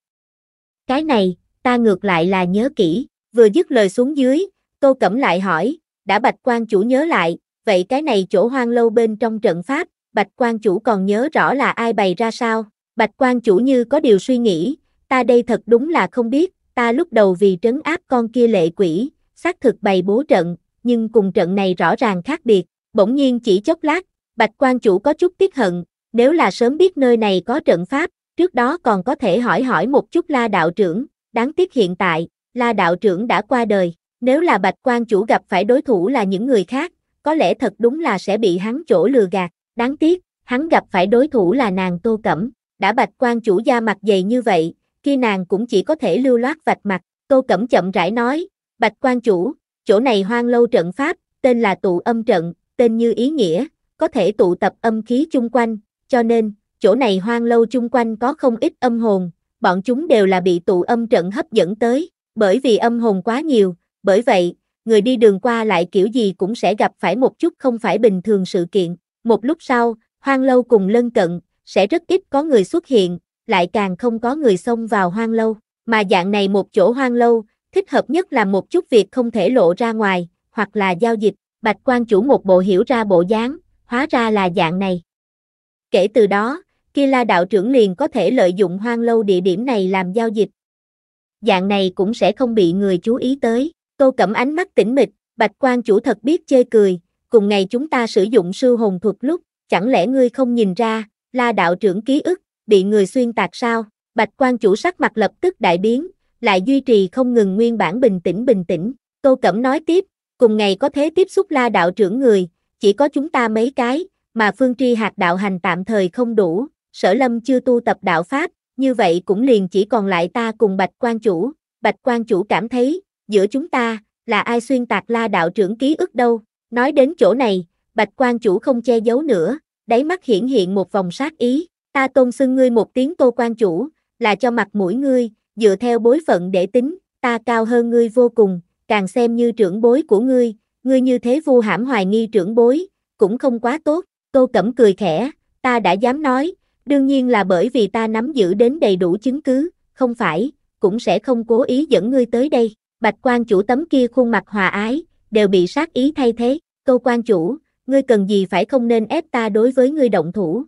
Cái này, ta ngược lại là nhớ kỹ, vừa dứt lời xuống dưới, tô cẩm lại hỏi, đã bạch quan chủ nhớ lại, vậy cái này chỗ hoang lâu bên trong trận pháp, bạch quan chủ còn nhớ rõ là ai bày ra sao, bạch quan chủ như có điều suy nghĩ, ta đây thật đúng là không biết, ta lúc đầu vì trấn áp con kia lệ quỷ, xác thực bày bố trận, nhưng cùng trận này rõ ràng khác biệt, bỗng nhiên chỉ chốc lát, Bạch quan chủ có chút tiếc hận, nếu là sớm biết nơi này có trận pháp, trước đó còn có thể hỏi hỏi một chút La đạo trưởng, đáng tiếc hiện tại, La đạo trưởng đã qua đời, nếu là Bạch quan chủ gặp phải đối thủ là những người khác, có lẽ thật đúng là sẽ bị hắn chỗ lừa gạt, đáng tiếc, hắn gặp phải đối thủ là nàng Tô Cẩm, đã Bạch quan chủ da mặt dày như vậy, khi nàng cũng chỉ có thể lưu loát vạch mặt, Tô Cẩm chậm rãi nói, Bạch quan chủ, Chỗ này hoang lâu trận pháp, tên là tụ âm trận, tên như ý nghĩa, có thể tụ tập âm khí chung quanh, cho nên, chỗ này hoang lâu chung quanh có không ít âm hồn, bọn chúng đều là bị tụ âm trận hấp dẫn tới, bởi vì âm hồn quá nhiều, bởi vậy, người đi đường qua lại kiểu gì cũng sẽ gặp phải một chút không phải bình thường sự kiện. Một lúc sau, hoang lâu cùng lân cận, sẽ rất ít có người xuất hiện, lại càng không có người xông vào hoang lâu, mà dạng này một chỗ hoang lâu, thích hợp nhất là một chút việc không thể lộ ra ngoài, hoặc là giao dịch, bạch quan chủ một bộ hiểu ra bộ dáng, hóa ra là dạng này. Kể từ đó, kia la đạo trưởng liền có thể lợi dụng hoang lâu địa điểm này làm giao dịch. Dạng này cũng sẽ không bị người chú ý tới, tô cẩm ánh mắt tỉnh mịch, bạch quan chủ thật biết chơi cười, cùng ngày chúng ta sử dụng sư hồn thuật lúc, chẳng lẽ ngươi không nhìn ra, la đạo trưởng ký ức, bị người xuyên tạc sao, bạch quan chủ sắc mặt lập tức đại biến, lại duy trì không ngừng nguyên bản bình tĩnh bình tĩnh. Câu Cẩm nói tiếp, cùng ngày có thế tiếp xúc la đạo trưởng người, chỉ có chúng ta mấy cái, mà phương tri hạt đạo hành tạm thời không đủ, sở lâm chưa tu tập đạo Pháp, như vậy cũng liền chỉ còn lại ta cùng Bạch quan Chủ. Bạch quan Chủ cảm thấy, giữa chúng ta, là ai xuyên tạc la đạo trưởng ký ức đâu. Nói đến chỗ này, Bạch quan Chủ không che giấu nữa, đáy mắt hiển hiện một vòng sát ý, ta tôn xưng ngươi một tiếng tô quan Chủ, là cho mặt mũi ngươi, dựa theo bối phận để tính, ta cao hơn ngươi vô cùng, càng xem như trưởng bối của ngươi, ngươi như thế vu hãm hoài nghi trưởng bối, cũng không quá tốt, câu cẩm cười khẽ, ta đã dám nói, đương nhiên là bởi vì ta nắm giữ đến đầy đủ chứng cứ, không phải, cũng sẽ không cố ý dẫn ngươi tới đây, bạch quan chủ tấm kia khuôn mặt hòa ái, đều bị sát ý thay thế, câu quan chủ, ngươi cần gì phải không nên ép ta đối với ngươi động thủ.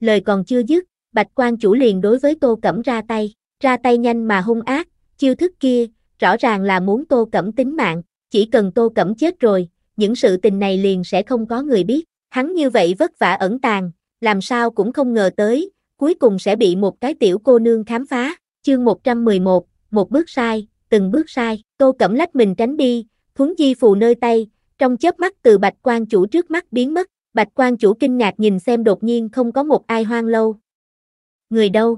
Lời còn chưa dứt, bạch quan chủ liền đối với tô cẩm ra tay ra tay nhanh mà hung ác, chiêu thức kia, rõ ràng là muốn Tô Cẩm tính mạng, chỉ cần Tô Cẩm chết rồi, những sự tình này liền sẽ không có người biết, hắn như vậy vất vả ẩn tàng, làm sao cũng không ngờ tới, cuối cùng sẽ bị một cái tiểu cô nương khám phá, chương 111, một bước sai, từng bước sai, Tô Cẩm lách mình tránh đi, thuấn di phù nơi tay, trong chớp mắt từ bạch quan chủ trước mắt biến mất, bạch quan chủ kinh ngạc nhìn xem đột nhiên không có một ai hoang lâu. Người đâu?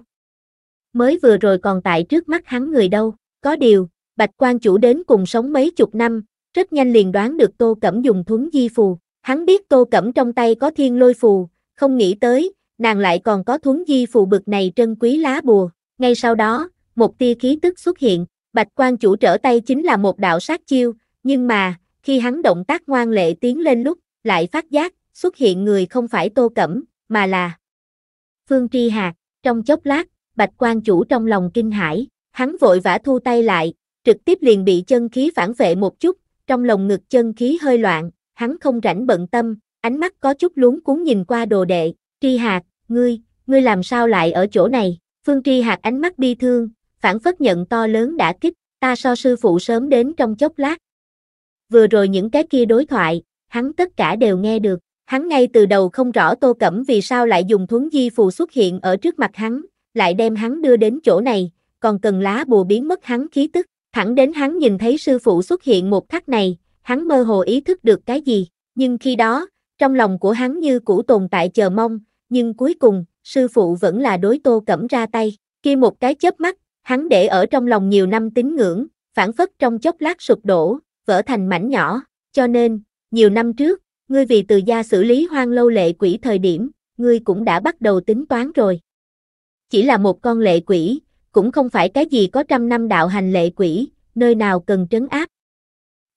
mới vừa rồi còn tại trước mắt hắn người đâu. Có điều, Bạch quan chủ đến cùng sống mấy chục năm, rất nhanh liền đoán được Tô Cẩm dùng thuấn di phù. Hắn biết Tô Cẩm trong tay có thiên lôi phù, không nghĩ tới, nàng lại còn có thuấn di phù bực này trân quý lá bùa. Ngay sau đó, một tia khí tức xuất hiện, Bạch quan chủ trở tay chính là một đạo sát chiêu, nhưng mà, khi hắn động tác ngoan lệ tiến lên lúc, lại phát giác, xuất hiện người không phải Tô Cẩm, mà là Phương Tri Hạc, trong chốc lát, Bạch quan chủ trong lòng kinh hãi, hắn vội vã thu tay lại, trực tiếp liền bị chân khí phản vệ một chút, trong lòng ngực chân khí hơi loạn, hắn không rảnh bận tâm, ánh mắt có chút luống cuốn nhìn qua đồ đệ, tri hạt, ngươi, ngươi làm sao lại ở chỗ này, phương tri hạt ánh mắt bi thương, phản phất nhận to lớn đã kích, ta so sư phụ sớm đến trong chốc lát. Vừa rồi những cái kia đối thoại, hắn tất cả đều nghe được, hắn ngay từ đầu không rõ tô cẩm vì sao lại dùng thuấn di phù xuất hiện ở trước mặt hắn, lại đem hắn đưa đến chỗ này, còn cần lá bùa biến mất hắn khí tức, thẳng đến hắn nhìn thấy sư phụ xuất hiện một khắc này, hắn mơ hồ ý thức được cái gì, nhưng khi đó, trong lòng của hắn như cũ tồn tại chờ mong, nhưng cuối cùng, sư phụ vẫn là đối Tô Cẩm ra tay, khi một cái chớp mắt, hắn để ở trong lòng nhiều năm tín ngưỡng, phản phất trong chốc lát sụp đổ, vỡ thành mảnh nhỏ, cho nên, nhiều năm trước, ngươi vì từ gia xử lý hoang lâu lệ quỷ thời điểm, ngươi cũng đã bắt đầu tính toán rồi, chỉ là một con lệ quỷ, cũng không phải cái gì có trăm năm đạo hành lệ quỷ, nơi nào cần trấn áp.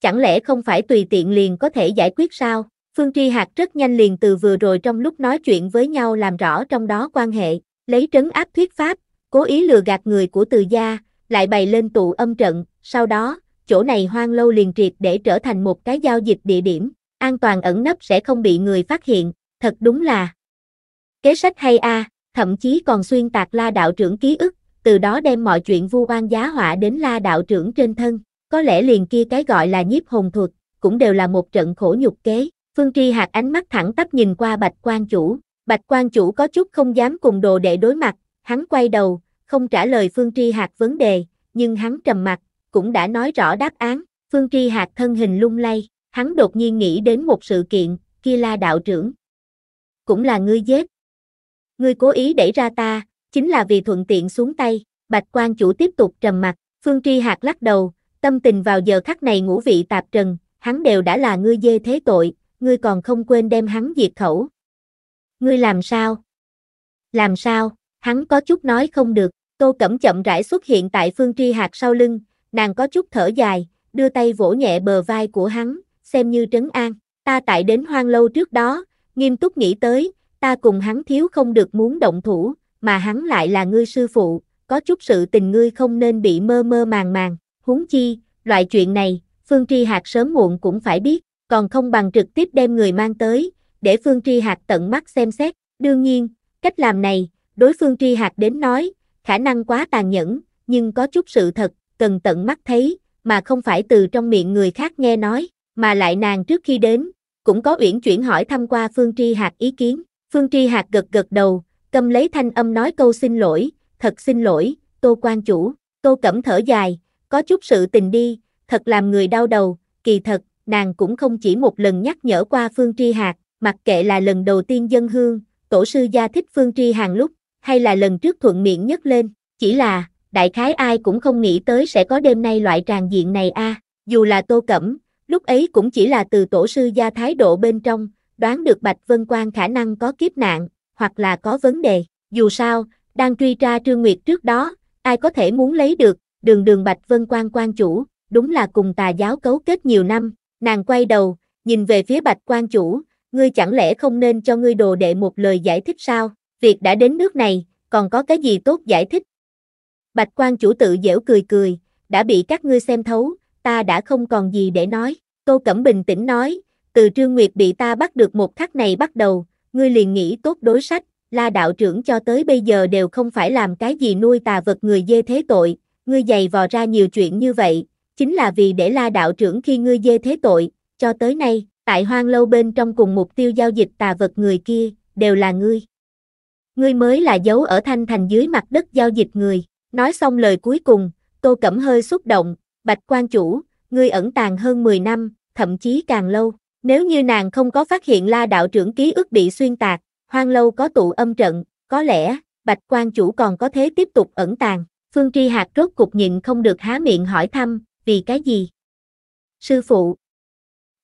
Chẳng lẽ không phải tùy tiện liền có thể giải quyết sao? Phương Tri Hạc rất nhanh liền từ vừa rồi trong lúc nói chuyện với nhau làm rõ trong đó quan hệ, lấy trấn áp thuyết pháp, cố ý lừa gạt người của từ gia, lại bày lên tụ âm trận, sau đó, chỗ này hoang lâu liền triệt để trở thành một cái giao dịch địa điểm, an toàn ẩn nấp sẽ không bị người phát hiện, thật đúng là kế sách hay a à thậm chí còn xuyên tạc la đạo trưởng ký ức, từ đó đem mọi chuyện vu oan giá họa đến la đạo trưởng trên thân, có lẽ liền kia cái gọi là nhiếp hồn thuật, cũng đều là một trận khổ nhục kế. Phương Tri Hạc ánh mắt thẳng tắp nhìn qua Bạch Quan Chủ, Bạch Quan Chủ có chút không dám cùng đồ đệ đối mặt, hắn quay đầu, không trả lời Phương Tri Hạc vấn đề, nhưng hắn trầm mặt, cũng đã nói rõ đáp án, Phương Tri Hạc thân hình lung lay, hắn đột nhiên nghĩ đến một sự kiện, kia la đạo trưởng. Cũng là ngươi giết, ngươi cố ý đẩy ra ta, chính là vì thuận tiện xuống tay, bạch quan chủ tiếp tục trầm mặt, phương tri hạt lắc đầu, tâm tình vào giờ khắc này ngũ vị tạp trần, hắn đều đã là ngươi dê thế tội, ngươi còn không quên đem hắn diệt khẩu. Ngươi làm sao? Làm sao? Hắn có chút nói không được, tô cẩm chậm rãi xuất hiện tại phương tri hạt sau lưng, nàng có chút thở dài, đưa tay vỗ nhẹ bờ vai của hắn, xem như trấn an, ta tại đến hoang lâu trước đó, nghiêm túc nghĩ tới, ta cùng hắn thiếu không được muốn động thủ, mà hắn lại là ngươi sư phụ, có chút sự tình ngươi không nên bị mơ mơ màng màng, huống chi, loại chuyện này, Phương Tri Hạc sớm muộn cũng phải biết, còn không bằng trực tiếp đem người mang tới, để Phương Tri Hạc tận mắt xem xét, đương nhiên, cách làm này, đối Phương Tri Hạc đến nói, khả năng quá tàn nhẫn, nhưng có chút sự thật, cần tận mắt thấy, mà không phải từ trong miệng người khác nghe nói, mà lại nàng trước khi đến, cũng có uyển chuyển hỏi thăm qua Phương Tri Hạc ý kiến, Phương Tri Hạc gật gật đầu, cầm lấy thanh âm nói câu xin lỗi, thật xin lỗi, Tô Quan Chủ, Tô Cẩm thở dài, có chút sự tình đi, thật làm người đau đầu, kỳ thật, nàng cũng không chỉ một lần nhắc nhở qua Phương Tri Hạc, mặc kệ là lần đầu tiên dân hương, tổ sư gia thích Phương Tri Hàng lúc, hay là lần trước thuận miệng nhất lên, chỉ là, đại khái ai cũng không nghĩ tới sẽ có đêm nay loại tràn diện này a dù là Tô Cẩm, lúc ấy cũng chỉ là từ tổ sư gia thái độ bên trong, đoán được Bạch Vân Quan khả năng có kiếp nạn, hoặc là có vấn đề. Dù sao, đang truy tra Trương Nguyệt trước đó, ai có thể muốn lấy được, đường đường Bạch Vân Quan quan chủ, đúng là cùng tà giáo cấu kết nhiều năm. Nàng quay đầu, nhìn về phía Bạch quan chủ, ngươi chẳng lẽ không nên cho ngươi đồ đệ một lời giải thích sao? Việc đã đến nước này, còn có cái gì tốt giải thích? Bạch quan chủ tự dễu cười cười, đã bị các ngươi xem thấu, ta đã không còn gì để nói. Tô Cẩm Bình tĩnh nói, từ Trương Nguyệt bị ta bắt được một khắc này bắt đầu, ngươi liền nghĩ tốt đối sách, la đạo trưởng cho tới bây giờ đều không phải làm cái gì nuôi tà vật người dê thế tội, ngươi giày vò ra nhiều chuyện như vậy, chính là vì để la đạo trưởng khi ngươi dê thế tội, cho tới nay, tại hoang lâu bên trong cùng mục tiêu giao dịch tà vật người kia, đều là ngươi. Ngươi mới là giấu ở thanh thành dưới mặt đất giao dịch người, nói xong lời cuối cùng, tô cẩm hơi xúc động, bạch quan chủ, ngươi ẩn tàng hơn 10 năm, thậm chí càng lâu. Nếu như nàng không có phát hiện la đạo trưởng ký ức bị xuyên tạc, hoang lâu có tụ âm trận, có lẽ, bạch quan chủ còn có thế tiếp tục ẩn tàng. Phương Tri Hạc rốt cục nhịn không được há miệng hỏi thăm, vì cái gì? Sư phụ,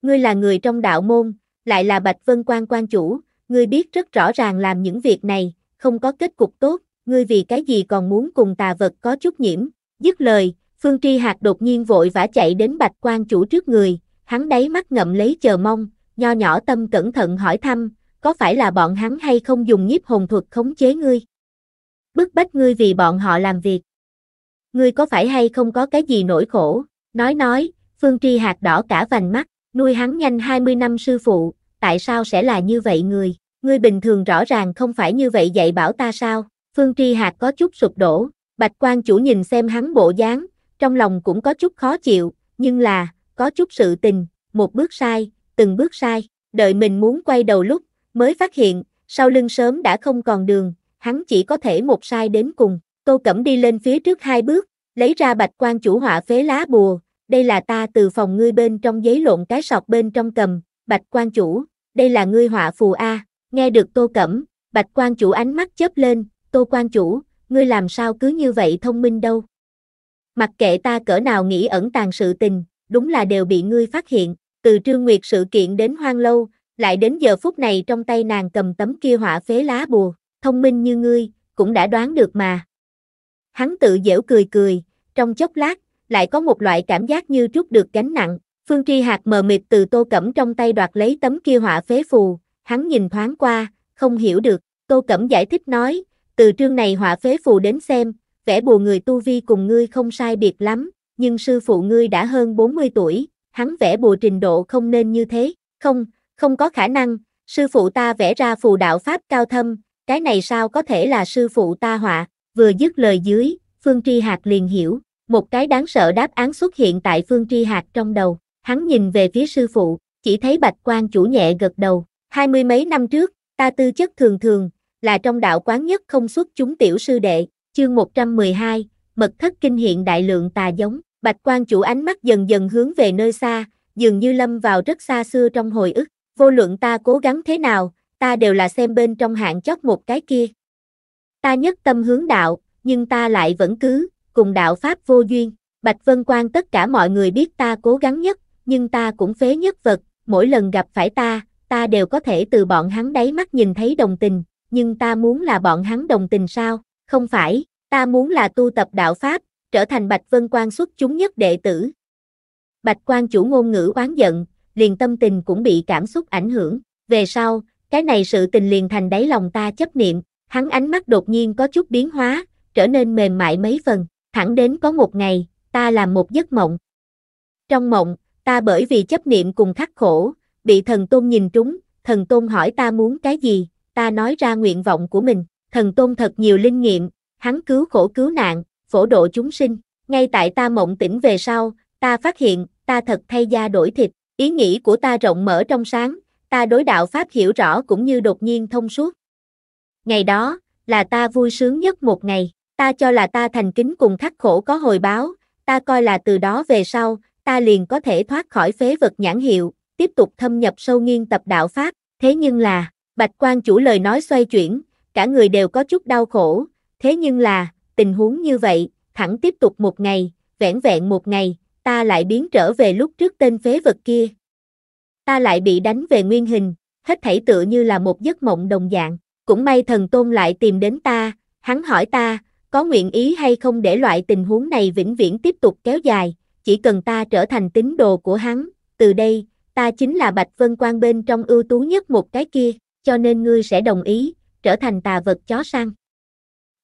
ngươi là người trong đạo môn, lại là Bạch Vân Quan quan chủ, ngươi biết rất rõ ràng làm những việc này, không có kết cục tốt, ngươi vì cái gì còn muốn cùng tà vật có chút nhiễm. Dứt lời, Phương Tri Hạc đột nhiên vội vã chạy đến Bạch Quan chủ trước người, Hắn đáy mắt ngậm lấy chờ mong, nho nhỏ tâm cẩn thận hỏi thăm, có phải là bọn hắn hay không dùng nhiếp hồn thuật khống chế ngươi? Bức bách ngươi vì bọn họ làm việc. Ngươi có phải hay không có cái gì nỗi khổ? Nói nói, Phương Tri hạt đỏ cả vành mắt, nuôi hắn nhanh 20 năm sư phụ, tại sao sẽ là như vậy người? Ngươi bình thường rõ ràng không phải như vậy dạy bảo ta sao? Phương Tri hạt có chút sụp đổ, Bạch quan chủ nhìn xem hắn bộ dáng, trong lòng cũng có chút khó chịu, nhưng là, có chút sự tình, một bước sai, từng bước sai, đợi mình muốn quay đầu lúc, mới phát hiện, sau lưng sớm đã không còn đường, hắn chỉ có thể một sai đến cùng. Tô Cẩm đi lên phía trước hai bước, lấy ra bạch quan chủ họa phế lá bùa, đây là ta từ phòng ngươi bên trong giấy lộn cái sọt bên trong cầm, bạch quan chủ, đây là ngươi họa phù A, nghe được Tô Cẩm, bạch quan chủ ánh mắt chớp lên, Tô quan chủ, ngươi làm sao cứ như vậy thông minh đâu. Mặc kệ ta cỡ nào nghĩ ẩn tàng sự tình, đúng là đều bị ngươi phát hiện, từ Trương Nguyệt sự kiện đến hoang lâu, lại đến giờ phút này trong tay nàng cầm tấm kia họa phế lá bùa, thông minh như ngươi, cũng đã đoán được mà. Hắn tự dễu cười cười, trong chốc lát, lại có một loại cảm giác như trút được gánh nặng, Phương Tri hạt mờ mịt từ tô cẩm trong tay đoạt lấy tấm kia họa phế phù, hắn nhìn thoáng qua, không hiểu được, tô cẩm giải thích nói, từ trương này họa phế phù đến xem, vẽ bùa người tu vi cùng ngươi không sai biệt lắm, nhưng sư phụ ngươi đã hơn 40 tuổi, hắn vẽ bùa trình độ không nên như thế, không, không có khả năng, sư phụ ta vẽ ra phù đạo pháp cao thâm, cái này sao có thể là sư phụ ta họa, vừa dứt lời dưới, Phương Tri Hạc liền hiểu, một cái đáng sợ đáp án xuất hiện tại Phương Tri Hạc trong đầu, hắn nhìn về phía sư phụ, chỉ thấy bạch quan chủ nhẹ gật đầu, hai mươi mấy năm trước, ta tư chất thường thường, là trong đạo quán nhất không xuất chúng tiểu sư đệ, chương 112, mật thất kinh hiện đại lượng tà giống, Bạch quan chủ ánh mắt dần dần hướng về nơi xa, dường như lâm vào rất xa xưa trong hồi ức, vô luận ta cố gắng thế nào, ta đều là xem bên trong hạng chót một cái kia. Ta nhất tâm hướng đạo, nhưng ta lại vẫn cứ, cùng đạo Pháp vô duyên. Bạch Vân Quan tất cả mọi người biết ta cố gắng nhất, nhưng ta cũng phế nhất vật, mỗi lần gặp phải ta, ta đều có thể từ bọn hắn đáy mắt nhìn thấy đồng tình, nhưng ta muốn là bọn hắn đồng tình sao, không phải, ta muốn là tu tập đạo Pháp, trở thành Bạch Vân Quan xuất chúng nhất đệ tử. Bạch Quan chủ ngôn ngữ oán giận, liền tâm tình cũng bị cảm xúc ảnh hưởng. Về sau, cái này sự tình liền thành đáy lòng ta chấp niệm, hắn ánh mắt đột nhiên có chút biến hóa, trở nên mềm mại mấy phần, thẳng đến có một ngày, ta làm một giấc mộng. Trong mộng, ta bởi vì chấp niệm cùng khắc khổ, bị thần tôn nhìn trúng, thần tôn hỏi ta muốn cái gì, ta nói ra nguyện vọng của mình, thần tôn thật nhiều linh nghiệm, hắn cứu khổ cứu nạn, phổ độ chúng sinh. Ngay tại ta mộng tỉnh về sau, ta phát hiện, ta thật thay da đổi thịt, ý nghĩ của ta rộng mở trong sáng, ta đối đạo Pháp hiểu rõ cũng như đột nhiên thông suốt. Ngày đó, là ta vui sướng nhất một ngày, ta cho là ta thành kính cùng khắc khổ có hồi báo, ta coi là từ đó về sau, ta liền có thể thoát khỏi phế vật nhãn hiệu, tiếp tục thâm nhập sâu nghiên tập đạo Pháp, thế nhưng là, Bạch quan chủ lời nói xoay chuyển, cả người đều có chút đau khổ, thế nhưng là, tình huống như vậy, thẳng tiếp tục một ngày, vẹn vẹn một ngày, ta lại biến trở về lúc trước tên phế vật kia. Ta lại bị đánh về nguyên hình, hết thảy tựa như là một giấc mộng đồng dạng, cũng may thần tôn lại tìm đến ta, hắn hỏi ta, có nguyện ý hay không để loại tình huống này vĩnh viễn tiếp tục kéo dài, chỉ cần ta trở thành tín đồ của hắn, từ đây, ta chính là Bạch Vân Quan bên trong ưu tú nhất một cái kia, cho nên ngươi sẽ đồng ý, trở thành tà vật chó săn.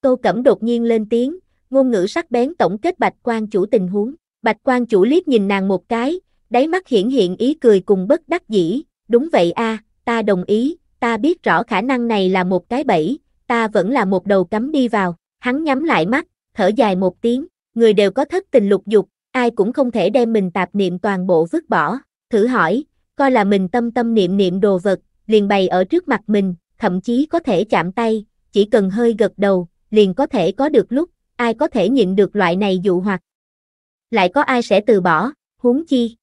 Tô Cẩm đột nhiên lên tiếng, ngôn ngữ sắc bén tổng kết Bạch quan chủ tình huống. Bạch quan chủ liếc nhìn nàng một cái, đáy mắt hiển hiện ý cười cùng bất đắc dĩ, đúng vậy a, ta đồng ý, ta biết rõ khả năng này là một cái bẫy, ta vẫn là một đầu cắm đi vào. Hắn nhắm lại mắt, thở dài một tiếng, người đều có thất tình lục dục, ai cũng không thể đem mình tạp niệm toàn bộ vứt bỏ, thử hỏi, coi là mình tâm tâm niệm niệm đồ vật, liền bày ở trước mặt mình, thậm chí có thể chạm tay, chỉ cần hơi gật đầu, liền có thể có được lúc, ai có thể nhịn được loại này dụ hoặc. Lại có ai sẽ từ bỏ, huống chi.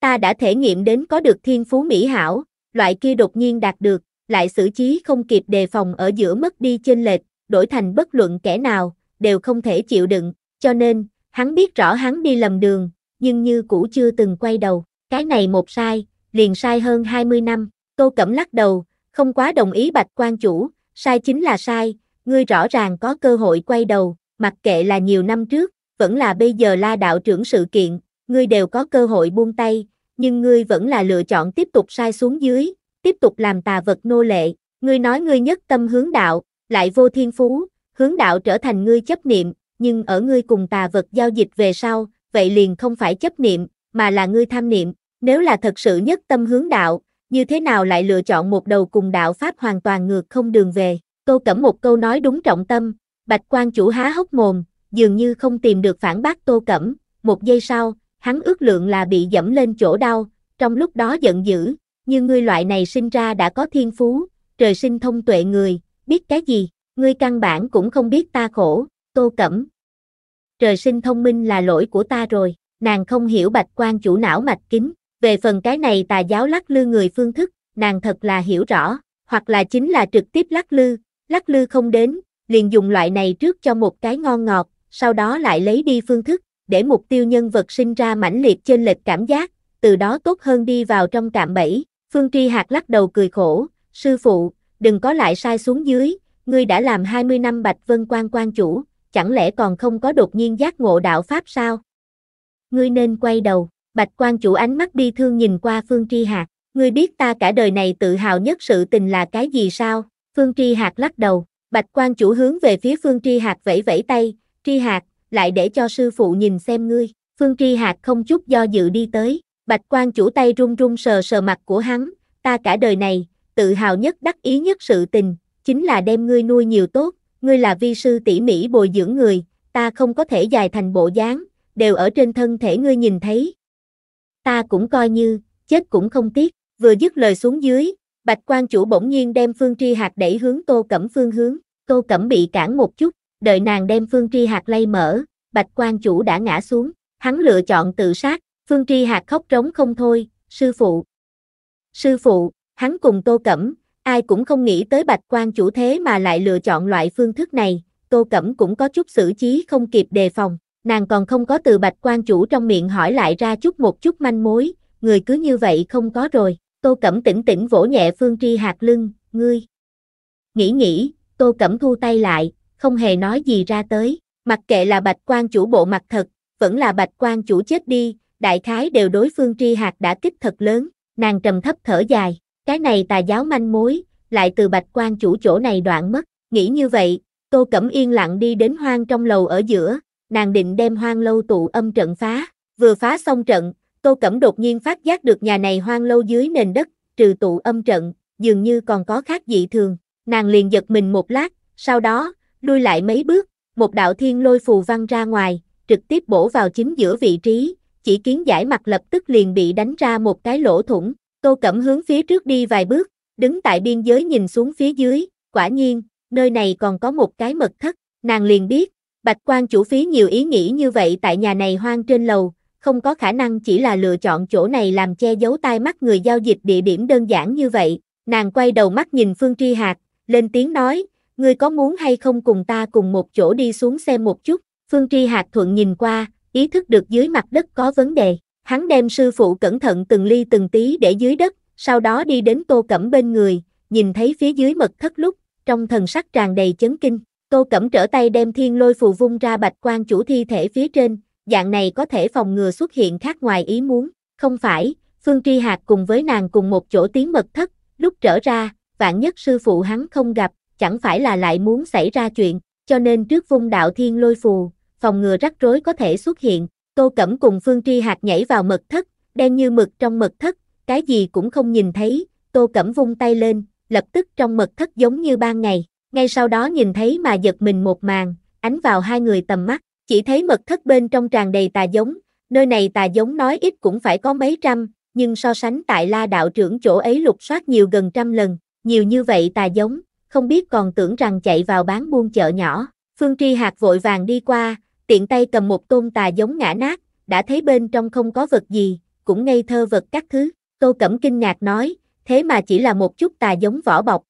Ta đã thể nghiệm đến có được thiên phú mỹ hảo, loại kia đột nhiên đạt được, lại xử trí không kịp đề phòng ở giữa mất đi chênh lệch, đổi thành bất luận kẻ nào, đều không thể chịu đựng, cho nên, hắn biết rõ hắn đi lầm đường, nhưng như cũ chưa từng quay đầu, cái này một sai, liền sai hơn 20 năm, Tô Cẩm lắc đầu, không quá đồng ý Bạch quan chủ, sai chính là sai, ngươi rõ ràng có cơ hội quay đầu, mặc kệ là nhiều năm trước, vẫn là bây giờ la đạo trưởng sự kiện, ngươi đều có cơ hội buông tay, nhưng ngươi vẫn là lựa chọn tiếp tục sai xuống dưới, tiếp tục làm tà vật nô lệ, ngươi nói ngươi nhất tâm hướng đạo, lại vô thiên phú, hướng đạo trở thành ngươi chấp niệm, nhưng ở ngươi cùng tà vật giao dịch về sau, vậy liền không phải chấp niệm, mà là ngươi tham niệm, nếu là thật sự nhất tâm hướng đạo, như thế nào lại lựa chọn một đầu cùng đạo pháp hoàn toàn ngược không đường về. Câu cẩm một câu nói đúng trọng tâm, bạch quan chủ há hốc mồm, dường như không tìm được phản bác tô cẩm, một giây sau, hắn ước lượng là bị dẫm lên chỗ đau, trong lúc đó giận dữ, như ngươi loại này sinh ra đã có thiên phú, trời sinh thông tuệ người, biết cái gì, ngươi căn bản cũng không biết ta khổ, tô cẩm. Trời sinh thông minh là lỗi của ta rồi, nàng không hiểu bạch quan chủ não mạch kính, về phần cái này tà giáo lắc lư người phương thức, nàng thật là hiểu rõ, hoặc là chính là trực tiếp lắc lư, lắc lư không đến, liền dùng loại này trước cho một cái ngon ngọt, sau đó lại lấy đi phương thức, để mục tiêu nhân vật sinh ra mãnh liệt trên lệch cảm giác, từ đó tốt hơn đi vào trong cạm bẫy. Phương Tri Hạc lắc đầu cười khổ, sư phụ, đừng có lại sai xuống dưới, ngươi đã làm 20 năm Bạch Vân Quan quan chủ, chẳng lẽ còn không có đột nhiên giác ngộ đạo Pháp sao? Ngươi nên quay đầu, Bạch quan chủ ánh mắt bi thương nhìn qua Phương Tri Hạc, ngươi biết ta cả đời này tự hào nhất sự tình là cái gì sao? Phương Tri Hạc lắc đầu, Bạch quan chủ hướng về phía Phương Tri Hạc vẫy vẫy tay, Tri Hạc, lại để cho sư phụ nhìn xem ngươi. Phương Tri Hạc không chút do dự đi tới, Bạch quan chủ tay run run sờ sờ mặt của hắn, ta cả đời này, tự hào nhất đắc ý nhất sự tình, chính là đem ngươi nuôi nhiều tốt, ngươi là vi sư tỉ mỉ bồi dưỡng người, ta không có thể dài thành bộ dáng, đều ở trên thân thể ngươi nhìn thấy. Ta cũng coi như, chết cũng không tiếc, vừa dứt lời xuống dưới, Bạch quan chủ bỗng nhiên đem Phương Tri hạt đẩy hướng Tô Cẩm Phương hướng, Tô Cẩm bị cản một chút, đợi nàng đem Phương Tri hạt lay mở, Bạch quan chủ đã ngã xuống, hắn lựa chọn tự sát, Phương Tri hạt khóc trống không thôi, sư phụ. Sư phụ, hắn cùng Tô Cẩm, ai cũng không nghĩ tới Bạch quan chủ thế mà lại lựa chọn loại phương thức này, Tô Cẩm cũng có chút xử trí không kịp đề phòng, nàng còn không có từ Bạch quan chủ trong miệng hỏi lại ra chút một chút manh mối, người cứ như vậy không có rồi. Tô Cẩm tỉnh tỉnh vỗ nhẹ Phương Tri hạt lưng, ngươi. Nghĩ nghĩ, Tô Cẩm thu tay lại, không hề nói gì ra tới, mặc kệ là bạch quan chủ bộ mặt thật, vẫn là bạch quan chủ chết đi, đại khái đều đối Phương Tri hạt đã kích thật lớn, nàng trầm thấp thở dài, cái này tà giáo manh mối, lại từ bạch quan chủ chỗ này đoạn mất, nghĩ như vậy, Tô Cẩm yên lặng đi đến hoang trong lầu ở giữa, nàng định đem hoang lâu tụ âm trận phá, vừa phá xong trận, Tô Cẩm đột nhiên phát giác được nhà này hoang lâu dưới nền đất, trừ tụ âm trận, dường như còn có khác dị thường. Nàng liền giật mình một lát, sau đó, lui lại mấy bước, một đạo thiên lôi phù văng ra ngoài, trực tiếp bổ vào chính giữa vị trí, chỉ kiến giải mặt lập tức liền bị đánh ra một cái lỗ thủng. Tô Cẩm hướng phía trước đi vài bước, đứng tại biên giới nhìn xuống phía dưới, quả nhiên, nơi này còn có một cái mật thất, nàng liền biết, Bạch quan chủ phí nhiều ý nghĩ như vậy tại nhà này hoang trên lầu, không có khả năng chỉ là lựa chọn chỗ này làm che giấu tai mắt người giao dịch địa điểm đơn giản như vậy. Nàng quay đầu mắt nhìn Phương Tri Hạc, lên tiếng nói, ngươi có muốn hay không cùng ta cùng một chỗ đi xuống xem một chút. Phương Tri Hạc thuận nhìn qua, ý thức được dưới mặt đất có vấn đề. Hắn đem sư phụ cẩn thận từng ly từng tí để dưới đất, sau đó đi đến tô cẩm bên người, nhìn thấy phía dưới mật thất lúc, trong thần sắc tràn đầy chấn kinh. Tô Cẩm trở tay đem thiên lôi phù vung ra bạch quan chủ thi thể phía trên, dạng này có thể phòng ngừa xuất hiện khác ngoài ý muốn, không phải, Phương Tri Hạc cùng với nàng cùng một chỗ tiếng mật thất, lúc trở ra, vạn nhất sư phụ hắn không gặp, chẳng phải là lại muốn xảy ra chuyện, cho nên trước vung đạo thiên lôi phù, phòng ngừa rắc rối có thể xuất hiện, Tô Cẩm cùng Phương Tri Hạc nhảy vào mật thất, đen như mực trong mật thất, cái gì cũng không nhìn thấy, Tô Cẩm vung tay lên, lập tức trong mật thất giống như ban ngày, ngay sau đó nhìn thấy mà giật mình một màn, ánh vào hai người tầm mắt, chỉ thấy mật thất bên trong tràn đầy tà giống, nơi này tà giống nói ít cũng phải có mấy trăm, nhưng so sánh tại la đạo trưởng chỗ ấy lục soát nhiều gần trăm lần, nhiều như vậy tà giống, không biết còn tưởng rằng chạy vào bán buôn chợ nhỏ. Phương Tri Hạc vội vàng đi qua, tiện tay cầm một tôn tà giống ngã nát, đã thấy bên trong không có vật gì, cũng ngây thơ vật các thứ. Tô Cẩm kinh ngạc nói, thế mà chỉ là một chút tà giống vỏ bọc.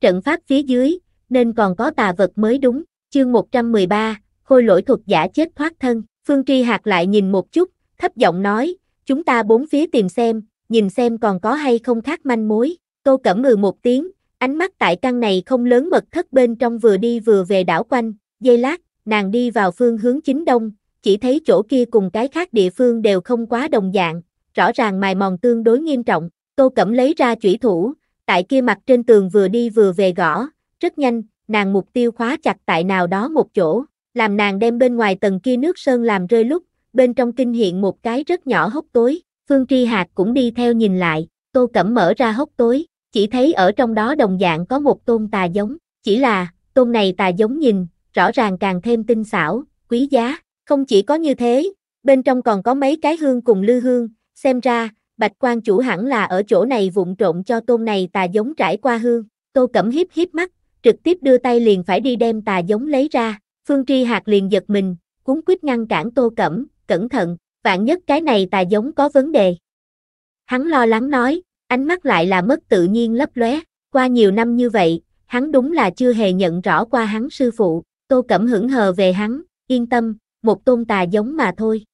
Trận pháp phía dưới, nên còn có tà vật mới đúng, chương 113, khôi lỗi thuật giả chết thoát thân. Phương Tri Hạc lại nhìn một chút, thấp giọng nói, chúng ta bốn phía tìm xem, nhìn xem còn có hay không khác manh mối. Tô Cẩm ngừ một tiếng, ánh mắt tại căn này không lớn mật thất bên trong vừa đi vừa về đảo quanh, giây lát, nàng đi vào phương hướng chính đông, chỉ thấy chỗ kia cùng cái khác địa phương đều không quá đồng dạng, rõ ràng mài mòn tương đối nghiêm trọng. Tô Cẩm lấy ra chủy thủ, tại kia mặt trên tường vừa đi vừa về gõ, rất nhanh, nàng mục tiêu khóa chặt tại nào đó một chỗ, làm nàng đem bên ngoài tầng kia nước sơn làm rơi lúc, bên trong kinh hiện một cái rất nhỏ hốc tối, Phương Tri Hạc cũng đi theo nhìn lại, Tô Cẩm mở ra hốc tối, chỉ thấy ở trong đó đồng dạng có một tôn tà giống, chỉ là, tôn này tà giống nhìn, rõ ràng càng thêm tinh xảo, quý giá, không chỉ có như thế, bên trong còn có mấy cái hương cùng lư hương, xem ra, Bạch quan chủ hẳn là ở chỗ này vụng trộn cho tôn này tà giống trải qua hương, Tô Cẩm hiếp hiếp mắt, trực tiếp đưa tay liền phải đi đem tà giống lấy ra, Phương Tri Hạc liền giật mình, cuốn quyết ngăn cản Tô Cẩm, cẩn thận, vạn nhất cái này tà giống có vấn đề. Hắn lo lắng nói, ánh mắt lại là mất tự nhiên lấp lóe, qua nhiều năm như vậy, hắn đúng là chưa hề nhận rõ qua hắn sư phụ, Tô Cẩm hững hờ về hắn, yên tâm, một tôn tà giống mà thôi.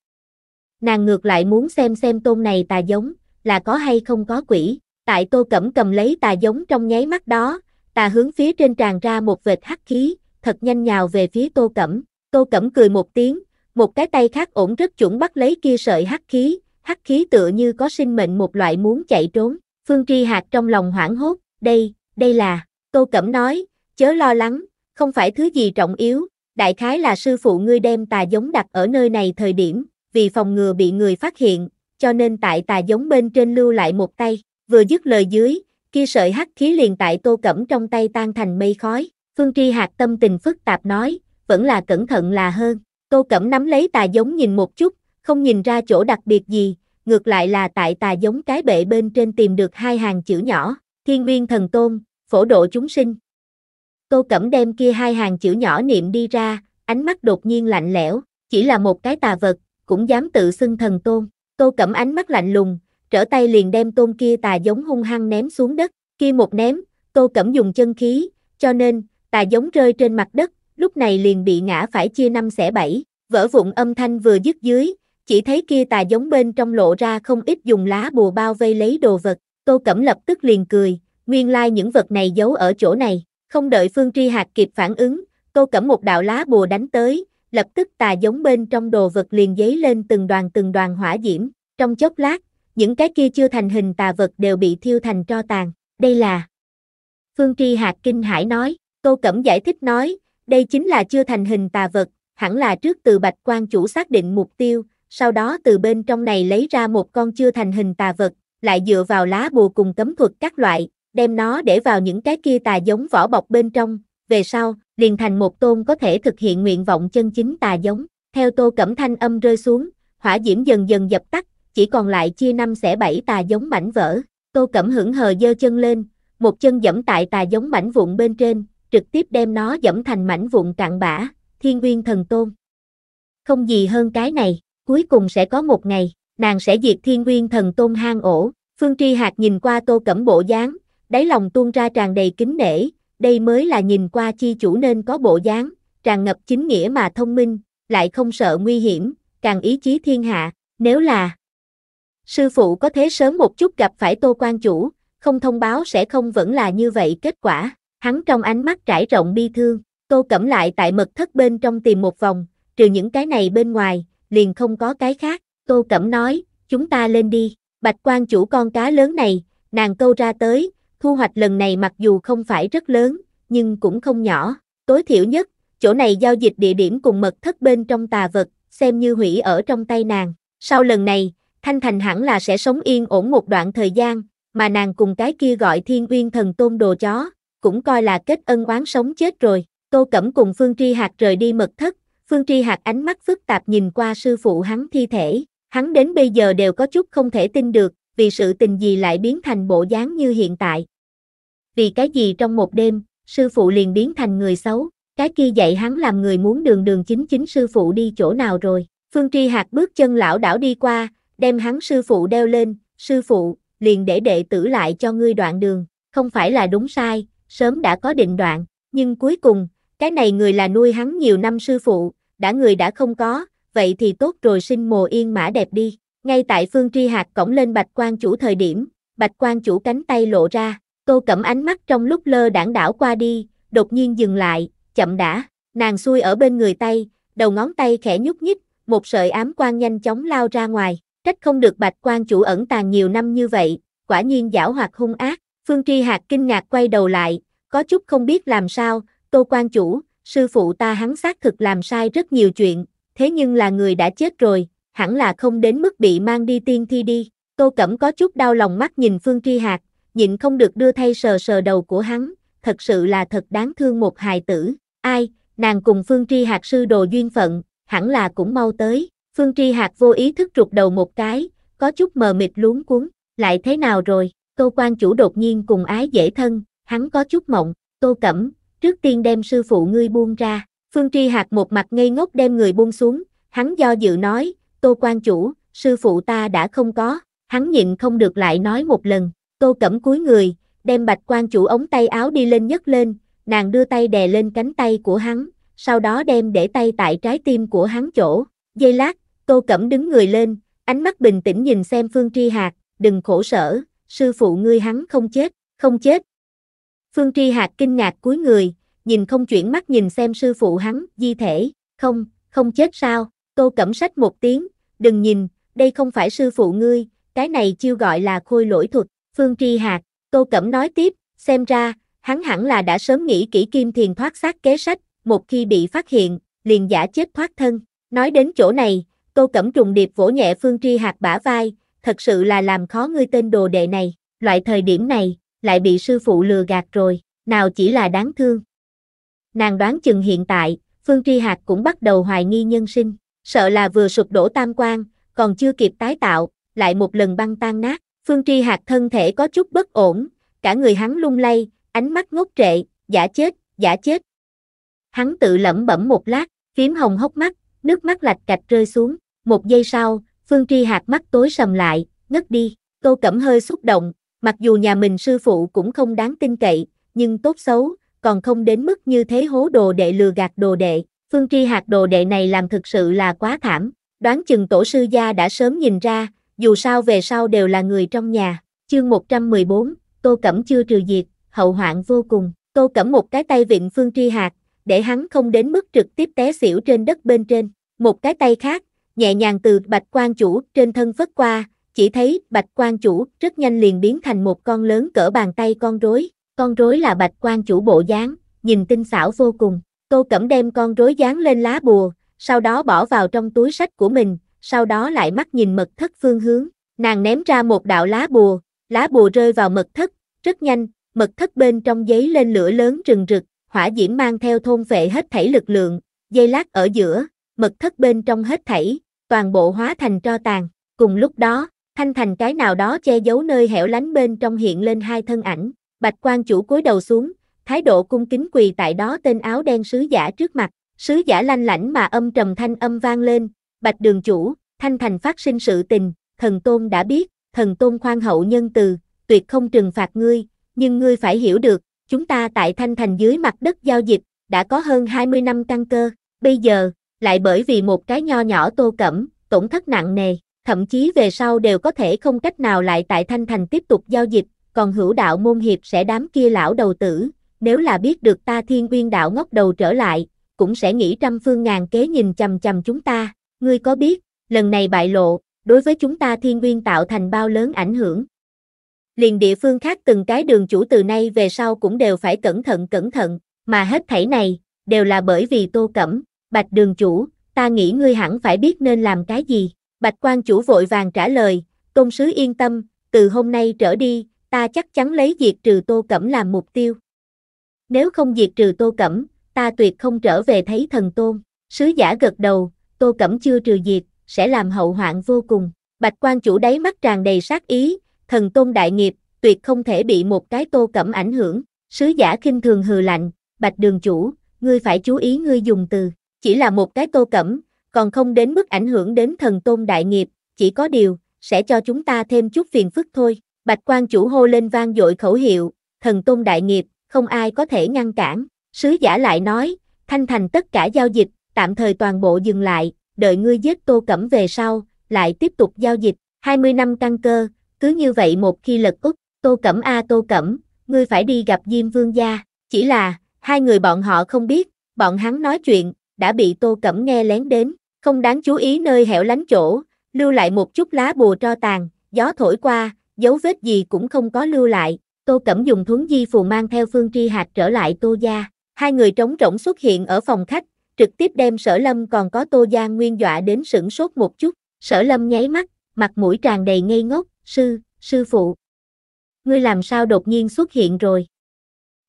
Nàng ngược lại muốn xem xem tôn này tà giống, là có hay không có quỷ, tại Tô Cẩm cầm lấy tà giống trong nháy mắt đó, tà hướng phía trên tràn ra một vệt hắc khí, thật nhanh nhào về phía Tô Cẩm. Tô Cẩm cười một tiếng, một cái tay khác ổn rất chuẩn bắt lấy kia sợi hắc khí, hắc khí tựa như có sinh mệnh một loại muốn chạy trốn. Phương Tri Hạc trong lòng hoảng hốt, đây, đây là, Tô Cẩm nói, chớ lo lắng, không phải thứ gì trọng yếu, đại khái là sư phụ ngươi đem tà giống đặt ở nơi này thời điểm, vì phòng ngừa bị người phát hiện, cho nên tại tà giống bên trên lưu lại một tay, vừa dứt lời dưới, kia sợi hắc khí liền tại Tô Cẩm trong tay tan thành mây khói. Phương Tri Hạc tâm tình phức tạp nói, vẫn là cẩn thận là hơn. Tô Cẩm nắm lấy tà giống nhìn một chút, không nhìn ra chỗ đặc biệt gì, ngược lại là tại tà giống cái bệ bên trên tìm được hai hàng chữ nhỏ, thiên uyên thần tôn, phổ độ chúng sinh. Tô Cẩm đem kia hai hàng chữ nhỏ niệm đi ra, ánh mắt đột nhiên lạnh lẽo, chỉ là một cái tà vật, cũng dám tự xưng thần tôn. Tô Cẩm ánh mắt lạnh lùng, trở tay liền đem tôn kia tà giống hung hăng ném xuống đất, kia một ném, Tô Cẩm dùng chân khí, cho nên, tà giống rơi trên mặt đất, lúc này liền bị ngã phải chia năm xẻ bảy, vỡ vụn âm thanh vừa dứt dưới, chỉ thấy kia tà giống bên trong lộ ra không ít dùng lá bùa bao vây lấy đồ vật, Tô Cẩm lập tức liền cười, nguyên lai like những vật này giấu ở chỗ này, không đợi Phương Tri Hạc kịp phản ứng, Tô Cẩm một đạo lá bùa đánh tới, lập tức tà giống bên trong đồ vật liền giấy lên từng đoàn từng đoàn hỏa diễm, trong chốc lát, những cái kia chưa thành hình tà vật đều bị thiêu thành tro tàn, đây là Phương Tri Hạc kinh hãi nói, Tô Cẩm giải thích nói, đây chính là chưa thành hình tà vật, hẳn là trước từ bạch quan chủ xác định mục tiêu, sau đó từ bên trong này lấy ra một con chưa thành hình tà vật, lại dựa vào lá bùa cùng cấm thuật các loại, đem nó để vào những cái kia tà giống vỏ bọc bên trong, về sau, liền thành một tôn có thể thực hiện nguyện vọng chân chính tà giống, theo tô cẩm thanh âm rơi xuống, hỏa diễm dần dần dập tắt, chỉ còn lại chia năm xẻ bảy tà giống mảnh vỡ, tô cẩm hững hờ dơ chân lên, một chân dẫm tại tà giống mảnh vụn bên trên, trực tiếp đem nó dẫm thành mảnh vụn cạn bã, thiên nguyên thần tôn. Không gì hơn cái này, cuối cùng sẽ có một ngày, nàng sẽ diệt thiên nguyên thần tôn hang ổ, Phương Tri hạt nhìn qua tô cẩm bộ dáng, đáy lòng tuôn ra tràn đầy kính nể, đây mới là nhìn qua chi chủ nên có bộ dáng, tràn ngập chính nghĩa mà thông minh, lại không sợ nguy hiểm, càng ý chí thiên hạ, nếu là sư phụ có thế sớm một chút gặp phải tô quan chủ, không thông báo sẽ không vẫn là như vậy kết quả. Hắn trong ánh mắt trải rộng bi thương, Tô Cẩm lại tại mật thất bên trong tìm một vòng, trừ những cái này bên ngoài, liền không có cái khác. Tô Cẩm nói, chúng ta lên đi, bạch quan chủ con cá lớn này, nàng câu ra tới, thu hoạch lần này mặc dù không phải rất lớn, nhưng cũng không nhỏ, tối thiểu nhất, chỗ này giao dịch địa điểm cùng mật thất bên trong tà vật, xem như hủy ở trong tay nàng. Sau lần này, Thanh Thành hẳn là sẽ sống yên ổn một đoạn thời gian, mà nàng cùng cái kia gọi thiên uyên thần tôn đồ chó, cũng coi là kết ân oán sống chết rồi. Tô Cẩm cùng Phương Tri Hạc rời đi mật thất, Phương Tri Hạc ánh mắt phức tạp nhìn qua sư phụ hắn thi thể, hắn đến bây giờ đều có chút không thể tin được, vì sự tình gì lại biến thành bộ dáng như hiện tại. Vì cái gì trong một đêm, sư phụ liền biến thành người xấu, cái kia dạy hắn làm người muốn đường đường chính chính sư phụ đi chỗ nào rồi. Phương Tri Hạc bước chân lão đảo đi qua, đem hắn sư phụ đeo lên, sư phụ, liền để đệ tử lại cho ngươi đoạn đường, không phải là đúng sai, sớm đã có định đoạn, nhưng cuối cùng, cái này người là nuôi hắn nhiều năm sư phụ, đã người đã không có, vậy thì tốt rồi sinh mồ yên mã đẹp đi. Ngay tại Phương Tri hạt cổng lên Bạch quan chủ thời điểm, Bạch quan chủ cánh tay lộ ra, Tô Cẩm ánh mắt trong lúc lơ đảng đảo qua đi, đột nhiên dừng lại, chậm đã, nàng xuôi ở bên người tay, đầu ngón tay khẽ nhúc nhích, một sợi ám quan nhanh chóng lao ra ngoài, trách không được Bạch quan chủ ẩn tàng nhiều năm như vậy, quả nhiên giảo hoạt hung ác, Phương Tri hạt kinh ngạc quay đầu lại, có chút không biết làm sao, tô quan chủ, sư phụ ta hắn xác thực làm sai rất nhiều chuyện, thế nhưng là người đã chết rồi, hẳn là không đến mức bị mang đi tiên thi đi. Tô Cẩm có chút đau lòng mắt nhìn Phương Tri Hạc, nhịn không được đưa thay sờ sờ đầu của hắn, thật sự là thật đáng thương một hài tử. Ai, nàng cùng Phương Tri Hạc sư đồ duyên phận, hẳn là cũng mau tới. Phương Tri Hạc vô ý thức rụt đầu một cái, có chút mờ mịt luống cuốn, lại thế nào rồi? Tô quan chủ đột nhiên cùng ái dễ thân, hắn có chút mộng, tô cẩm, trước tiên đem sư phụ ngươi buông ra, phương tri hạt một mặt ngây ngốc đem người buông xuống, hắn do dự nói, tô quan chủ, sư phụ ta đã không có, hắn nhịn không được lại nói một lần, tô cẩm cúi người, đem bạch quan chủ ống tay áo đi lên nhấc lên, nàng đưa tay đè lên cánh tay của hắn, sau đó đem để tay tại trái tim của hắn chỗ, giây lát, tô cẩm đứng người lên, ánh mắt bình tĩnh nhìn xem phương tri hạt, đừng khổ sở, sư phụ ngươi hắn không chết, không chết, Phương Tri Hạc kinh ngạc cúi người, nhìn không chuyển mắt nhìn xem sư phụ hắn, di thể, không, không chết sao, tô cẩm sách một tiếng, đừng nhìn, đây không phải sư phụ ngươi, cái này chiêu gọi là khôi lỗi thuật, Phương Tri Hạc, tô cẩm nói tiếp, xem ra, hắn hẳn là đã sớm nghĩ kỹ kim thiền thoát xác kế sách, một khi bị phát hiện, liền giả chết thoát thân, nói đến chỗ này, tô cẩm trùng điệp vỗ nhẹ Phương Tri Hạc bả vai, thật sự là làm khó ngươi tên đồ đệ này, loại thời điểm này, lại bị sư phụ lừa gạt rồi, nào chỉ là đáng thương. Nàng đoán chừng hiện tại, Phương Tri Hạc cũng bắt đầu hoài nghi nhân sinh, sợ là vừa sụp đổ tam quan, còn chưa kịp tái tạo, lại một lần băng tan nát. Phương Tri Hạc thân thể có chút bất ổn, cả người hắn lung lay, ánh mắt ngốc trệ, giả chết, giả chết. Hắn tự lẩm bẩm một lát, phím hồng hốc mắt, nước mắt lạch cạch rơi xuống, một giây sau, Phương Tri Hạc mắt tối sầm lại, ngất đi, Tô Cẩm hơi xúc động, Mặc dù nhà mình sư phụ cũng không đáng tin cậy, nhưng tốt xấu, còn không đến mức như thế hố đồ đệ lừa gạt đồ đệ. Phương Tri hạt đồ đệ này làm thực sự là quá thảm, đoán chừng tổ sư gia đã sớm nhìn ra, dù sao về sau đều là người trong nhà. Chương 114, Tô Cẩm chưa trừ diệt, hậu hoạn vô cùng. Tô Cẩm một cái tay vịn Phương Tri hạt để hắn không đến mức trực tiếp té xỉu trên đất bên trên. Một cái tay khác, nhẹ nhàng từ bạch quan chủ trên thân phất qua, chỉ thấy bạch quan chủ rất nhanh liền biến thành một con lớn cỡ bàn tay con rối, con rối là bạch quan chủ bộ dáng, nhìn tinh xảo vô cùng. Tô Cẩm đem con rối dán lên lá bùa, sau đó bỏ vào trong túi sách của mình, sau đó lại mắt nhìn mật thất phương hướng, nàng ném ra một đạo lá bùa, lá bùa rơi vào mật thất, rất nhanh, mật thất bên trong giấy lên lửa lớn rừng rực, hỏa diễm mang theo thôn vệ hết thảy lực lượng, dây lát ở giữa, mật thất bên trong hết thảy, toàn bộ hóa thành tro tàn, cùng lúc đó, Thanh thành cái nào đó che giấu nơi hẻo lánh bên trong hiện lên hai thân ảnh, bạch quan chủ cúi đầu xuống, thái độ cung kính quỳ tại đó tên áo đen sứ giả trước mặt, sứ giả lanh lảnh mà âm trầm thanh âm vang lên, bạch đường chủ, thanh thành phát sinh sự tình, thần tôn đã biết, thần tôn khoan hậu nhân từ, tuyệt không trừng phạt ngươi, nhưng ngươi phải hiểu được, chúng ta tại thanh thành dưới mặt đất giao dịch, đã có hơn 20 năm căng cơ, bây giờ, lại bởi vì một cái nho nhỏ tô cẩm, tổn thất nặng nề thậm chí về sau đều có thể không cách nào lại tại Thanh Thành tiếp tục giao dịch, còn hữu đạo môn hiệp sẽ đám kia lão đầu tử, nếu là biết được ta thiên uyên đạo ngóc đầu trở lại, cũng sẽ nghĩ trăm phương ngàn kế nhìn chầm chầm chúng ta, ngươi có biết, lần này bại lộ, đối với chúng ta thiên uyên tạo thành bao lớn ảnh hưởng. Liền địa phương khác từng cái đường chủ từ nay về sau cũng đều phải cẩn thận cẩn thận, mà hết thảy này, đều là bởi vì tô cẩm, bạch đường chủ, ta nghĩ ngươi hẳn phải biết nên làm cái gì. Bạch quan chủ vội vàng trả lời, tôn sứ yên tâm, từ hôm nay trở đi, ta chắc chắn lấy diệt trừ tô cẩm làm mục tiêu. Nếu không diệt trừ tô cẩm, ta tuyệt không trở về thấy thần tôn. Sứ giả gật đầu, tô cẩm chưa trừ diệt, sẽ làm hậu hoạn vô cùng. Bạch quan chủ đáy mắt tràn đầy sát ý, thần tôn đại nghiệp, tuyệt không thể bị một cái tô cẩm ảnh hưởng. Sứ giả kinh thường hừ lạnh, bạch đường chủ, ngươi phải chú ý ngươi dùng từ. Chỉ là một cái tô cẩm, còn không đến mức ảnh hưởng đến thần tôn đại nghiệp, chỉ có điều, sẽ cho chúng ta thêm chút phiền phức thôi. Bạch quan chủ hô lên vang dội khẩu hiệu, thần tôn đại nghiệp, không ai có thể ngăn cản. Sứ giả lại nói, thanh thành tất cả giao dịch, tạm thời toàn bộ dừng lại, đợi ngươi giết tô cẩm về sau, lại tiếp tục giao dịch, 20 năm căn cơ, cứ như vậy một khi lật úp, tô cẩm a tô cẩm, ngươi phải đi gặp Diêm Vương gia, chỉ là, hai người bọn họ không biết, bọn hắn nói chuyện, đã bị tô cẩm nghe lén đến, không đáng chú ý nơi hẻo lánh chỗ, lưu lại một chút lá bùa tro tàn, gió thổi qua, dấu vết gì cũng không có lưu lại. Tô Cẩm dùng thuấn di phù mang theo Phương Tri Hạt trở lại Tô Gia. Hai người trống rỗng xuất hiện ở phòng khách, trực tiếp đem sở lâm còn có Tô Gia nguyên dọa đến sửng sốt một chút. Sở lâm nháy mắt, mặt mũi tràn đầy ngây ngốc, sư, sư phụ. Ngươi làm sao đột nhiên xuất hiện rồi?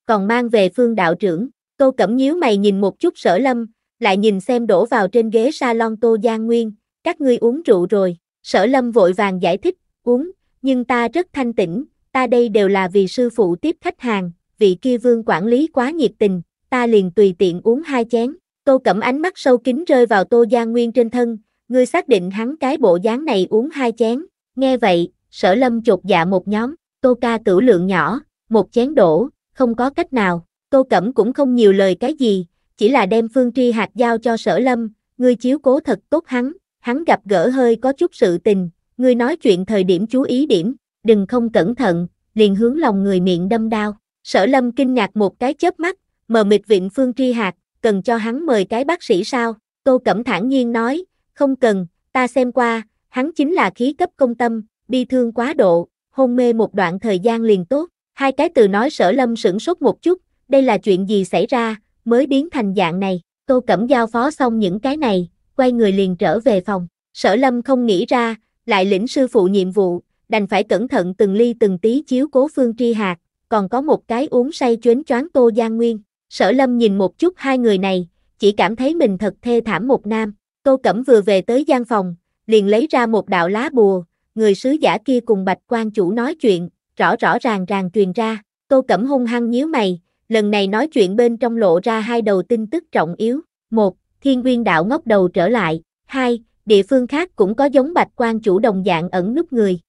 Còn mang về phương đạo trưởng, Tô Cẩm nhíu mày nhìn một chút sở lâm, lại nhìn xem đổ vào trên ghế salon Tô Giang Nguyên, các ngươi uống rượu rồi, sở lâm vội vàng giải thích, uống, nhưng ta rất thanh tĩnh, ta đây đều là vì sư phụ tiếp khách hàng, vị kia vương quản lý quá nhiệt tình, ta liền tùy tiện uống hai chén, Tô Cẩm ánh mắt sâu kính rơi vào Tô Giang Nguyên trên thân, ngươi xác định hắn cái bộ dáng này uống hai chén, nghe vậy, sở lâm chột dạ một nhóm, Tô ca tử lượng nhỏ, một chén đổ, không có cách nào, Tô Cẩm cũng không nhiều lời cái gì, chỉ là đem phương Tri hạt giao cho sở lâm, ngươi chiếu cố thật tốt hắn, hắn gặp gỡ hơi có chút sự tình, ngươi nói chuyện thời điểm chú ý điểm, đừng không cẩn thận, liền hướng lòng người miệng đâm đao. Sở lâm kinh ngạc một cái chớp mắt, mờ mịt vịnh phương tri hạt, cần cho hắn mời cái bác sĩ sao? Tô Cẩm thản nhiên nói, không cần, ta xem qua, hắn chính là khí cấp công tâm, bi thương quá độ, hôn mê một đoạn thời gian liền tốt. Hai cái từ nói sở lâm sửng sốt một chút, đây là chuyện gì xảy ra, mới biến thành dạng này. Tô Cẩm Giao phó xong những cái này, quay người liền trở về phòng. Sở Lâm không nghĩ ra, lại lĩnh sư phụ nhiệm vụ, đành phải cẩn thận từng ly từng tí chiếu cố Phương Tri Hạc, còn có một cái uống say chuyến choáng Tô Giang Nguyên. Sở Lâm nhìn một chút hai người này, chỉ cảm thấy mình thật thê thảm một nam. Tô Cẩm vừa về tới gian phòng, liền lấy ra một đạo lá bùa, người sứ giả kia cùng Bạch quan chủ nói chuyện, rõ rõ ràng ràng truyền ra. Tô Cẩm hung hăng nhíu mày, lần này nói chuyện bên trong lộ ra hai đầu tin tức trọng yếu. Một, thiên nguyên đạo ngốc đầu trở lại. Hai, địa phương khác cũng có giống bạch quan chủ đồng dạng ẩn núp người.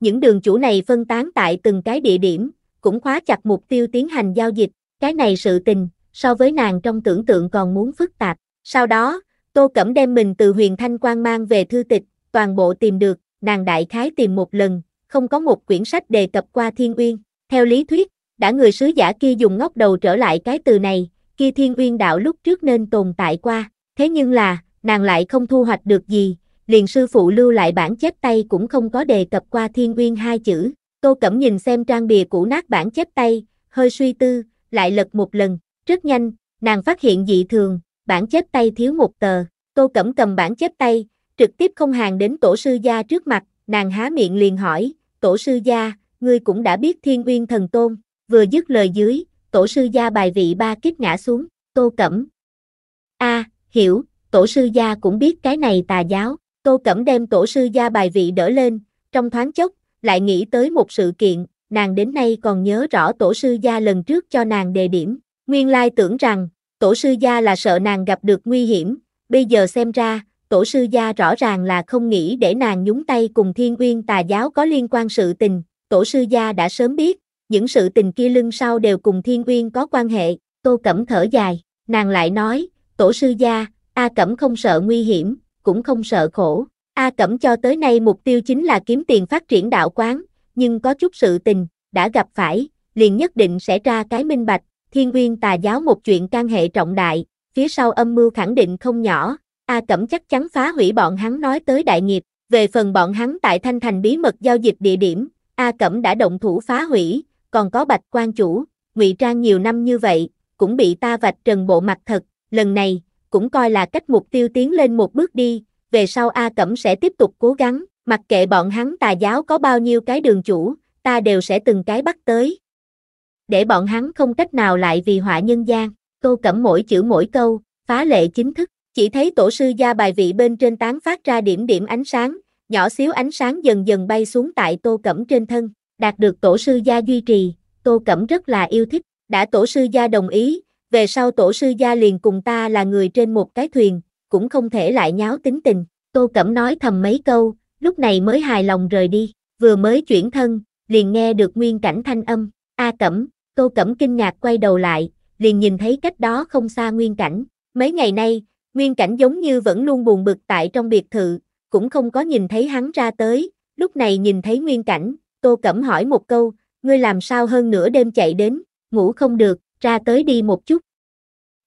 Những đường chủ này phân tán tại từng cái địa điểm, cũng khóa chặt mục tiêu tiến hành giao dịch. Cái này sự tình, so với nàng trong tưởng tượng còn muốn phức tạp. Sau đó, Tô Cẩm đem mình từ huyền thanh quan mang về thư tịch, toàn bộ tìm được, nàng đại khái tìm một lần, không có một quyển sách đề cập qua thiên uyên. Theo lý thuyết, đã người sứ giả kia dùng ngóc đầu trở lại cái từ này, kia thiên uyên đạo lúc trước nên tồn tại qua, thế nhưng là, nàng lại không thu hoạch được gì, liền sư phụ lưu lại bản chép tay cũng không có đề cập qua thiên uyên hai chữ, tô cẩm nhìn xem trang bìa cũ nát bản chép tay, hơi suy tư, lại lật một lần, rất nhanh, nàng phát hiện dị thường, bản chép tay thiếu một tờ, tô cẩm cầm bản chép tay, trực tiếp không hàng đến tổ sư gia trước mặt, nàng há miệng liền hỏi, tổ sư gia, ngươi cũng đã biết thiên uyên thần tôn, vừa dứt lời dưới, tổ sư gia bài vị ba kích ngã xuống, tô cẩm. a hiểu, tổ sư gia cũng biết cái này tà giáo, tô cẩm đem tổ sư gia bài vị đỡ lên, trong thoáng chốc, lại nghĩ tới một sự kiện, nàng đến nay còn nhớ rõ tổ sư gia lần trước cho nàng đề điểm, nguyên lai tưởng rằng, tổ sư gia là sợ nàng gặp được nguy hiểm, bây giờ xem ra, tổ sư gia rõ ràng là không nghĩ để nàng nhúng tay cùng thiên uyên tà giáo có liên quan sự tình, tổ sư gia đã sớm biết, những sự tình kia lưng sau đều cùng Thiên Uyên có quan hệ, Tô Cẩm thở dài, nàng lại nói, tổ sư gia, A Cẩm không sợ nguy hiểm, cũng không sợ khổ. A Cẩm cho tới nay mục tiêu chính là kiếm tiền phát triển đạo quán, nhưng có chút sự tình, đã gặp phải, liền nhất định sẽ ra cái minh bạch, thiên nguyên tà giáo một chuyện can hệ trọng đại, phía sau âm mưu khẳng định không nhỏ, A Cẩm chắc chắn phá hủy bọn hắn nói tới đại nghiệp, về phần bọn hắn tại Thanh Thành bí mật giao dịch địa điểm, A Cẩm đã động thủ phá hủy, còn có bạch quan chủ, ngụy trang nhiều năm như vậy, cũng bị ta vạch trần bộ mặt thật, lần này, cũng coi là cách mục tiêu tiến lên một bước đi, về sau A Cẩm sẽ tiếp tục cố gắng, mặc kệ bọn hắn tà giáo có bao nhiêu cái đường chủ, ta đều sẽ từng cái bắt tới. Để bọn hắn không cách nào lại vì họa nhân gian, tô cẩm mỗi chữ mỗi câu, phá lệ chính thức, chỉ thấy tổ sư gia bài vị bên trên tán phát ra điểm điểm ánh sáng, nhỏ xíu ánh sáng dần dần bay xuống tại tô cẩm trên thân, đạt được tổ sư gia duy trì, Tô Cẩm rất là yêu thích, đã tổ sư gia đồng ý, về sau tổ sư gia liền cùng ta là người trên một cái thuyền, cũng không thể lại nháo tính tình, Tô Cẩm nói thầm mấy câu, lúc này mới hài lòng rời đi, vừa mới chuyển thân, liền nghe được nguyên cảnh thanh âm, A Cẩm, Tô Cẩm kinh ngạc quay đầu lại, liền nhìn thấy cách đó không xa nguyên cảnh, mấy ngày nay, nguyên cảnh giống như vẫn luôn buồn bực tại trong biệt thự, cũng không có nhìn thấy hắn ra tới, lúc này nhìn thấy nguyên cảnh, Tô Cẩm hỏi một câu, ngươi làm sao hơn nửa đêm chạy đến, ngủ không được, ra tới đi một chút.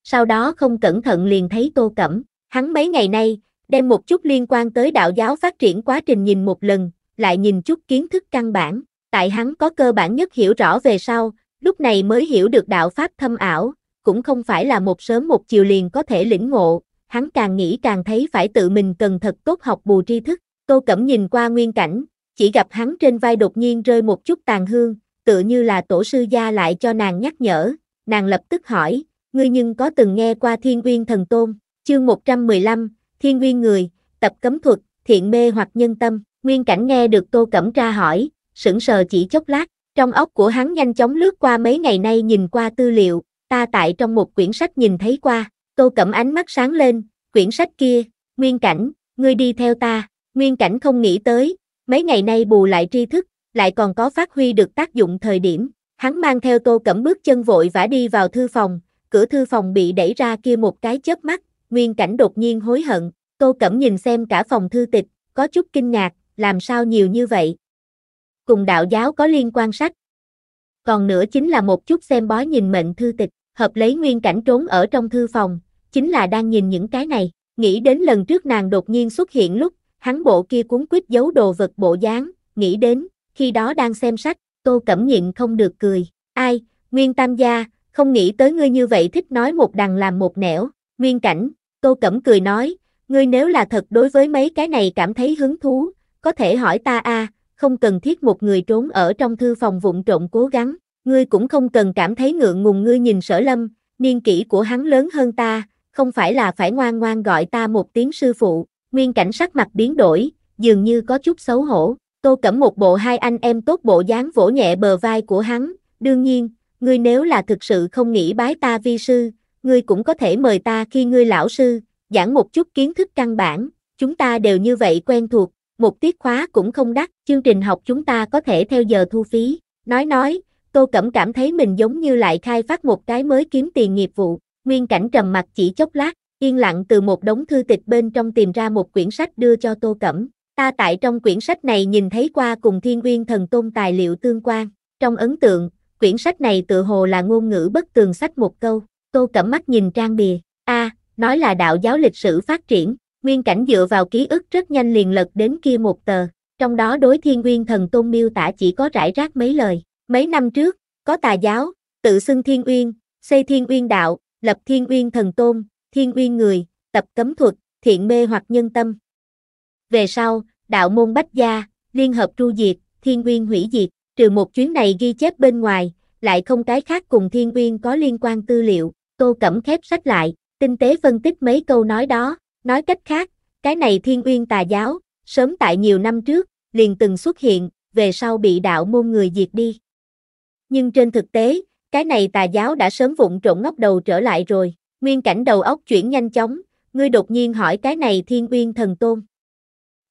Sau đó không cẩn thận liền thấy Tô Cẩm, hắn mấy ngày nay, đem một chút liên quan tới đạo giáo phát triển quá trình nhìn một lần, lại nhìn chút kiến thức căn bản, tại hắn có cơ bản nhất hiểu rõ về sau, lúc này mới hiểu được đạo pháp thâm ảo, cũng không phải là một sớm một chiều liền có thể lĩnh ngộ, hắn càng nghĩ càng thấy phải tự mình cần thật tốt học bù tri thức. Tô Cẩm nhìn qua nguyên cảnh, chỉ gặp hắn trên vai đột nhiên rơi một chút tàn hương, tựa như là tổ sư gia lại cho nàng nhắc nhở, nàng lập tức hỏi, ngươi nhưng có từng nghe qua thiên nguyên thần tôn, chương 115, thiên nguyên người, tập cấm thuật, thiện mê hoặc nhân tâm, nguyên cảnh nghe được tô cẩm tra hỏi, sững sờ chỉ chốc lát, trong óc của hắn nhanh chóng lướt qua mấy ngày nay nhìn qua tư liệu, ta tại trong một quyển sách nhìn thấy qua, tô cẩm ánh mắt sáng lên, quyển sách kia, nguyên cảnh, ngươi đi theo ta, nguyên cảnh không nghĩ tới, Mấy ngày nay bù lại tri thức, lại còn có phát huy được tác dụng thời điểm. Hắn mang theo tô cẩm bước chân vội vã đi vào thư phòng, cửa thư phòng bị đẩy ra kia một cái chớp mắt, nguyên cảnh đột nhiên hối hận, tô cẩm nhìn xem cả phòng thư tịch, có chút kinh ngạc, làm sao nhiều như vậy. Cùng đạo giáo có liên quan sách. Còn nữa chính là một chút xem bói nhìn mệnh thư tịch, hợp lấy nguyên cảnh trốn ở trong thư phòng, chính là đang nhìn những cái này, nghĩ đến lần trước nàng đột nhiên xuất hiện lúc, hắn bộ kia cuốn quýt giấu đồ vật bộ dáng, nghĩ đến, khi đó đang xem sách, tô cẩm nhịn không được cười, ai, nguyên tam gia, không nghĩ tới ngươi như vậy thích nói một đằng làm một nẻo, nguyên cảnh, tô cẩm cười nói, ngươi nếu là thật đối với mấy cái này cảm thấy hứng thú, có thể hỏi ta a không cần thiết một người trốn ở trong thư phòng vụng trộn cố gắng, ngươi cũng không cần cảm thấy ngượng ngùng ngươi nhìn sở lâm, niên kỷ của hắn lớn hơn ta, không phải là phải ngoan ngoan gọi ta một tiếng sư phụ, Nguyên cảnh sắc mặt biến đổi, dường như có chút xấu hổ. Tô Cẩm một bộ hai anh em tốt bộ dáng vỗ nhẹ bờ vai của hắn, đương nhiên, ngươi nếu là thực sự không nghĩ bái ta vi sư, ngươi cũng có thể mời ta khi ngươi lão sư, giảng một chút kiến thức căn bản, chúng ta đều như vậy quen thuộc, một tiết khóa cũng không đắt, chương trình học chúng ta có thể theo giờ thu phí. Nói nói, Tô Cẩm cảm thấy mình giống như lại khai phát một cái mới kiếm tiền nghiệp vụ, nguyên cảnh trầm mặt chỉ chốc lát, Yên lặng từ một đống thư tịch bên trong tìm ra một quyển sách đưa cho Tô Cẩm. Ta tại trong quyển sách này nhìn thấy qua cùng Thiên Nguyên Thần Tôn tài liệu tương quan. Trong ấn tượng, quyển sách này tự hồ là ngôn ngữ bất tường sách một câu. Tô Cẩm mắt nhìn trang bìa. A, nói là đạo giáo lịch sử phát triển. Nguyên cảnh dựa vào ký ức rất nhanh liền lật đến kia một tờ. Trong đó đối Thiên Nguyên Thần Tôn miêu tả chỉ có rải rác mấy lời. Mấy năm trước, có tà giáo, tự xưng Thiên Uyên, xây Thiên Uyên đạo, lập Thiên Uyên Thần Tôn thiên uyên người, tập cấm thuật, thiện mê hoặc nhân tâm. Về sau, đạo môn bách gia, liên hợp tru diệt, thiên uyên hủy diệt, trừ một chuyến này ghi chép bên ngoài, lại không cái khác cùng thiên uyên có liên quan tư liệu, tô cẩm khép sách lại, tinh tế phân tích mấy câu nói đó, nói cách khác, cái này thiên uyên tà giáo, sớm tại nhiều năm trước, liền từng xuất hiện, về sau bị đạo môn người diệt đi. Nhưng trên thực tế, cái này tà giáo đã sớm vụng trộn ngóc đầu trở lại rồi. Nguyên cảnh đầu óc chuyển nhanh chóng, ngươi đột nhiên hỏi cái này Thiên Uyên Thần Tôn.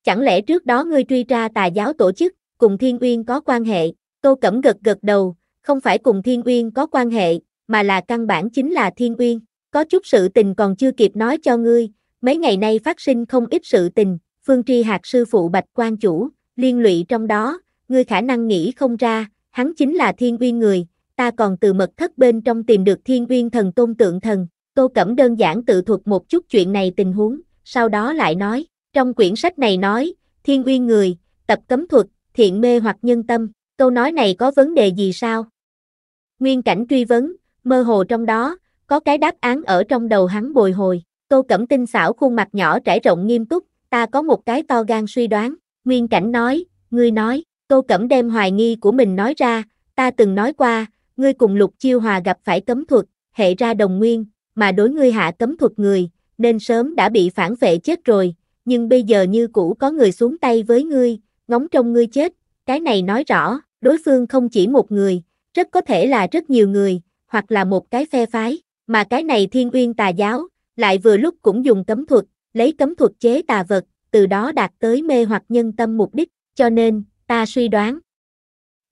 Chẳng lẽ trước đó ngươi truy ra tà giáo tổ chức, cùng Thiên Uyên có quan hệ? Tô Cẩm gật gật đầu, không phải cùng Thiên Uyên có quan hệ, mà là căn bản chính là Thiên Uyên. Có chút sự tình còn chưa kịp nói cho ngươi, mấy ngày nay phát sinh không ít sự tình, Phương Tri Hạt sư phụ Bạch Quan chủ, liên lụy trong đó, ngươi khả năng nghĩ không ra, hắn chính là Thiên Uyên người, ta còn từ mật thất bên trong tìm được Thiên Uyên thần tôn tượng thần, Tô Cẩm đơn giản tự thuật một chút chuyện này tình huống, sau đó lại nói, trong quyển sách này nói, thiên uy người, tập cấm thuật, thiện mê hoặc nhân tâm, câu nói này có vấn đề gì sao? Nguyên cảnh truy vấn, mơ hồ trong đó, có cái đáp án ở trong đầu hắn bồi hồi, Tô Cẩm tinh xảo khuôn mặt nhỏ trải rộng nghiêm túc, ta có một cái to gan suy đoán, Nguyên cảnh nói, ngươi nói, Tô Cẩm đem hoài nghi của mình nói ra, ta từng nói qua, ngươi cùng lục chiêu hòa gặp phải cấm thuật, hệ ra đồng nguyên, mà đối ngươi hạ cấm thuật người, nên sớm đã bị phản vệ chết rồi, nhưng bây giờ như cũ có người xuống tay với ngươi, ngóng trong ngươi chết, cái này nói rõ, đối phương không chỉ một người, rất có thể là rất nhiều người, hoặc là một cái phe phái, mà cái này thiên uyên tà giáo, lại vừa lúc cũng dùng cấm thuật, lấy cấm thuật chế tà vật, từ đó đạt tới mê hoặc nhân tâm mục đích, cho nên, ta suy đoán.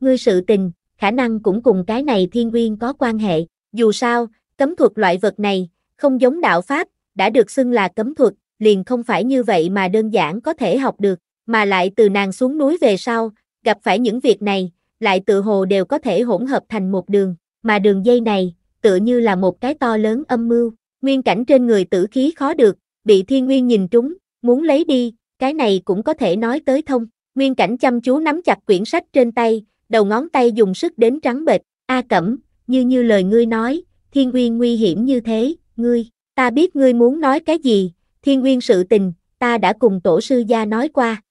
Ngươi sự tình, khả năng cũng cùng cái này thiên uyên có quan hệ, dù sao, Cấm thuật loại vật này, không giống đạo Pháp, đã được xưng là cấm thuật, liền không phải như vậy mà đơn giản có thể học được, mà lại từ nàng xuống núi về sau, gặp phải những việc này, lại tự hồ đều có thể hỗn hợp thành một đường, mà đường dây này, tựa như là một cái to lớn âm mưu, nguyên cảnh trên người tử khí khó được, bị thiên nguyên nhìn trúng, muốn lấy đi, cái này cũng có thể nói tới thông, nguyên cảnh chăm chú nắm chặt quyển sách trên tay, đầu ngón tay dùng sức đến trắng bệch, A Cẩm, như như lời ngươi nói, thiên nguyên nguy hiểm như thế, ngươi, ta biết ngươi muốn nói cái gì, thiên nguyên sự tình, ta đã cùng tổ sư gia nói qua.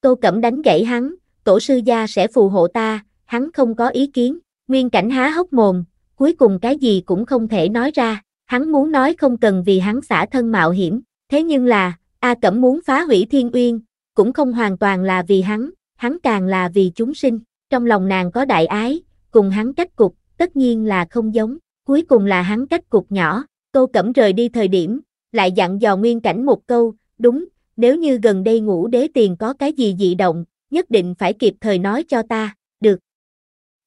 Tô Cẩm đánh gãy hắn, tổ sư gia sẽ phù hộ ta, hắn không có ý kiến, nguyên cảnh há hốc mồm, cuối cùng cái gì cũng không thể nói ra, hắn muốn nói không cần vì hắn xả thân mạo hiểm, thế nhưng là, A Cẩm muốn phá hủy thiên uyên, cũng không hoàn toàn là vì hắn, hắn càng là vì chúng sinh, trong lòng nàng có đại ái, cùng hắn cách cục, tất nhiên là không giống, cuối cùng là hắn cách cục nhỏ, Tô Cẩm rời đi thời điểm, lại dặn dò Nguyên Cảnh một câu, đúng, nếu như gần đây ngủ đế tiền có cái gì dị động, nhất định phải kịp thời nói cho ta, được.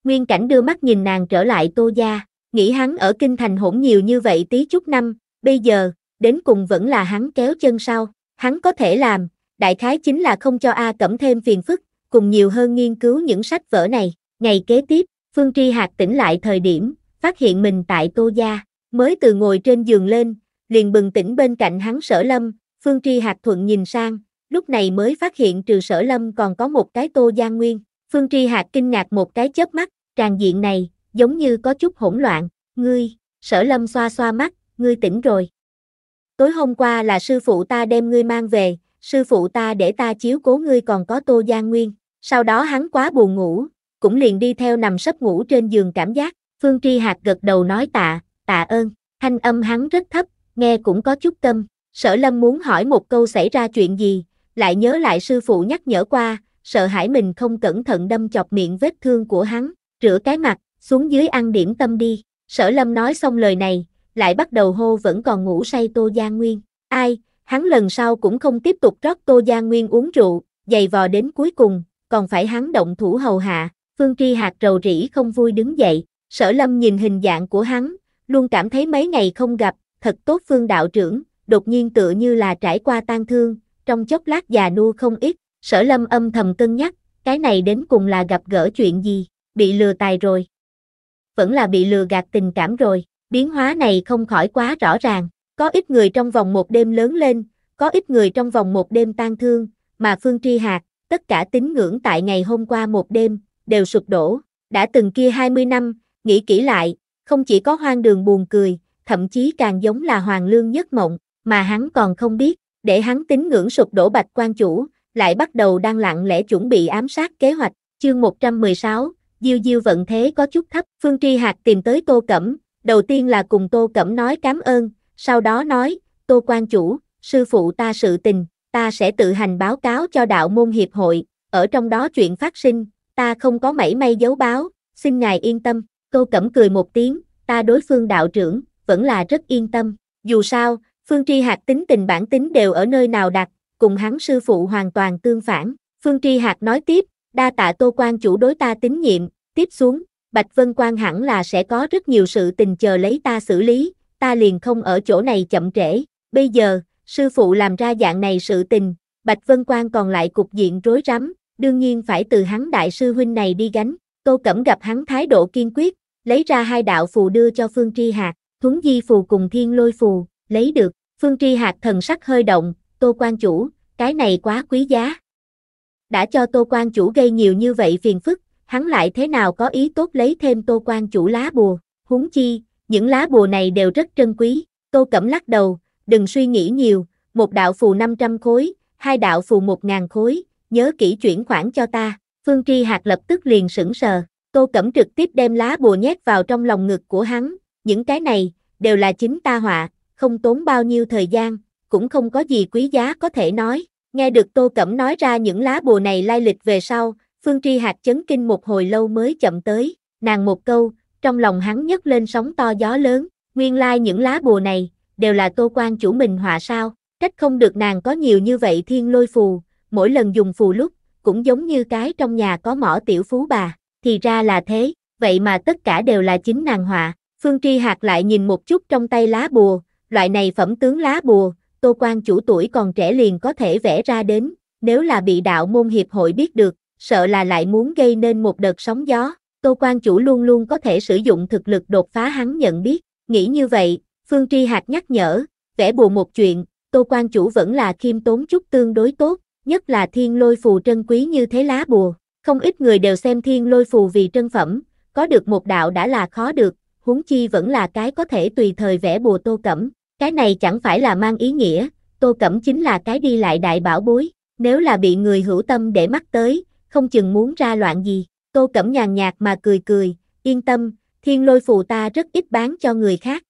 Nguyên Cảnh đưa mắt nhìn nàng trở lại Tô Gia, nghĩ hắn ở Kinh Thành hỗn nhiều như vậy tí chút năm, bây giờ, đến cùng vẫn là hắn kéo chân sau, hắn có thể làm, đại khái chính là không cho A Cẩm thêm phiền phức, cùng nhiều hơn nghiên cứu những sách vở này. Ngày kế tiếp, Phương Tri Hạc tỉnh lại thời điểm, phát hiện mình tại Tô Gia, mới từ ngồi trên giường lên, liền bừng tỉnh bên cạnh hắn sở lâm, Phương Tri Hạc Thuận nhìn sang, lúc này mới phát hiện trừ sở lâm còn có một cái Tô Gia Nguyên, Phương Tri Hạc kinh ngạc một cái chớp mắt, tràn diện này, giống như có chút hỗn loạn, ngươi, sở lâm xoa xoa mắt, ngươi tỉnh rồi. Tối hôm qua là sư phụ ta đem ngươi mang về, sư phụ ta để ta chiếu cố ngươi còn có Tô Gia Nguyên, sau đó hắn quá buồn ngủ, cũng liền đi theo nằm sấp ngủ trên giường cảm giác, Phương Tri Hạc gật đầu nói tạ, tạ ơn, thanh âm hắn rất thấp, nghe cũng có chút tâm, sở lâm muốn hỏi một câu xảy ra chuyện gì, lại nhớ lại sư phụ nhắc nhở qua, sợ hãi mình không cẩn thận đâm chọc miệng vết thương của hắn, rửa cái mặt, xuống dưới ăn điểm tâm đi, sở lâm nói xong lời này, lại bắt đầu hô vẫn còn ngủ say Tô Gia Nguyên, ai, hắn lần sau cũng không tiếp tục rót Tô Gia Nguyên uống rượu, giày vò đến cuối cùng, còn phải hắn động thủ hầu hạ, Phương Tri Hạc rầu rĩ không vui đứng dậy, Sở lâm nhìn hình dạng của hắn, luôn cảm thấy mấy ngày không gặp, thật tốt phương đạo trưởng, đột nhiên tựa như là trải qua tan thương, trong chốc lát già nua không ít, sở lâm âm thầm cân nhắc, cái này đến cùng là gặp gỡ chuyện gì, bị lừa tài rồi. Vẫn là bị lừa gạt tình cảm rồi, biến hóa này không khỏi quá rõ ràng, có ít người trong vòng một đêm lớn lên, có ít người trong vòng một đêm tan thương, mà Phương Tri Hạt tất cả tín ngưỡng tại ngày hôm qua một đêm, đều sụp đổ, đã từng kia 20 năm, Nghĩ kỹ lại, không chỉ có hoang đường buồn cười, thậm chí càng giống là hoàng lương nhất mộng, mà hắn còn không biết, để hắn tín ngưỡng sụp đổ bạch quan chủ, lại bắt đầu đang lặng lẽ chuẩn bị ám sát kế hoạch, chương 116, Diêu Diêu vận thế có chút thấp, Phương Tri Hạc tìm tới Tô Cẩm, đầu tiên là cùng Tô Cẩm nói cảm ơn, sau đó nói, Tô quan chủ, sư phụ ta sự tình, ta sẽ tự hành báo cáo cho đạo môn hiệp hội, ở trong đó chuyện phát sinh, ta không có mảy may dấu báo, xin ngài yên tâm, Tô Cẩm cười một tiếng, ta đối phương đạo trưởng, vẫn là rất yên tâm. Dù sao, Phương Tri Hạc tính tình bản tính đều ở nơi nào đặt, cùng hắn sư phụ hoàn toàn tương phản. Phương Tri Hạc nói tiếp, đa tạ Tô quan chủ đối ta tín nhiệm, tiếp xuống, Bạch Vân Quan hẳn là sẽ có rất nhiều sự tình chờ lấy ta xử lý, ta liền không ở chỗ này chậm trễ. Bây giờ, sư phụ làm ra dạng này sự tình, Bạch Vân Quan còn lại cục diện rối rắm, đương nhiên phải từ hắn đại sư huynh này đi gánh. Tô Cẩm gặp hắn thái độ kiên quyết, lấy ra hai đạo phù đưa cho Phương Tri Hạc, thuấn di phù cùng thiên lôi phù, lấy được, Phương Tri Hạc thần sắc hơi động, Tô Quan Chủ, cái này quá quý giá. Đã cho Tô Quan Chủ gây nhiều như vậy phiền phức, hắn lại thế nào có ý tốt lấy thêm Tô Quan Chủ lá bùa, huống chi, những lá bùa này đều rất trân quý, Tô Cẩm lắc đầu, đừng suy nghĩ nhiều, một đạo phù 500 khối, hai đạo phù 1.000 khối, nhớ kỹ chuyển khoản cho ta, Phương Tri Hạc lập tức liền sững sờ, Tô Cẩm trực tiếp đem lá bùa nhét vào trong lòng ngực của hắn, những cái này, đều là chính ta họa, không tốn bao nhiêu thời gian, cũng không có gì quý giá có thể nói. Nghe được Tô Cẩm nói ra những lá bùa này lai lịch về sau, Phương Tri Hạt chấn kinh một hồi lâu mới chậm tới, nàng một câu, trong lòng hắn nhấc lên sóng to gió lớn, nguyên lai những lá bùa này, đều là Tô quan chủ mình họa sao, trách không được nàng có nhiều như vậy thiên lôi phù, mỗi lần dùng phù lúc, cũng giống như cái trong nhà có mỏ tiểu phú bà thì ra là thế, vậy mà tất cả đều là chính nàng họa. Phương Tri Hạc lại nhìn một chút trong tay lá bùa, loại này phẩm tướng lá bùa, Tô Quan chủ tuổi còn trẻ liền có thể vẽ ra đến, nếu là bị đạo môn hiệp hội biết được, sợ là lại muốn gây nên một đợt sóng gió. Tô Quan chủ luôn luôn có thể sử dụng thực lực đột phá hắn nhận biết, nghĩ như vậy, Phương Tri Hạc nhắc nhở, vẽ bùa một chuyện, Tô Quan chủ vẫn là khiêm tốn chút tương đối tốt, nhất là thiên lôi phù trân quý như thế lá bùa. Không ít người đều xem thiên lôi phù vì trân phẩm, có được một đạo đã là khó được, huống chi vẫn là cái có thể tùy thời vẽ bùa tô cẩm. Cái này chẳng phải là mang ý nghĩa, tô cẩm chính là cái đi lại đại bảo bối, nếu là bị người hữu tâm để mắt tới, không chừng muốn ra loạn gì. Tô cẩm nhàn nhạt mà cười cười, yên tâm, thiên lôi phù ta rất ít bán cho người khác.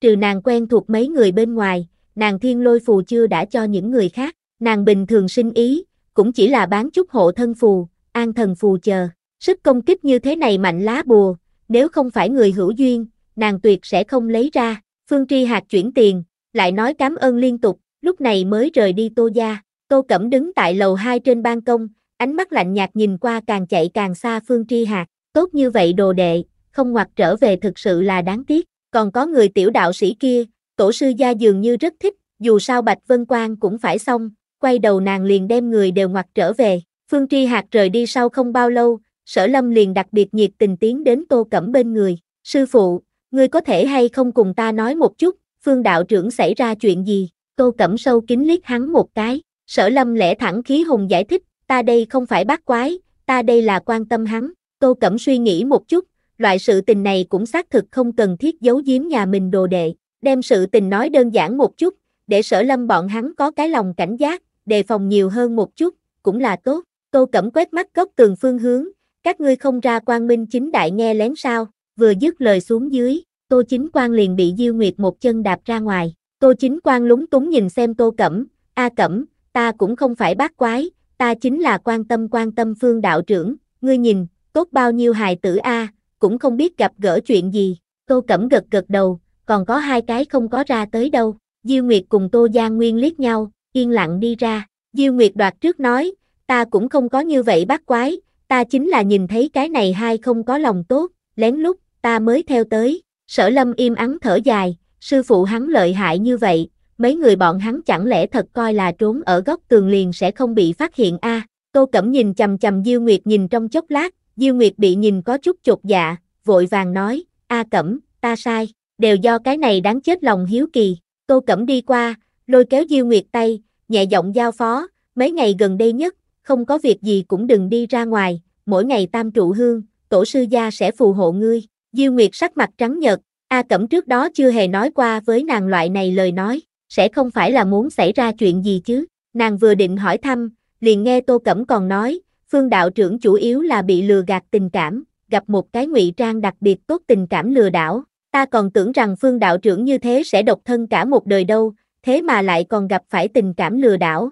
Trừ nàng quen thuộc mấy người bên ngoài, nàng thiên lôi phù chưa đã cho những người khác, nàng bình thường sinh ý, cũng chỉ là bán chút hộ thân phù, an thần phù chờ. Sức công kích như thế này mạnh lá bùa, nếu không phải người hữu duyên, nàng tuyệt sẽ không lấy ra. Phương Tri Hạc chuyển tiền, lại nói cảm ơn liên tục, lúc này mới rời đi Tô Gia. Tô Cẩm đứng tại lầu 2 trên ban công, ánh mắt lạnh nhạt nhìn qua càng chạy càng xa Phương Tri Hạc. Tốt như vậy đồ đệ, không ngoặt trở về thực sự là đáng tiếc. Còn có người tiểu đạo sĩ kia, tổ sư gia dường như rất thích, dù sao Bạch Vân Quang cũng phải xong, quay đầu nàng liền đem người đều ngoặt trở về. Phương Tri Hạc rời đi sau không bao lâu, sở lâm liền đặc biệt nhiệt tình tiến đến tô cẩm bên người. Sư phụ, ngươi có thể hay không cùng ta nói một chút, phương đạo trưởng xảy ra chuyện gì? Tô cẩm sâu kín liếc hắn một cái, sở lâm lẽ thẳng khí hùng giải thích, ta đây không phải bắt quái, ta đây là quan tâm hắn. Tô cẩm suy nghĩ một chút, loại sự tình này cũng xác thực không cần thiết giấu giếm nhà mình đồ đệ, đem sự tình nói đơn giản một chút, để sở lâm bọn hắn có cái lòng cảnh giác, đề phòng nhiều hơn một chút, cũng là tốt. Tô Cẩm quét mắt góc tường phương hướng, các ngươi không ra quan minh chính đại nghe lén sao, vừa dứt lời xuống dưới, Tô Chính Quang liền bị Diêu Nguyệt một chân đạp ra ngoài. Tô Chính Quang lúng túng nhìn xem Tô Cẩm, A Cẩm, ta cũng không phải bác quái, ta chính là quan tâm quan tâm phương đạo trưởng, ngươi nhìn, tốt bao nhiêu hài tử A, cũng không biết gặp gỡ chuyện gì. Tô Cẩm gật gật đầu, còn có hai cái không có ra tới đâu. Diêu Nguyệt cùng Tô Giang Nguyên liếc nhau, yên lặng đi ra. Diêu Nguyệt đoạt trước nói, ta cũng không có như vậy bắt quái, ta chính là nhìn thấy cái này hai không có lòng tốt, lén lút, ta mới theo tới, sở lâm im ắng thở dài, sư phụ hắn lợi hại như vậy, mấy người bọn hắn chẳng lẽ thật coi là trốn ở góc tường liền sẽ không bị phát hiện a? À, Tô Cẩm nhìn chầm chầm Diêu Nguyệt nhìn trong chốc lát, Diêu Nguyệt bị nhìn có chút chột dạ, vội vàng nói, a Cẩm, ta sai, đều do cái này đáng chết lòng hiếu kỳ, Tô Cẩm đi qua, lôi kéo Diêu Nguyệt tay, nhẹ giọng giao phó, mấy ngày gần đây nhất, không có việc gì cũng đừng đi ra ngoài, mỗi ngày tam trụ hương, tổ sư gia sẽ phù hộ ngươi. Diêu Nguyệt sắc mặt trắng nhợt, A Cẩm trước đó chưa hề nói qua với nàng loại này lời nói, sẽ không phải là muốn xảy ra chuyện gì chứ. Nàng vừa định hỏi thăm, liền nghe Tô Cẩm còn nói, Phương đạo trưởng chủ yếu là bị lừa gạt tình cảm, gặp một cái ngụy trang đặc biệt tốt tình cảm lừa đảo. Ta còn tưởng rằng Phương đạo trưởng như thế sẽ độc thân cả một đời đâu, thế mà lại còn gặp phải tình cảm lừa đảo,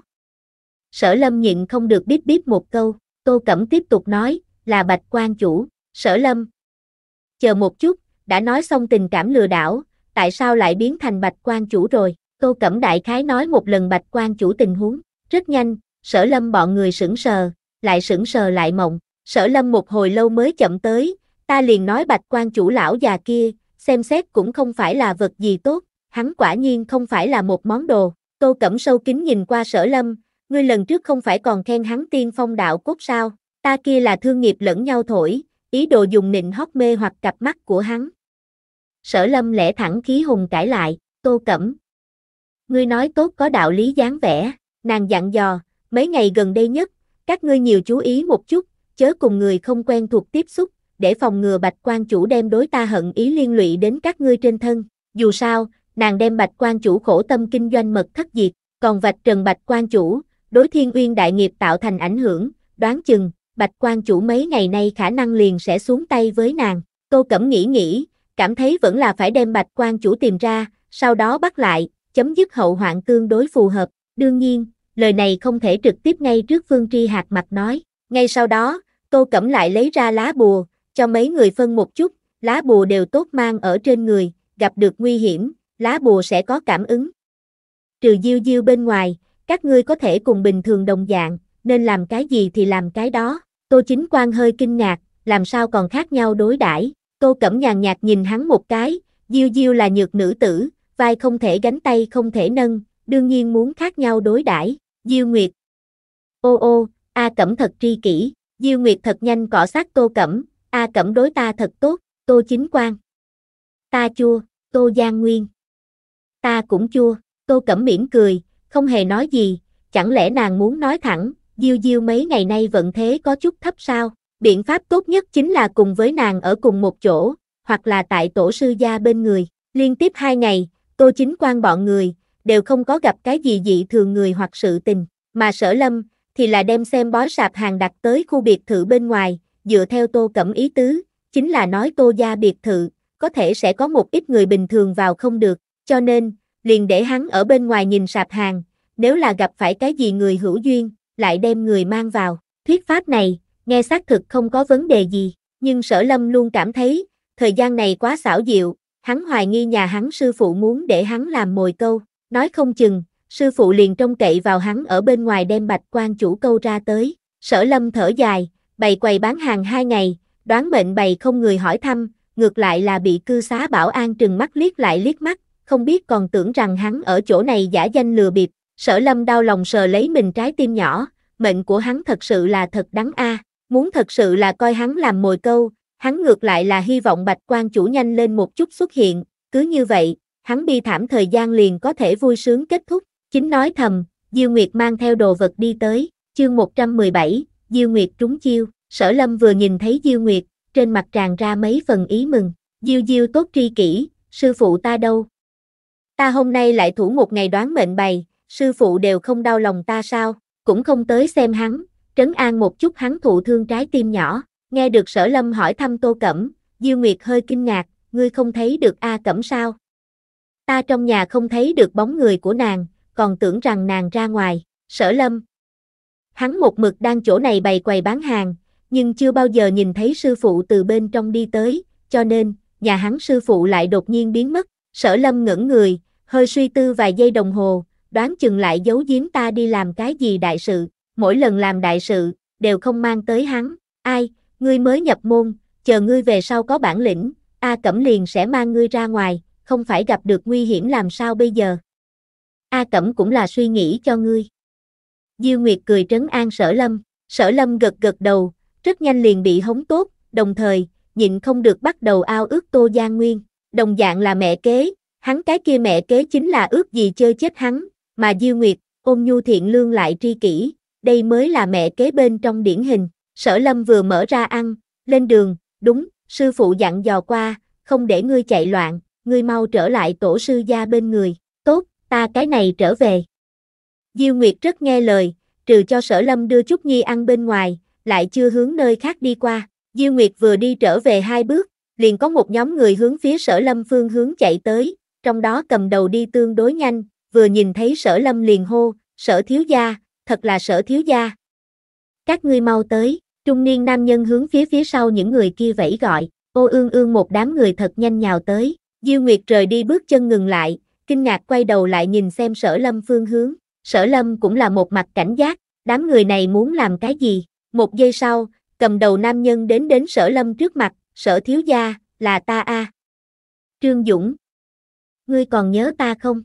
Sở lâm nhịn không được bíp bíp một câu, tô cẩm tiếp tục nói, là bạch quan chủ, sở lâm. Chờ một chút, đã nói xong tình cảm lừa đảo, tại sao lại biến thành bạch quan chủ rồi? Tô Cẩm Đại Khái nói một lần bạch quan chủ tình huống, rất nhanh, sở lâm bọn người sững sờ, lại sững sờ lại mộng, sở lâm một hồi lâu mới chậm tới, ta liền nói bạch quan chủ lão già kia, xem xét cũng không phải là vật gì tốt, hắn quả nhiên không phải là một món đồ, Tô Cẩm sâu kín nhìn qua sở lâm, ngươi lần trước không phải còn khen hắn tiên phong đạo cốt sao, ta kia là thương nghiệp lẫn nhau thổi, ý đồ dùng nịnh hót mê hoặc cặp mắt của hắn. Sở lâm lẽ thẳng khí hùng cãi lại, tô cẩm. Ngươi nói tốt có đạo lý dáng vẻ, nàng dặn dò, mấy ngày gần đây nhất, các ngươi nhiều chú ý một chút, chớ cùng người không quen thuộc tiếp xúc, để phòng ngừa bạch quan chủ đem đối ta hận ý liên lụy đến các ngươi trên thân. Dù sao, nàng đem bạch quan chủ khổ tâm kinh doanh mật thất diệt, còn vạch trần bạch quan chủ, đối thiên uyên đại nghiệp tạo thành ảnh hưởng, đoán chừng, bạch quan chủ mấy ngày nay khả năng liền sẽ xuống tay với nàng. Tô Cẩm nghĩ nghĩ, cảm thấy vẫn là phải đem bạch quan chủ tìm ra, sau đó bắt lại, chấm dứt hậu hoạn tương đối phù hợp. Đương nhiên, lời này không thể trực tiếp ngay trước Phương Tri Hạc mặt nói. Ngay sau đó, Tô Cẩm lại lấy ra lá bùa, cho mấy người phân một chút, lá bùa đều tốt mang ở trên người, gặp được nguy hiểm, lá bùa sẽ có cảm ứng. Trừ Diêu Diêu bên ngoài, các ngươi có thể cùng bình thường đồng dạng, nên làm cái gì thì làm cái đó. Tô Chính quan hơi kinh ngạc, làm sao còn khác nhau đối đãi Tô Cẩm nhàn nhạt nhìn hắn một cái, Diêu Diêu là nhược nữ tử, vai không thể gánh tay không thể nâng, đương nhiên muốn khác nhau đối đãi Diêu Nguyệt. Ô ô, A Cẩm thật tri kỷ, Diêu Nguyệt thật nhanh cọ sát Tô Cẩm, A Cẩm đối ta thật tốt, Tô Chính quan Ta chua, Tô Giang Nguyên. Ta cũng chua, Tô Cẩm mỉm cười, không hề nói gì, chẳng lẽ nàng muốn nói thẳng, Diêu Diêu mấy ngày nay vận thế có chút thấp sao? Biện pháp tốt nhất chính là cùng với nàng ở cùng một chỗ, hoặc là tại tổ sư gia bên người. Liên tiếp hai ngày, Tô Chính quan bọn người, đều không có gặp cái gì dị thường người hoặc sự tình, mà sở lâm, thì là đem xem bói sạp hàng đặt tới khu biệt thự bên ngoài, dựa theo Tô Cẩm ý tứ, chính là nói Tô gia biệt thự, có thể sẽ có một ít người bình thường vào không được, cho nên, liền để hắn ở bên ngoài nhìn sạp hàng, nếu là gặp phải cái gì người hữu duyên, lại đem người mang vào. Thuyết pháp này, nghe xác thực không có vấn đề gì, nhưng sở lâm luôn cảm thấy, thời gian này quá xảo diệu, hắn hoài nghi nhà hắn sư phụ muốn để hắn làm mồi câu, nói không chừng, sư phụ liền trông cậy vào hắn ở bên ngoài đem bạch quan chủ câu ra tới. Sở lâm thở dài, bày quầy bán hàng hai ngày, đoán mệnh bày không người hỏi thăm, ngược lại là bị cư xá bảo an trừng mắt liếc lại liếc mắt, không biết còn tưởng rằng hắn ở chỗ này giả danh lừa bịp, sở lâm đau lòng sờ lấy mình trái tim nhỏ, mệnh của hắn thật sự là thật đáng a muốn thật sự là coi hắn làm mồi câu, hắn ngược lại là hy vọng bạch quan chủ nhanh lên một chút xuất hiện, cứ như vậy, hắn bi thảm thời gian liền có thể vui sướng kết thúc, chính nói thầm, Diêu Nguyệt mang theo đồ vật đi tới, chương 117, Diêu Nguyệt trúng chiêu, sở lâm vừa nhìn thấy Diêu Nguyệt, trên mặt tràn ra mấy phần ý mừng, Diêu Diêu tốt tri kỷ, sư phụ ta đâu, Ta hôm nay lại thủ một ngày đoán mệnh bày, sư phụ đều không đau lòng ta sao, cũng không tới xem hắn, trấn an một chút hắn thụ thương trái tim nhỏ, nghe được sở lâm hỏi thăm tô cẩm, Diêu Nguyệt hơi kinh ngạc, ngươi không thấy được A Cẩm sao? Ta trong nhà không thấy được bóng người của nàng, còn tưởng rằng nàng ra ngoài, sở lâm. Hắn một mực đang chỗ này bày quầy bán hàng, nhưng chưa bao giờ nhìn thấy sư phụ từ bên trong đi tới, cho nên, nhà hắn sư phụ lại đột nhiên biến mất, Sở lâm ngẩn người, hơi suy tư vài giây đồng hồ, đoán chừng lại giấu giếm ta đi làm cái gì đại sự, mỗi lần làm đại sự, đều không mang tới hắn, ai, ngươi mới nhập môn, chờ ngươi về sau có bản lĩnh, A Cẩm liền sẽ mang ngươi ra ngoài, không phải gặp được nguy hiểm làm sao bây giờ. A Cẩm cũng là suy nghĩ cho ngươi. Diêu Nguyệt cười trấn an sở lâm, sở lâm gật gật đầu, rất nhanh liền bị hống tốt, đồng thời, nhịn không được bắt đầu ao ước Tô Giang Nguyên đồng dạng là mẹ kế, hắn cái kia mẹ kế chính là ước gì chơi chết hắn, mà Diêu Nguyệt, ôm nhu thiện lương lại tri kỷ, đây mới là mẹ kế bên trong điển hình. Sở Lâm vừa mở ra ăn, lên đường, đúng, sư phụ dặn dò qua, không để ngươi chạy loạn, ngươi mau trở lại tổ sư gia bên người, tốt, ta cái này trở về. Diêu Nguyệt rất nghe lời, trừ cho Sở Lâm đưa chút Nhi ăn bên ngoài, lại chưa hướng nơi khác đi qua. Diêu Nguyệt vừa đi trở về hai bước, liền có một nhóm người hướng phía sở lâm phương hướng chạy tới, trong đó cầm đầu đi tương đối nhanh, vừa nhìn thấy sở lâm liền hô, sở thiếu gia, thật là sở thiếu gia. Các ngươi mau tới, trung niên nam nhân hướng phía phía sau những người kia vẫy gọi, ô ương ương một đám người thật nhanh nhào tới, Diêu Nguyệt rời đi bước chân ngừng lại, kinh ngạc quay đầu lại nhìn xem sở lâm phương hướng, sở lâm cũng là một mặt cảnh giác, đám người này muốn làm cái gì, một giây sau, cầm đầu nam nhân đến đến sở lâm trước mặt, sở thiếu gia, là ta a. Trương Dũng. Ngươi còn nhớ ta không?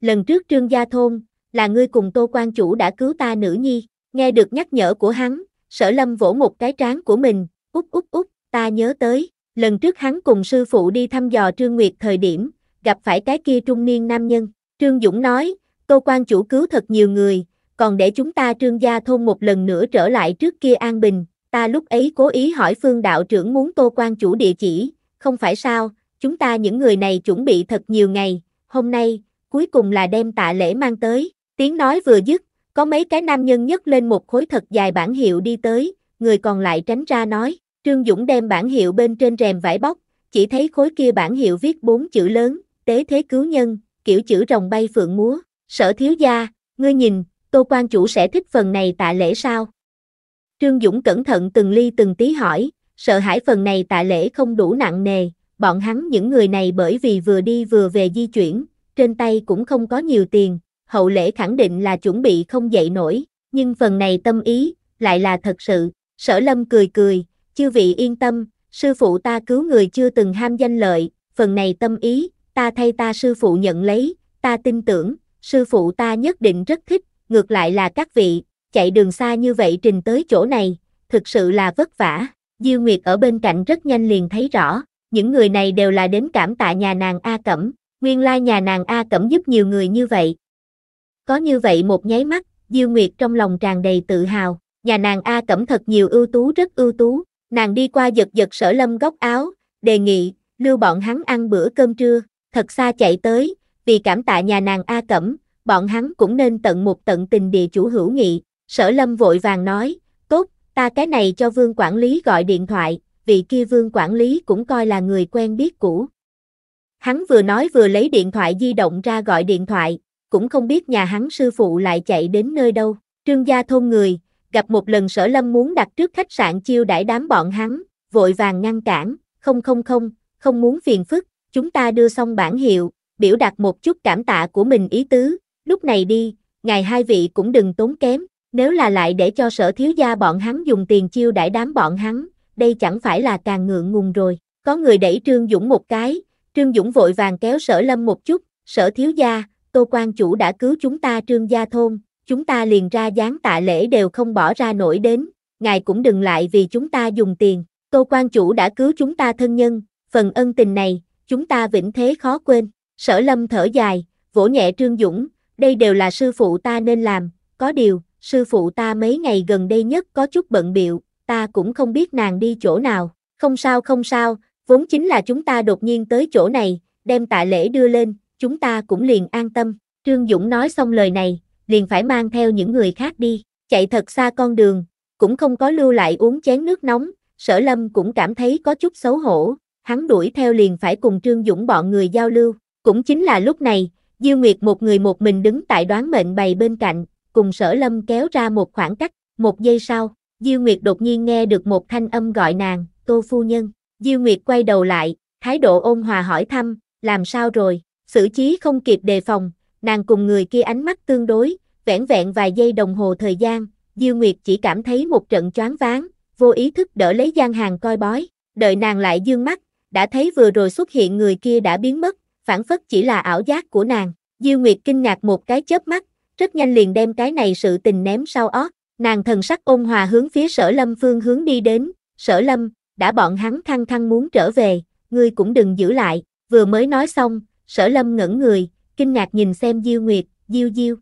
Lần trước Trương Gia Thôn, là ngươi cùng Tô Quan Chủ đã cứu ta nữ nhi, nghe được nhắc nhở của hắn, sở lâm vỗ một cái trán của mình, úp úp úp, ta nhớ tới, lần trước hắn cùng sư phụ đi thăm dò Trương Nguyệt thời điểm, gặp phải cái kia trung niên nam nhân, Trương Dũng nói, Tô Quan Chủ cứu thật nhiều người, còn để chúng ta Trương Gia Thôn một lần nữa trở lại trước kia an bình, ta lúc ấy cố ý hỏi phương đạo trưởng muốn tô quan chủ địa chỉ, không phải sao, chúng ta những người này chuẩn bị thật nhiều ngày, hôm nay, cuối cùng là đem tạ lễ mang tới, tiếng nói vừa dứt, có mấy cái nam nhân nhấc lên một khối thật dài bản hiệu đi tới, người còn lại tránh ra nói, Trương Dũng đem bản hiệu bên trên rèm vải bóc, chỉ thấy khối kia bản hiệu viết bốn chữ lớn, tế thế cứu nhân, kiểu chữ rồng bay phượng múa, sở thiếu gia, ngươi nhìn, tô quan chủ sẽ thích phần này tạ lễ sao? Trương Dũng cẩn thận từng ly từng tí hỏi, sợ hãi phần này tạ lễ không đủ nặng nề, bọn hắn những người này bởi vì vừa đi vừa về di chuyển, trên tay cũng không có nhiều tiền, hậu lễ khẳng định là chuẩn bị không dậy nổi, nhưng phần này tâm ý, lại là thật sự, sở lâm cười cười, chư vị yên tâm, sư phụ ta cứu người chưa từng ham danh lợi, phần này tâm ý, ta thay ta sư phụ nhận lấy, ta tin tưởng, sư phụ ta nhất định rất thích, ngược lại là các vị, chạy đường xa như vậy trình tới chỗ này, thực sự là vất vả. Diêu Nguyệt ở bên cạnh rất nhanh liền thấy rõ, những người này đều là đến cảm tạ nhà nàng A Cẩm, nguyên lai nhà nàng A Cẩm giúp nhiều người như vậy. Có như vậy một nháy mắt, Diêu Nguyệt trong lòng tràn đầy tự hào, nhà nàng A Cẩm thật nhiều ưu tú rất ưu tú, nàng đi qua giật giật sở lâm góc áo, đề nghị, lưu bọn hắn ăn bữa cơm trưa, thật xa chạy tới, vì cảm tạ nhà nàng A Cẩm, bọn hắn cũng nên tận một tận tình địa chủ hữu nghị, Sở lâm vội vàng nói, tốt, ta cái này cho vương quản lý gọi điện thoại, vị kia vương quản lý cũng coi là người quen biết cũ. Hắn vừa nói vừa lấy điện thoại di động ra gọi điện thoại, cũng không biết nhà hắn sư phụ lại chạy đến nơi đâu. Trương gia thôn người, gặp một lần sở lâm muốn đặt trước khách sạn chiêu đãi đám bọn hắn, vội vàng ngăn cản, không không không, không muốn phiền phức, chúng ta đưa xong bản hiệu, biểu đạt một chút cảm tạ của mình ý tứ, lúc này đi, ngài hai vị cũng đừng tốn kém, nếu là lại để cho sở thiếu gia bọn hắn dùng tiền chiêu đãi đám bọn hắn, đây chẳng phải là càng ngượng ngùng rồi. Có người đẩy Trương Dũng một cái, Trương Dũng vội vàng kéo sở lâm một chút, sở thiếu gia, tô quan chủ đã cứu chúng ta trương gia thôn, chúng ta liền ra dáng tạ lễ đều không bỏ ra nổi đến, ngài cũng đừng lại vì chúng ta dùng tiền, tô quan chủ đã cứu chúng ta thân nhân, phần ân tình này, chúng ta vĩnh thế khó quên, sở lâm thở dài, vỗ nhẹ trương dũng, đây đều là sư phụ ta nên làm, có điều, sư phụ ta mấy ngày gần đây nhất có chút bận biệu, ta cũng không biết nàng đi chỗ nào, không sao không sao, vốn chính là chúng ta đột nhiên tới chỗ này, đem tạ lễ đưa lên, chúng ta cũng liền an tâm, Trương Dũng nói xong lời này, liền phải mang theo những người khác đi, chạy thật xa con đường, cũng không có lưu lại uống chén nước nóng, sở lâm cũng cảm thấy có chút xấu hổ, hắn đuổi theo liền phải cùng Trương Dũng bọn người giao lưu, cũng chính là lúc này, Diêu Nguyệt một người một mình đứng tại đoán mệnh bày bên cạnh, cùng sở lâm kéo ra một khoảng cách, một giây sau, Diêu Nguyệt đột nhiên nghe được một thanh âm gọi nàng, tô phu nhân, Diêu Nguyệt quay đầu lại, thái độ ôn hòa hỏi thăm, làm sao rồi, xử trí không kịp đề phòng, nàng cùng người kia ánh mắt tương đối, vẻn vẹn vài giây đồng hồ thời gian, Diêu Nguyệt chỉ cảm thấy một trận choáng váng, vô ý thức đỡ lấy gian hàng coi bói, đợi nàng lại dương mắt, đã thấy vừa rồi xuất hiện người kia đã biến mất, phản phất chỉ là ảo giác của nàng. Diêu Nguyệt kinh ngạc một cái chớp mắt, rất nhanh liền đem cái này sự tình ném sau ót, nàng thần sắc ôn hòa hướng phía sở lâm phương hướng đi đến, sở lâm, đã bọn hắn thăng thăng muốn trở về, ngươi cũng đừng giữ lại, vừa mới nói xong, sở lâm ngẩn người, kinh ngạc nhìn xem Diêu Nguyệt, Diêu Diêu.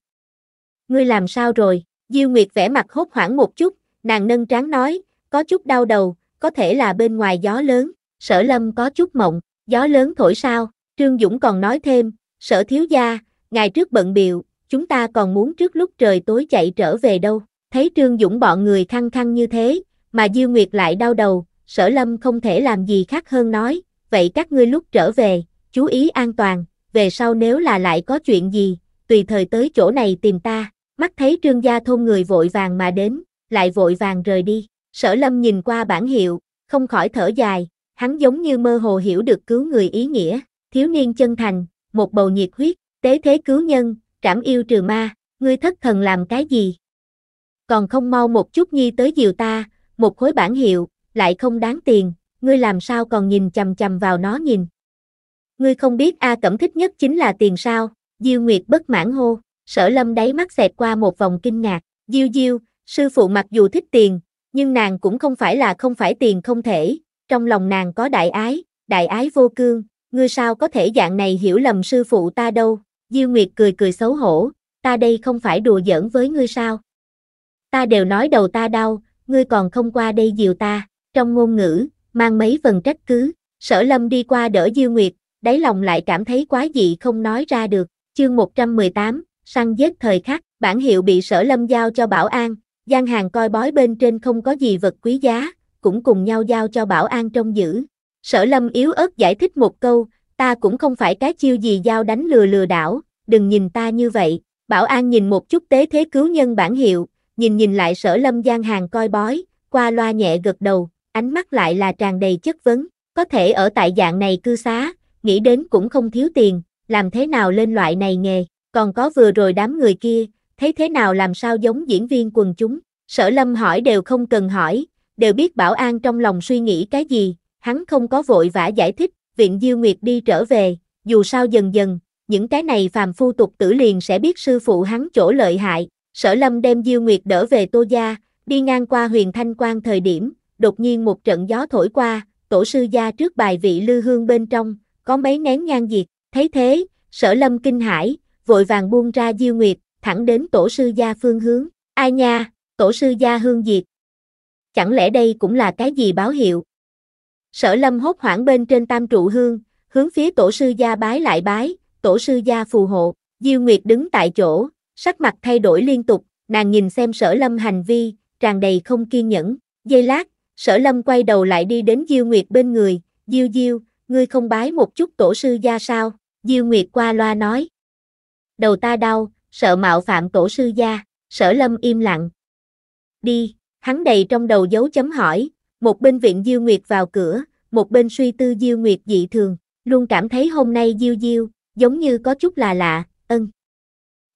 Ngươi làm sao rồi? Diêu Nguyệt vẻ mặt hốt hoảng một chút, nàng nâng trán nói, có chút đau đầu, có thể là bên ngoài gió lớn, sở lâm có chút mộng, gió lớn thổi sao, Trương Dũng còn nói thêm, sở thiếu gia, ngày trước bận biệu, chúng ta còn muốn trước lúc trời tối chạy trở về đâu. Thấy Trương Dũng bọn người khăng khăng như thế, mà Diêu Nguyệt lại đau đầu, sở lâm không thể làm gì khác hơn nói, vậy các ngươi lúc trở về, chú ý an toàn, về sau nếu là lại có chuyện gì, tùy thời tới chỗ này tìm ta, mắt thấy trương gia thôn người vội vàng mà đến, lại vội vàng rời đi, sở lâm nhìn qua bản hiệu, không khỏi thở dài, hắn giống như mơ hồ hiểu được cứu người ý nghĩa, thiếu niên chân thành, một bầu nhiệt huyết, tế thế cứu nhân, trảm yêu trừ ma, ngươi thất thần làm cái gì? Còn không mau một chút nhi tới diều ta, một khối bản hiệu, lại không đáng tiền, ngươi làm sao còn nhìn chầm chầm vào nó nhìn. Ngươi không biết A Cẩm thích nhất chính là tiền sao, Diêu Nguyệt bất mãn hô, sở lâm đáy mắt xẹt qua một vòng kinh ngạc, Diêu Diêu, sư phụ mặc dù thích tiền, nhưng nàng cũng không phải là không phải tiền không thể, trong lòng nàng có đại ái, đại ái vô cương, ngươi sao có thể dạng này hiểu lầm sư phụ ta đâu, Diêu Nguyệt cười cười xấu hổ, ta đây không phải đùa giỡn với ngươi sao? Ta đều nói đầu ta đau, ngươi còn không qua đây dìu ta, trong ngôn ngữ, mang mấy phần trách cứ, sở lâm đi qua đỡ Diêu Nguyệt, đáy lòng lại cảm thấy quá dị không nói ra được, chương 118, săn giết thời khắc, bản hiệu bị sở lâm giao cho bảo an, gian hàng coi bói bên trên không có gì vật quý giá, cũng cùng nhau giao cho bảo an trông giữ. Sở lâm yếu ớt giải thích một câu, ta cũng không phải cái chiêu gì giao đánh lừa lừa đảo, đừng nhìn ta như vậy. Bảo An nhìn một chút tế thế cứu nhân bản hiệu, nhìn nhìn lại sở lâm gian hàng coi bói, qua loa nhẹ gật đầu, ánh mắt lại là tràn đầy chất vấn, có thể ở tại dạng này cư xá, nghĩ đến cũng không thiếu tiền, làm thế nào lên loại này nghề, còn có vừa rồi đám người kia, thấy thế nào làm sao giống diễn viên quần chúng, sở lâm hỏi đều không cần hỏi, đều biết Bảo An trong lòng suy nghĩ cái gì, hắn không có vội vã giải thích, viện Diêu Nguyệt đi trở về, dù sao dần dần, những cái này phàm phu tục tử liền sẽ biết sư phụ hắn chỗ lợi hại, sở lâm đem Diêu Nguyệt đỡ về Tô Gia, đi ngang qua huyền thanh quan thời điểm, đột nhiên một trận gió thổi qua, tổ sư gia trước bài vị lư hương bên trong, có mấy nén nhang diệt, thấy thế, sở lâm kinh hãi, vội vàng buông ra Diêu Nguyệt, thẳng đến tổ sư gia phương hướng, ai nha, tổ sư gia hương diệt. Chẳng lẽ đây cũng là cái gì báo hiệu, Sở lâm hốt hoảng bên trên tam trụ hương, hướng phía tổ sư gia bái lại bái, tổ sư gia phù hộ, Diêu Nguyệt đứng tại chỗ, sắc mặt thay đổi liên tục, nàng nhìn xem sở lâm hành vi, tràn đầy không kiên nhẫn, giây lát, sở lâm quay đầu lại đi đến Diêu Nguyệt bên người, Diêu Diêu, ngươi không bái một chút tổ sư gia sao, Diêu Nguyệt qua loa nói. Đầu ta đau, sợ mạo phạm tổ sư gia, sở lâm im lặng. Đi, hắn đầy trong đầu dấu chấm hỏi, một bên viện Diêu Nguyệt vào cửa, một bên suy tư Diêu Nguyệt dị thường, luôn cảm thấy hôm nay Diêu Diêu, giống như có chút là lạ, ân.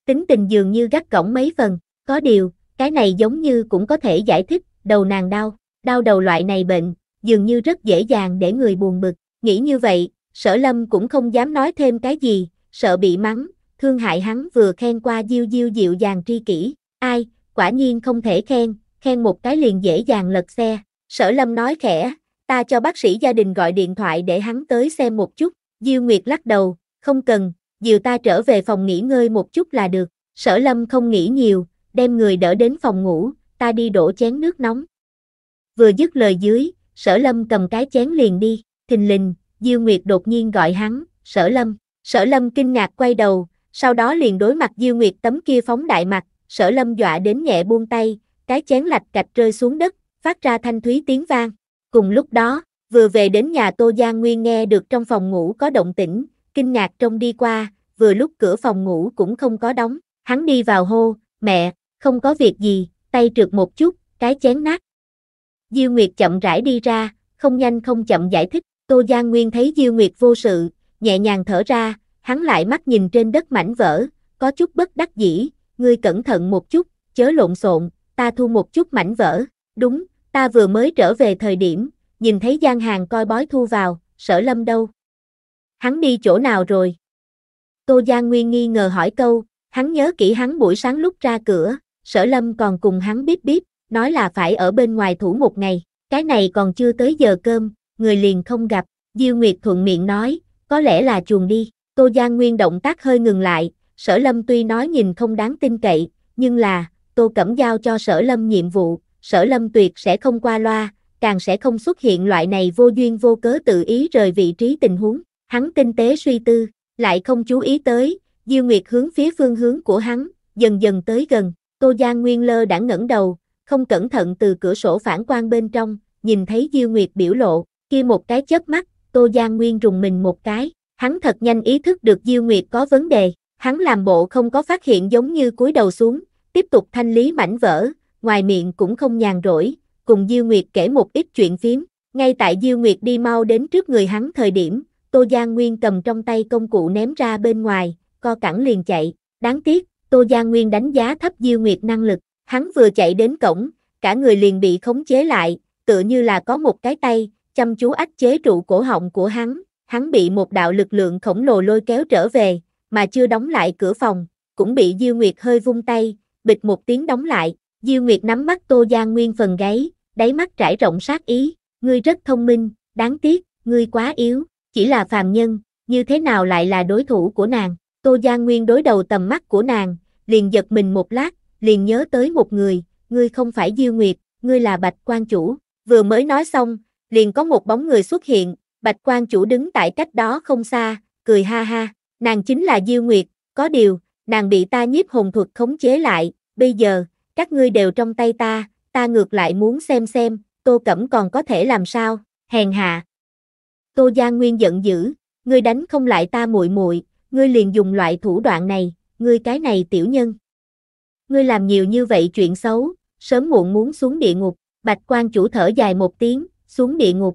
Tính tình dường như gắt gỏng mấy phần, có điều, cái này giống như cũng có thể giải thích, đầu nàng đau, đau đầu loại này bệnh, dường như rất dễ dàng để người buồn bực, nghĩ như vậy, sở lâm cũng không dám nói thêm cái gì, sợ bị mắng, thương hại hắn vừa khen qua Diêu Diêu dịu dàng tri kỷ, ai, quả nhiên không thể khen, khen một cái liền dễ dàng lật xe, Sở Lâm nói khẽ, ta cho bác sĩ gia đình gọi điện thoại để hắn tới xem một chút. Diêu Nguyệt lắc đầu, không cần, dìu ta trở về phòng nghỉ ngơi một chút là được. Sở Lâm không nghĩ nhiều, đem người đỡ đến phòng ngủ, ta đi đổ chén nước nóng. Vừa dứt lời dưới, Sở Lâm cầm cái chén liền đi, thình lình, Diêu Nguyệt đột nhiên gọi hắn, Sở Lâm. Sở Lâm kinh ngạc quay đầu, sau đó liền đối mặt Diêu Nguyệt tấm kia phóng đại mặt, Sở Lâm dọa đến nhẹ buông tay, cái chén lạch cạch rơi xuống đất, phát ra thanh thúy tiếng vang. Cùng lúc đó, vừa về đến nhà Tô Giang Nguyên nghe được trong phòng ngủ có động tĩnh, kinh ngạc trông đi qua, vừa lúc cửa phòng ngủ cũng không có đóng, hắn đi vào hô, mẹ, không có việc gì, tay trượt một chút, cái chén nát. Diêu Nguyệt chậm rãi đi ra, không nhanh không chậm giải thích, Tô Giang Nguyên thấy Diêu Nguyệt vô sự, nhẹ nhàng thở ra, hắn lại mắt nhìn trên đất mảnh vỡ, có chút bất đắc dĩ, ngươi cẩn thận một chút, chớ lộn xộn, ta thu một chút mảnh vỡ, đúng, Ta vừa mới trở về thời điểm, nhìn thấy gian hàng coi bói thu vào, sở lâm đâu? Hắn đi chỗ nào rồi? Tô Giang Nguyên nghi ngờ hỏi câu, hắn nhớ kỹ hắn buổi sáng lúc ra cửa, sở lâm còn cùng hắn bíp bíp, nói là phải ở bên ngoài thủ một ngày, cái này còn chưa tới giờ cơm, người liền không gặp, Diêu Nguyệt thuận miệng nói, có lẽ là chuồng đi, Tô Giang Nguyên động tác hơi ngừng lại, sở lâm tuy nói nhìn không đáng tin cậy, nhưng là, Tô Cẩm giao cho sở lâm nhiệm vụ, sở lâm tuyệt sẽ không qua loa, càng sẽ không xuất hiện loại này vô duyên vô cớ tự ý rời vị trí tình huống. Hắn tinh tế suy tư, lại không chú ý tới, Diêu Nguyệt hướng phía phương hướng của hắn, dần dần tới gần, Tô Giang Nguyên Lơ đã ngẩng đầu, không cẩn thận từ cửa sổ phản quan bên trong, nhìn thấy Diêu Nguyệt biểu lộ, kia một cái chớp mắt, Tô Giang Nguyên rùng mình một cái, hắn thật nhanh ý thức được Diêu Nguyệt có vấn đề, hắn làm bộ không có phát hiện giống như cúi đầu xuống, tiếp tục thanh lý mảnh vỡ, ngoài miệng cũng không nhàn rỗi, cùng Diêu Nguyệt kể một ít chuyện phiếm. Ngay tại Diêu Nguyệt đi mau đến trước người hắn thời điểm, Tô Giang Nguyên cầm trong tay công cụ ném ra bên ngoài, co cẳng liền chạy. Đáng tiếc, Tô Giang Nguyên đánh giá thấp Diêu Nguyệt năng lực, hắn vừa chạy đến cổng, cả người liền bị khống chế lại, tựa như là có một cái tay, chăm chú ách chế trụ cổ họng của hắn, hắn bị một đạo lực lượng khổng lồ lôi kéo trở về, mà chưa đóng lại cửa phòng, cũng bị Diêu Nguyệt hơi vung tay, bịch một tiếng đóng lại, Diêu Nguyệt nắm mắt Tô Giang Nguyên phần gáy, đáy mắt trải rộng sát ý, ngươi rất thông minh, đáng tiếc, ngươi quá yếu, chỉ là phàm nhân, như thế nào lại là đối thủ của nàng. Tô Giang Nguyên đối đầu tầm mắt của nàng, liền giật mình một lát, liền nhớ tới một người, ngươi không phải Diêu Nguyệt, ngươi là Bạch Quan Chủ. Vừa mới nói xong, liền có một bóng người xuất hiện, Bạch Quan Chủ đứng tại cách đó không xa, cười ha ha, nàng chính là Diêu Nguyệt, có điều, nàng bị ta nhiếp hồn thuật khống chế lại, bây giờ, các ngươi đều trong tay ta, ta ngược lại muốn xem xem, Tô Cẩm còn có thể làm sao, hèn hạ. Tô Gia Nguyên giận dữ, ngươi đánh không lại ta muội muội, ngươi liền dùng loại thủ đoạn này, ngươi cái này tiểu nhân. Ngươi làm nhiều như vậy chuyện xấu, sớm muộn muốn xuống địa ngục, Bạch quan chủ thở dài một tiếng, xuống địa ngục.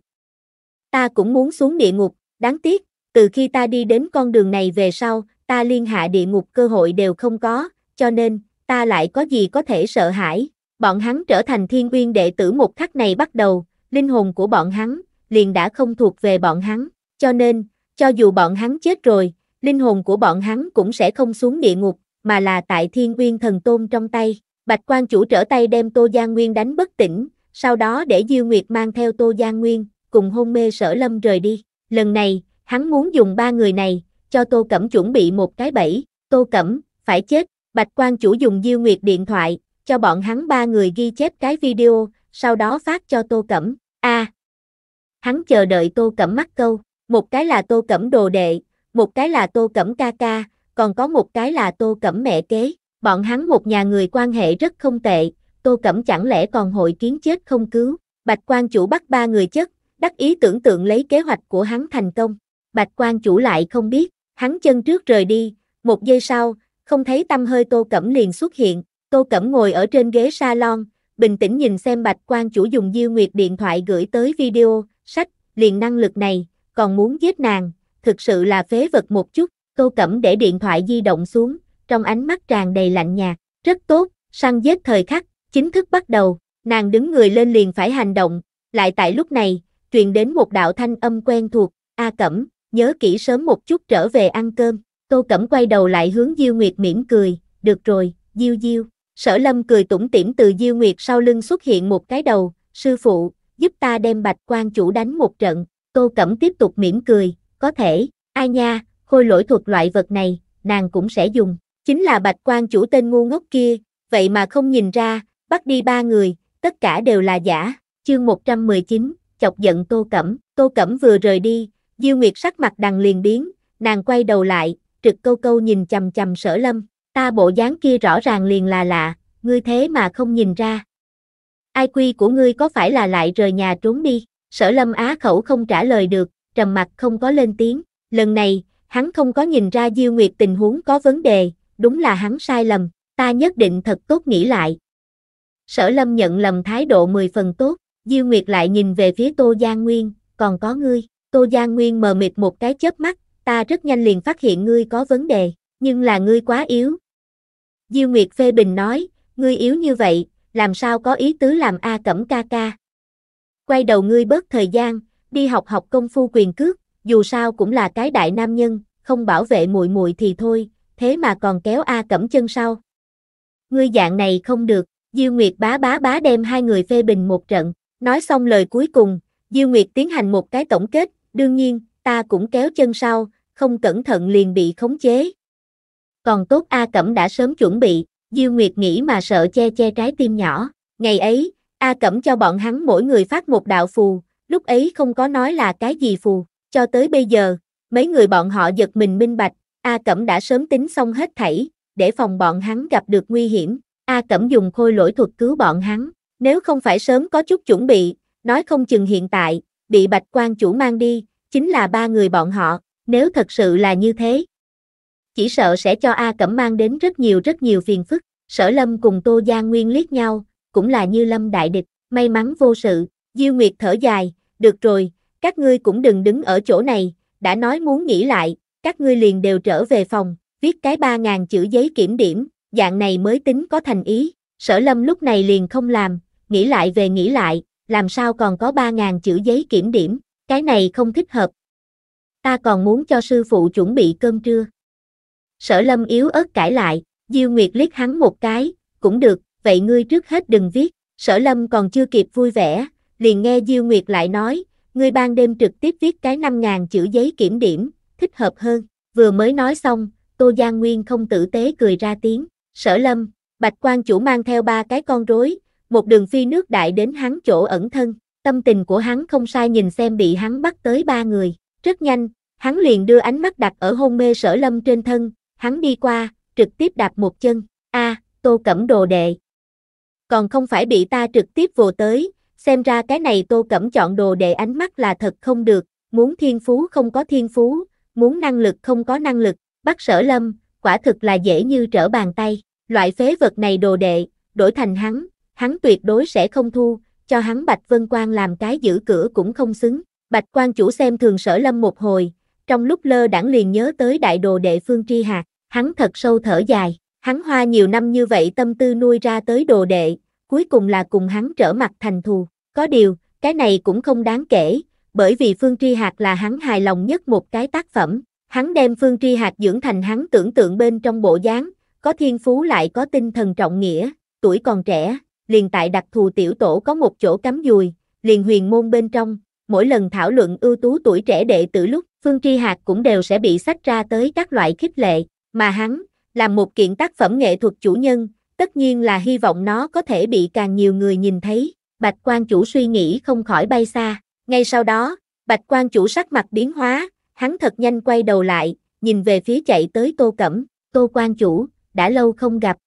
Ta cũng muốn xuống địa ngục, đáng tiếc, từ khi ta đi đến con đường này về sau, ta liên hạ địa ngục cơ hội đều không có, cho nên, ta lại có gì có thể sợ hãi, bọn hắn trở thành thiên nguyên đệ tử một khắc này bắt đầu, linh hồn của bọn hắn, liền đã không thuộc về bọn hắn, cho nên, cho dù bọn hắn chết rồi, linh hồn của bọn hắn cũng sẽ không xuống địa ngục, mà là tại thiên nguyên thần tôn trong tay. Bạch quan chủ trở tay đem Tô Giang Nguyên đánh bất tỉnh, sau đó để Diêu Nguyệt mang theo Tô Giang Nguyên, cùng hôn mê sở lâm rời đi. Lần này, hắn muốn dùng ba người này, cho Tô Cẩm chuẩn bị một cái bẫy, Tô Cẩm, phải chết, Bạch quan chủ dùng Diêu Nguyệt điện thoại, cho bọn hắn ba người ghi chép cái video, sau đó phát cho Tô Cẩm. A. À, hắn chờ đợi Tô Cẩm mắc câu, một cái là Tô Cẩm đồ đệ, một cái là Tô Cẩm ca ca, còn có một cái là Tô Cẩm mẹ kế. Bọn hắn một nhà người quan hệ rất không tệ, Tô Cẩm chẳng lẽ còn hội kiến chết không cứu. Bạch quan chủ bắt ba người chất, đắc ý tưởng tượng lấy kế hoạch của hắn thành công. Bạch quan chủ lại không biết, hắn chân trước rời đi, một giây sau, không thấy tâm hơi Tô Cẩm liền xuất hiện, Tô Cẩm ngồi ở trên ghế salon, bình tĩnh nhìn xem Bạch quan chủ dùng Diêu Nguyệt điện thoại gửi tới video, sách, liền năng lực này, còn muốn giết nàng, thực sự là phế vật một chút. Tô Cẩm để điện thoại di động xuống, trong ánh mắt tràn đầy lạnh nhạt, rất tốt, săn giết thời khắc, chính thức bắt đầu, nàng đứng người lên liền phải hành động, lại tại lúc này, truyền đến một đạo thanh âm quen thuộc, A Cẩm, nhớ kỹ sớm một chút trở về ăn cơm, Tô Cẩm quay đầu lại hướng Diêu Nguyệt mỉm cười, được rồi, Diêu Diêu. Sở lâm cười tủm tỉm từ Diêu Nguyệt sau lưng xuất hiện một cái đầu, sư phụ, giúp ta đem bạch quan chủ đánh một trận. Tô Cẩm tiếp tục mỉm cười, có thể, ai nha, khôi lỗi thuật loại vật này, nàng cũng sẽ dùng. Chính là bạch quan chủ tên ngu ngốc kia, vậy mà không nhìn ra, bắt đi ba người, tất cả đều là giả. Chương 119, chọc giận Tô Cẩm, Tô Cẩm vừa rời đi, Diêu Nguyệt sắc mặt đằng liền biến, nàng quay đầu lại, trực câu câu nhìn chầm chầm sở lâm, ta bộ dáng kia rõ ràng liền là lạ, ngươi thế mà không nhìn ra. Ai quy của ngươi có phải là lại rời nhà trốn đi, sở lâm á khẩu không trả lời được, trầm mặt không có lên tiếng, lần này, hắn không có nhìn ra Diêu Nguyệt tình huống có vấn đề, đúng là hắn sai lầm, ta nhất định thật tốt nghĩ lại. Sở lâm nhận lầm thái độ 10 phần tốt, Diêu Nguyệt lại nhìn về phía Tô gia Nguyên, còn có ngươi, Tô gia Nguyên mờ mịt một cái chớp mắt, ta rất nhanh liền phát hiện ngươi có vấn đề, nhưng là ngươi quá yếu. Diêu Nguyệt phê bình nói, ngươi yếu như vậy, làm sao có ý tứ làm A cẩm ca ca. Quay đầu ngươi bớt thời gian, đi học học công phu quyền cước, dù sao cũng là cái đại nam nhân, không bảo vệ muội muội thì thôi, thế mà còn kéo A cẩm chân sau. Ngươi dạng này không được, Diêu Nguyệt bá bá bá đem hai người phê bình một trận, nói xong lời cuối cùng, Diêu Nguyệt tiến hành một cái tổng kết, đương nhiên, ta cũng kéo chân sau, không cẩn thận liền bị khống chế. Còn tốt A Cẩm đã sớm chuẩn bị, Diêu Nguyệt nghĩ mà sợ che che trái tim nhỏ. Ngày ấy, A Cẩm cho bọn hắn mỗi người phát một đạo phù, lúc ấy không có nói là cái gì phù, cho tới bây giờ, mấy người bọn họ giật mình minh bạch, A Cẩm đã sớm tính xong hết thảy, để phòng bọn hắn gặp được nguy hiểm, A Cẩm dùng khôi lỗi thuật cứu bọn hắn, nếu không phải sớm có chút chuẩn bị, nói không chừng hiện tại, bị Bạch quan chủ mang đi, chính là ba người bọn họ, nếu thật sự là như thế. Chỉ sợ sẽ cho A Cẩm mang đến rất nhiều rất nhiều phiền phức, sở lâm cùng Tô Giang Nguyên liếc nhau, cũng là như lâm đại địch, may mắn vô sự, Diêu Nguyệt thở dài, được rồi, các ngươi cũng đừng đứng ở chỗ này, đã nói muốn nghỉ lại, các ngươi liền đều trở về phòng, viết cái 3.000 chữ giấy kiểm điểm, dạng này mới tính có thành ý, sở lâm lúc này liền không làm, nghĩ lại về nghĩ lại, làm sao còn có 3.000 chữ giấy kiểm điểm, cái này không thích hợp, ta còn muốn cho sư phụ chuẩn bị cơm trưa. Sở lâm yếu ớt cãi lại, Diêu Nguyệt liếc hắn một cái, cũng được, vậy ngươi trước hết đừng viết, sở lâm còn chưa kịp vui vẻ, liền nghe Diêu Nguyệt lại nói, ngươi ban đêm trực tiếp viết cái 5.000 chữ giấy kiểm điểm, thích hợp hơn, vừa mới nói xong, Tô Giang Nguyên không tử tế cười ra tiếng, sở lâm, bạch quan chủ mang theo ba cái con rối, một đường phi nước đại đến hắn chỗ ẩn thân, tâm tình của hắn không sai nhìn xem bị hắn bắt tới ba người, rất nhanh, Hắn liền đưa ánh mắt đặt ở hôn mê sở lâm trên thân, hắn đi qua, trực tiếp đạp một chân, a tô cẩm đồ đệ. Còn không phải bị ta trực tiếp vồ tới, xem ra cái này tô cẩm chọn đồ đệ ánh mắt là thật không được, muốn thiên phú không có thiên phú, muốn năng lực không có năng lực, bắt sở lâm, quả thực là dễ như trở bàn tay, loại phế vật này đồ đệ, đổi thành hắn, hắn tuyệt đối sẽ không thu, cho hắn Bạch Vân Quang làm cái giữ cửa cũng không xứng. Bạch Quan chủ xem thường sở lâm một hồi, trong lúc lơ đãng liền nhớ tới đại đồ đệ Phương Tri Hạc, hắn thật sâu thở dài, hắn hoa nhiều năm như vậy tâm tư nuôi ra tới đồ đệ, cuối cùng là cùng hắn trở mặt thành thù, có điều, cái này cũng không đáng kể, bởi vì Phương Tri Hạc là hắn hài lòng nhất một cái tác phẩm, hắn đem Phương Tri Hạc dưỡng thành hắn tưởng tượng bên trong bộ dáng, có thiên phú lại có tinh thần trọng nghĩa, tuổi còn trẻ, liền tại đặc thù tiểu tổ có một chỗ cắm dùi, liền huyền môn bên trong, mỗi lần thảo luận ưu tú tuổi trẻ đệ tử lúc Phương Tri Hạc cũng đều sẽ bị sách ra tới các loại khích lệ, mà hắn, làm một kiện tác phẩm nghệ thuật chủ nhân, tất nhiên là hy vọng nó có thể bị càng nhiều người nhìn thấy, Bạch quan chủ suy nghĩ không khỏi bay xa, ngay sau đó, Bạch quan chủ sắc mặt biến hóa, hắn thật nhanh quay đầu lại, nhìn về phía chạy tới Tô Cẩm, Tô quan chủ, đã lâu không gặp.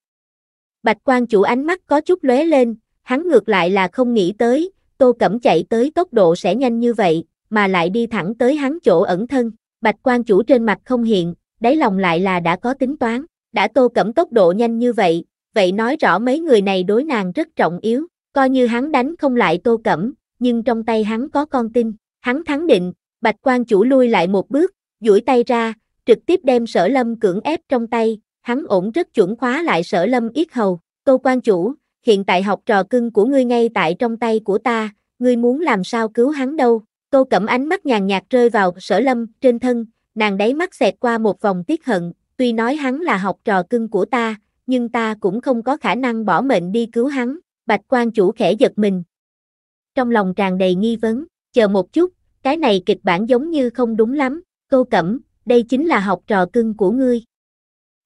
Bạch quan chủ ánh mắt có chút lóe lên, hắn ngược lại là không nghĩ tới, Tô Cẩm chạy tới tốc độ sẽ nhanh như vậy, mà lại đi thẳng tới hắn chỗ ẩn thân, bạch quan chủ trên mặt không hiện, đáy lòng lại là đã có tính toán, đã Tô Cẩm tốc độ nhanh như vậy, vậy nói rõ mấy người này đối nàng rất trọng yếu, coi như hắn đánh không lại Tô Cẩm, nhưng trong tay hắn có con tin, hắn thắng định, bạch quan chủ lui lại một bước, duỗi tay ra, trực tiếp đem sở lâm cưỡng ép trong tay, hắn ổn rất chuẩn khóa lại sở lâm yết hầu, Tô quan chủ, hiện tại học trò cưng của ngươi ngay tại trong tay của ta, ngươi muốn làm sao cứu hắn đâu. Câu cẩm ánh mắt nhàn nhạt rơi vào sở lâm trên thân, nàng đáy mắt xẹt qua một vòng tiếc hận, tuy nói hắn là học trò cưng của ta, nhưng ta cũng không có khả năng bỏ mệnh đi cứu hắn, bạch quan chủ khẽ giật mình. Trong lòng tràn đầy nghi vấn, chờ một chút, cái này kịch bản giống như không đúng lắm, câu cẩm, đây chính là học trò cưng của ngươi.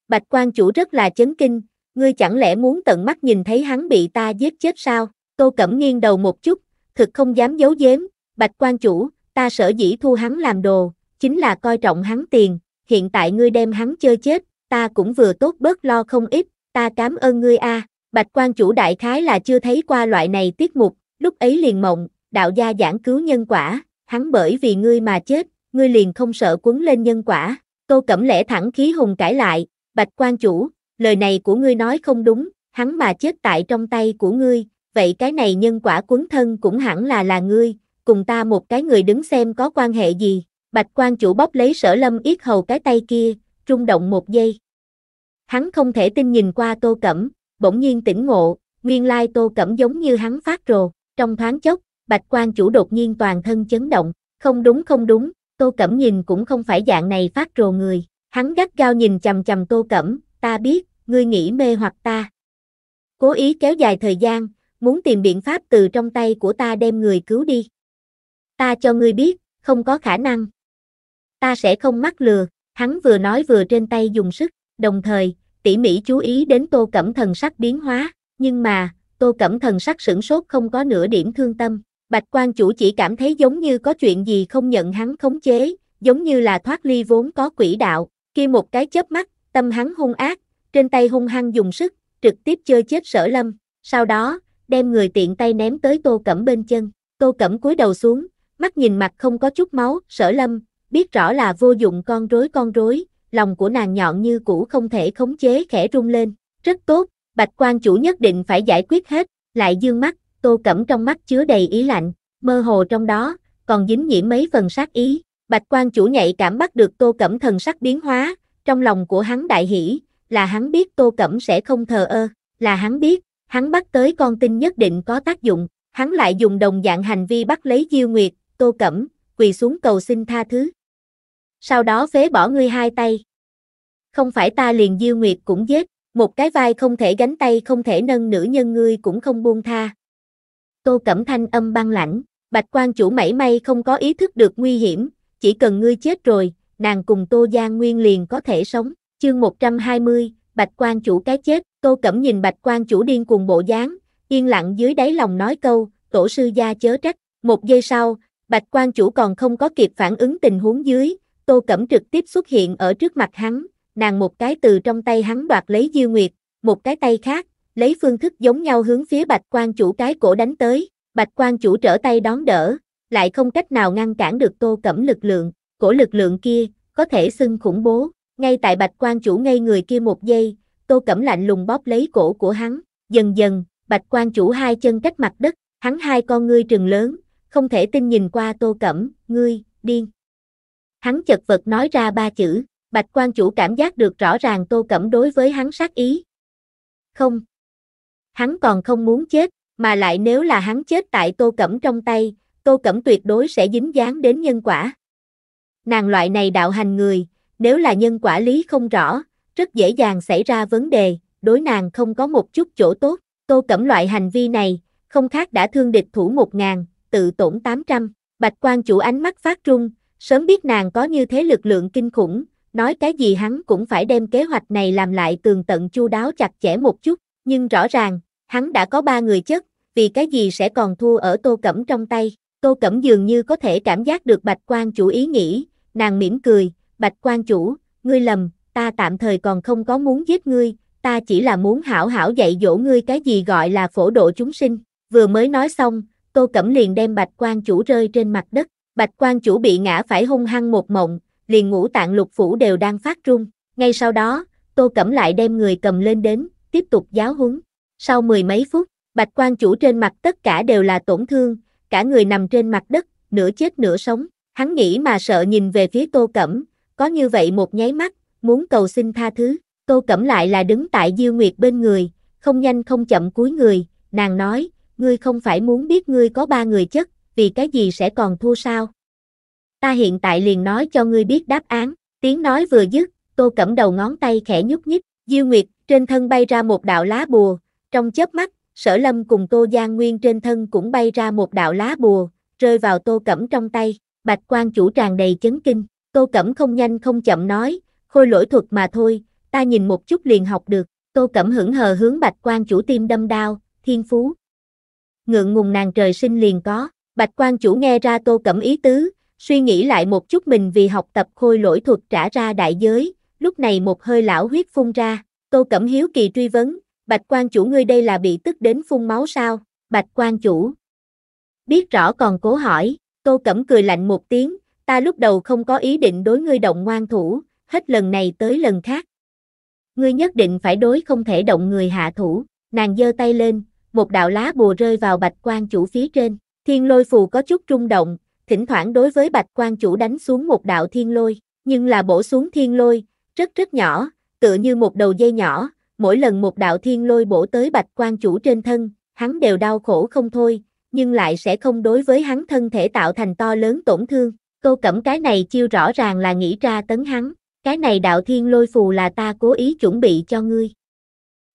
Bạch quan chủ rất là chấn kinh, ngươi chẳng lẽ muốn tận mắt nhìn thấy hắn bị ta giết chết sao? Tô Cẩm nghiêng đầu một chút, thực không dám giấu giếm, bạch quan chủ, ta sở dĩ thu hắn làm đồ, chính là coi trọng hắn tiền, hiện tại ngươi đem hắn chơi chết, ta cũng vừa tốt bớt lo không ít, ta cảm ơn ngươi a. À. Bạch quan chủ đại khái là chưa thấy qua loại này tiết mục, lúc ấy liền mộng, đạo gia giảng cứu nhân quả, hắn bởi vì ngươi mà chết, ngươi liền không sợ quấn lên nhân quả. Tô Cẩm lẽ thẳng khí hùng cãi lại, Bạch quan chủ, lời này của ngươi nói không đúng, hắn mà chết tại trong tay của ngươi, vậy cái này nhân quả quấn thân cũng hẳn là là ngươi, cùng ta một cái người đứng xem có quan hệ gì. Bạch quan chủ bóp lấy sở lâm yết hầu cái tay kia, rung động một giây. Hắn không thể tin nhìn qua tô cẩm, bỗng nhiên tỉnh ngộ, nguyên lai tô cẩm giống như hắn phát rồ. Trong thoáng chốc, bạch quan chủ đột nhiên toàn thân chấn động, không đúng không đúng, tô cẩm nhìn cũng không phải dạng này phát rồ người. Hắn gắt gao nhìn chầm chầm tô cẩm, ta biết, ngươi nghĩ mê hoặc ta. Cố ý kéo dài thời gian, muốn tìm biện pháp từ trong tay của ta đem người cứu đi. Ta cho ngươi biết, không có khả năng. Ta sẽ không mắc lừa, hắn vừa nói vừa trên tay dùng sức, đồng thời, tỉ mỉ chú ý đến tô cẩm thần sắc biến hóa, nhưng mà, tô cẩm thần sắc sửng sốt không có nửa điểm thương tâm. Bạch quan chủ chỉ cảm thấy giống như có chuyện gì không nhận hắn khống chế, giống như là thoát ly vốn có quỹ đạo, khi một cái chớp mắt, tâm hắn hung ác, trên tay hung hăng dùng sức, trực tiếp chơi chết sở lâm, sau đó, đem người tiện tay ném tới tô cẩm bên chân, tô cẩm cúi đầu xuống, mắt nhìn mặt không có chút máu, sở lâm, biết rõ là vô dụng con rối con rối, lòng của nàng nhọn như cũ không thể khống chế khẽ rung lên, rất tốt, bạch quan chủ nhất định phải giải quyết hết, lại dương mắt, tô cẩm trong mắt chứa đầy ý lạnh, mơ hồ trong đó, còn dính nhiễm mấy phần sát ý, bạch quan chủ nhạy cảm bắt được tô cẩm thần sắc biến hóa, trong lòng của hắn đại hỉ là hắn biết Tô Cẩm sẽ không thờ ơ, là hắn biết, hắn bắt tới con tin nhất định có tác dụng, hắn lại dùng đồng dạng hành vi bắt lấy Diêu Nguyệt, Tô Cẩm, quỳ xuống cầu xin tha thứ. Sau đó phế bỏ ngươi hai tay. Không phải ta liền Diêu Nguyệt cũng giết, một cái vai không thể gánh tay không thể nâng nữ nhân ngươi cũng không buông tha. Tô Cẩm thanh âm băng lãnh, Bạch quan chủ mảy may không có ý thức được nguy hiểm, chỉ cần ngươi chết rồi, nàng cùng Tô Giang Nguyên liền có thể sống. Chương 120, Bạch quan chủ cái chết, Câu Cẩm nhìn Bạch quan chủ điên cuồng bộ dáng, yên lặng dưới đáy lòng nói câu, tổ sư gia chớ trách. Một giây sau, Bạch quan chủ còn không có kịp phản ứng tình huống dưới, Tô Cẩm trực tiếp xuất hiện ở trước mặt hắn, nàng một cái từ trong tay hắn đoạt lấy Diêu Nguyệt, một cái tay khác, lấy phương thức giống nhau hướng phía Bạch quan chủ cái cổ đánh tới, Bạch quan chủ trở tay đón đỡ, lại không cách nào ngăn cản được Tô Cẩm lực lượng, cổ lực lượng kia, có thể xưng khủng bố, ngay tại bạch quan chủ ngay người kia một giây, tô cẩm lạnh lùng bóp lấy cổ của hắn, dần dần, bạch quan chủ hai chân cách mặt đất, hắn hai con ngươi trừng lớn, không thể tin nhìn qua tô cẩm, ngươi, điên. Hắn chật vật nói ra ba chữ, bạch quan chủ cảm giác được rõ ràng tô cẩm đối với hắn sát ý. Không. Hắn còn không muốn chết, mà lại nếu là hắn chết tại tô cẩm trong tay, tô cẩm tuyệt đối sẽ dính dáng đến nhân quả. Nàng loại này đạo hành người, nếu là nhân quả lý không rõ, rất dễ dàng xảy ra vấn đề, đối nàng không có một chút chỗ tốt. Tô Cẩm loại hành vi này, không khác đã thương địch thủ 1.000, tự tổn 800. Bạch quan chủ ánh mắt phát trung, sớm biết nàng có như thế lực lượng kinh khủng, nói cái gì hắn cũng phải đem kế hoạch này làm lại tường tận chu đáo chặt chẽ một chút, nhưng rõ ràng, hắn đã có ba người chất, vì cái gì sẽ còn thua ở tô cẩm trong tay. Tô cẩm dường như có thể cảm giác được bạch quan chủ ý nghĩ, nàng mỉm cười, bạch quan chủ, ngươi lầm, ta tạm thời còn không có muốn giết ngươi, ta chỉ là muốn hảo hảo dạy dỗ ngươi cái gì gọi là phổ độ chúng sinh. Vừa mới nói xong, Tô Cẩm liền đem bạch quan chủ rơi trên mặt đất, bạch quan chủ bị ngã phải hung hăng một mộng, liền ngũ tạng lục phủ đều đang phát run. Ngay sau đó, Tô Cẩm lại đem người cầm lên đến, tiếp tục giáo huấn. Sau mười mấy phút, bạch quan chủ trên mặt tất cả đều là tổn thương, cả người nằm trên mặt đất, nửa chết nửa sống. Hắn nghĩ mà sợ nhìn về phía Tô Cẩm, có như vậy một nháy mắt, muốn cầu xin tha thứ, câu cẩm lại là đứng tại Diêu Nguyệt bên người, không nhanh không chậm cúi người, nàng nói, ngươi không phải muốn biết ngươi có ba người chất, vì cái gì sẽ còn thua sao? Ta hiện tại liền nói cho ngươi biết đáp án, tiếng nói vừa dứt, Tô Cẩm đầu ngón tay khẽ nhúc nhích, Diêu Nguyệt, trên thân bay ra một đạo lá bùa, trong chớp mắt, Sở Lâm cùng Tô Giang Nguyên trên thân cũng bay ra một đạo lá bùa, rơi vào Tô Cẩm trong tay, bạch quan chủ tràn đầy chấn kinh. Tô Cẩm không nhanh không chậm nói, khôi lỗi thuật mà thôi, ta nhìn một chút liền học được. Tô Cẩm hững hờ hướng Bạch Quan chủ tim đâm đao, thiên phú. Ngượng ngùng nàng trời sinh liền có, Bạch Quan chủ nghe ra Tô Cẩm ý tứ, suy nghĩ lại một chút mình vì học tập khôi lỗi thuật trả ra đại giới, lúc này một hơi lão huyết phun ra, Tô Cẩm hiếu kỳ truy vấn, Bạch Quan chủ ngươi đây là bị tức đến phun máu sao? Bạch Quan chủ. Biết rõ còn cố hỏi, Tô Cẩm cười lạnh một tiếng, ta lúc đầu không có ý định đối ngươi động ngoan thủ, hết lần này tới lần khác. Ngươi nhất định phải đối không thể động người hạ thủ, nàng giơ tay lên, một đạo lá bùa rơi vào bạch quan chủ phía trên, thiên lôi phù có chút rung động, thỉnh thoảng đối với bạch quan chủ đánh xuống một đạo thiên lôi, nhưng là bổ xuống thiên lôi, rất rất nhỏ, tựa như một đầu dây nhỏ, mỗi lần một đạo thiên lôi bổ tới bạch quan chủ trên thân, hắn đều đau khổ không thôi, nhưng lại sẽ không đối với hắn thân thể tạo thành to lớn tổn thương. Tô Cẩm cái này chiêu rõ ràng là nghĩ ra tấn hắn, cái này đạo thiên lôi phù là ta cố ý chuẩn bị cho ngươi.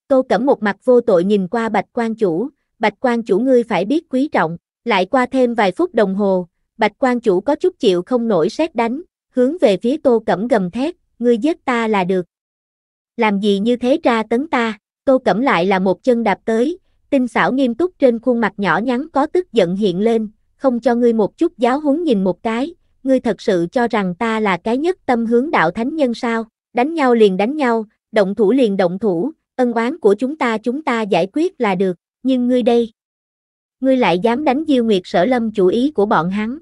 Tô Cẩm một mặt vô tội nhìn qua Bạch quan chủ, Bạch quan chủ ngươi phải biết quý trọng, lại qua thêm vài phút đồng hồ, Bạch quan chủ có chút chịu không nổi xét đánh, hướng về phía Tô Cẩm gầm thét, ngươi giết ta là được. Làm gì như thế ra tấn ta, Tô Cẩm lại là một chân đạp tới, tinh xảo nghiêm túc trên khuôn mặt nhỏ nhắn có tức giận hiện lên, không cho ngươi một chút giáo huấn nhìn một cái, ngươi thật sự cho rằng ta là cái nhất tâm hướng đạo thánh nhân sao, đánh nhau liền đánh nhau, động thủ liền động thủ, ân oán của chúng ta chúng ta giải quyết là được, nhưng ngươi đây, ngươi lại dám đánh Diêu Nguyệt Sở Lâm chủ ý của bọn hắn.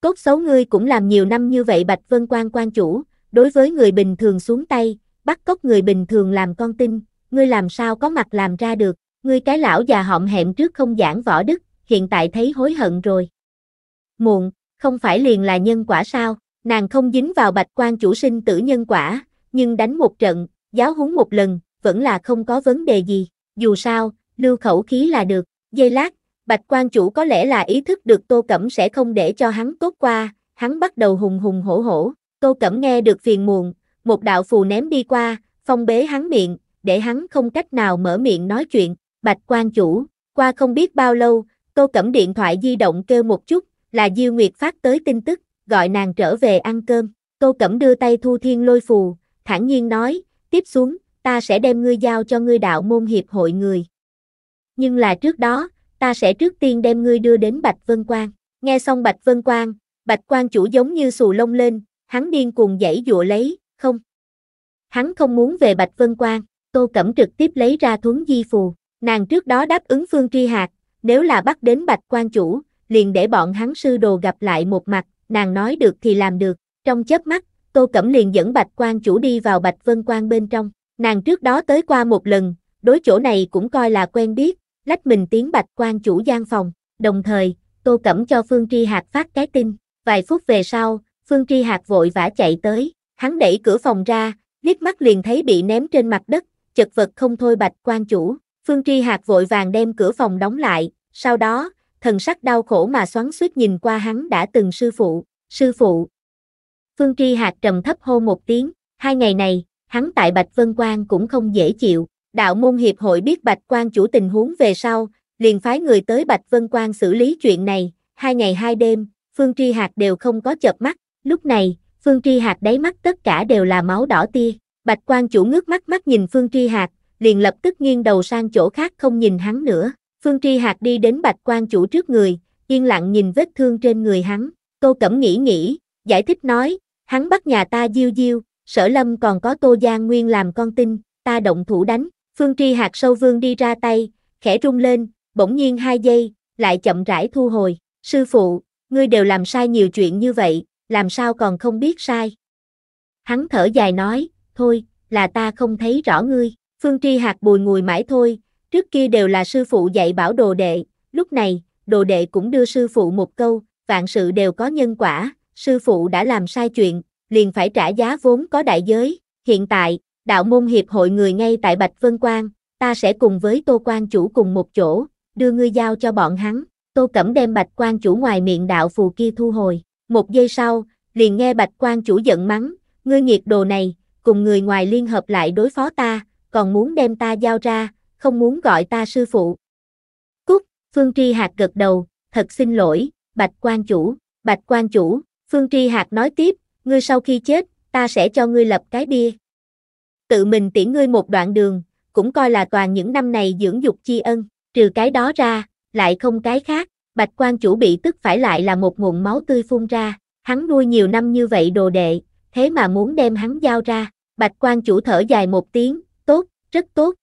Cốt xấu ngươi cũng làm nhiều năm như vậy Bạch Vân Quan quan chủ, đối với người bình thường xuống tay, bắt cóc người bình thường làm con tin, ngươi làm sao có mặt làm ra được, ngươi cái lão già họng hẹm trước không giảng võ đức, hiện tại thấy hối hận rồi. Muộn, không phải liền là nhân quả sao, nàng không dính vào bạch quan chủ sinh tử nhân quả, nhưng đánh một trận, giáo huấn một lần, vẫn là không có vấn đề gì, dù sao, lưu khẩu khí là được, dây lát, bạch quan chủ có lẽ là ý thức được tô cẩm sẽ không để cho hắn tốt qua, hắn bắt đầu hùng hùng hổ hổ, tô cẩm nghe được phiền muộn, một đạo phù ném đi qua, phong bế hắn miệng, để hắn không cách nào mở miệng nói chuyện, bạch quan chủ, qua không biết bao lâu, tô cẩm điện thoại di động kêu một chút, là Diêu Nguyệt phát tới tin tức, gọi nàng trở về ăn cơm. Câu Cẩm đưa tay thu thiên lôi phù, thản nhiên nói, tiếp xuống, ta sẽ đem ngươi giao cho ngươi đạo môn hiệp hội người. Nhưng là trước đó, ta sẽ trước tiên đem ngươi đưa đến Bạch Vân Quang. Nghe xong Bạch Vân Quang, Bạch Quang chủ giống như xù lông lên, hắn điên cuồng dãy dụa lấy, không. Hắn không muốn về Bạch Vân Quang, Tô Cẩm trực tiếp lấy ra thuấn di phù. Nàng trước đó đáp ứng Phương Tri Hạc, nếu là bắt đến Bạch Quang chủ, liền để bọn hắn sư đồ gặp lại một mặt, nàng nói được thì làm được, trong chớp mắt, Tô Cẩm liền dẫn Bạch Quan chủ đi vào Bạch Vân Quan bên trong, nàng trước đó tới qua một lần, đối chỗ này cũng coi là quen biết, lách mình tiến Bạch Quan chủ gian phòng, đồng thời, Tô Cẩm cho Phương Tri Hạc phát cái tin, vài phút về sau, Phương Tri Hạc vội vã chạy tới, hắn đẩy cửa phòng ra, liếc mắt liền thấy bị ném trên mặt đất, chật vật không thôi Bạch Quan chủ, Phương Tri Hạc vội vàng đem cửa phòng đóng lại, sau đó, thần sắc đau khổ mà xoắn suýt nhìn qua hắn đã từng sư phụ, sư phụ. Phương Tri Hạc trầm thấp hô một tiếng, hai ngày này, hắn tại Bạch Vân Quang cũng không dễ chịu, đạo môn hiệp hội biết Bạch Quang chủ tình huống về sau, liền phái người tới Bạch Vân Quang xử lý chuyện này, hai ngày hai đêm, Phương Tri Hạc đều không có chợp mắt, lúc này, Phương Tri Hạc đáy mắt tất cả đều là máu đỏ tia, Bạch Quang chủ ngước mắt mắt nhìn Phương Tri Hạc, liền lập tức nghiêng đầu sang chỗ khác không nhìn hắn nữa, Phương Tri Hạc đi đến Bạch quan chủ trước người, yên lặng nhìn vết thương trên người hắn. Tô Cẩm nghĩ nghĩ, giải thích nói, hắn bắt nhà ta diêu diêu, sở lâm còn có Tô Giang Nguyên làm con tin, ta động thủ đánh. Phương Tri Hạc sâu vương đi ra tay, khẽ rung lên, bỗng nhiên hai giây, lại chậm rãi thu hồi. Sư phụ, ngươi đều làm sai nhiều chuyện như vậy, làm sao còn không biết sai. Hắn thở dài nói, thôi, là ta không thấy rõ ngươi. Phương Tri Hạc bùi ngùi mãi thôi, Trước kia đều là sư phụ dạy bảo đồ đệ, lúc này, đồ đệ cũng đưa sư phụ một câu, vạn sự đều có nhân quả, sư phụ đã làm sai chuyện, liền phải trả giá vốn có đại giới. Hiện tại, đạo môn hiệp hội người ngay tại Bạch Vân Quang, ta sẽ cùng với Tô Quan chủ cùng một chỗ, đưa ngươi giao cho bọn hắn. Tô Cẩm đem Bạch Quan chủ ngoài miệng đạo phù kia thu hồi. Một giây sau, liền nghe Bạch Quan chủ giận mắng, ngươi nghiệt đồ này, cùng người ngoài liên hợp lại đối phó ta, còn muốn đem ta giao ra, không muốn gọi ta sư phụ. Cúc, Phương Tri Hạc gật đầu, thật xin lỗi, Bạch quan chủ, Bạch quan chủ, Phương Tri Hạc nói tiếp, ngươi sau khi chết, ta sẽ cho ngươi lập cái bia. Tự mình tiễn ngươi một đoạn đường, cũng coi là toàn những năm này dưỡng dục chi ân, trừ cái đó ra, lại không cái khác, Bạch quan chủ bị tức phải lại là một nguồn máu tươi phun ra, hắn nuôi nhiều năm như vậy đồ đệ, thế mà muốn đem hắn giao ra, Bạch quan chủ thở dài một tiếng, tốt, rất tốt,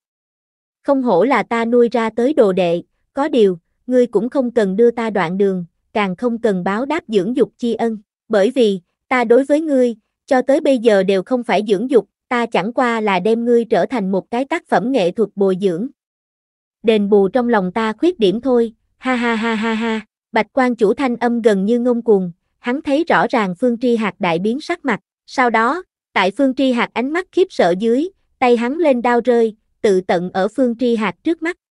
không hổ là ta nuôi ra tới đồ đệ, có điều, ngươi cũng không cần đưa ta đoạn đường, càng không cần báo đáp dưỡng dục chi ân, bởi vì, ta đối với ngươi, cho tới bây giờ đều không phải dưỡng dục, ta chẳng qua là đem ngươi trở thành một cái tác phẩm nghệ thuật bồi dưỡng. Đền bù trong lòng ta khuyết điểm thôi, ha ha ha ha ha, bạch quan chủ thanh âm gần như ngông cuồng, hắn thấy rõ ràng phương tri hạt đại biến sắc mặt, sau đó, tại phương tri hạt ánh mắt khiếp sợ dưới, tay hắn lên đao rơi, tự tận ở phương tri hạt trước mắt.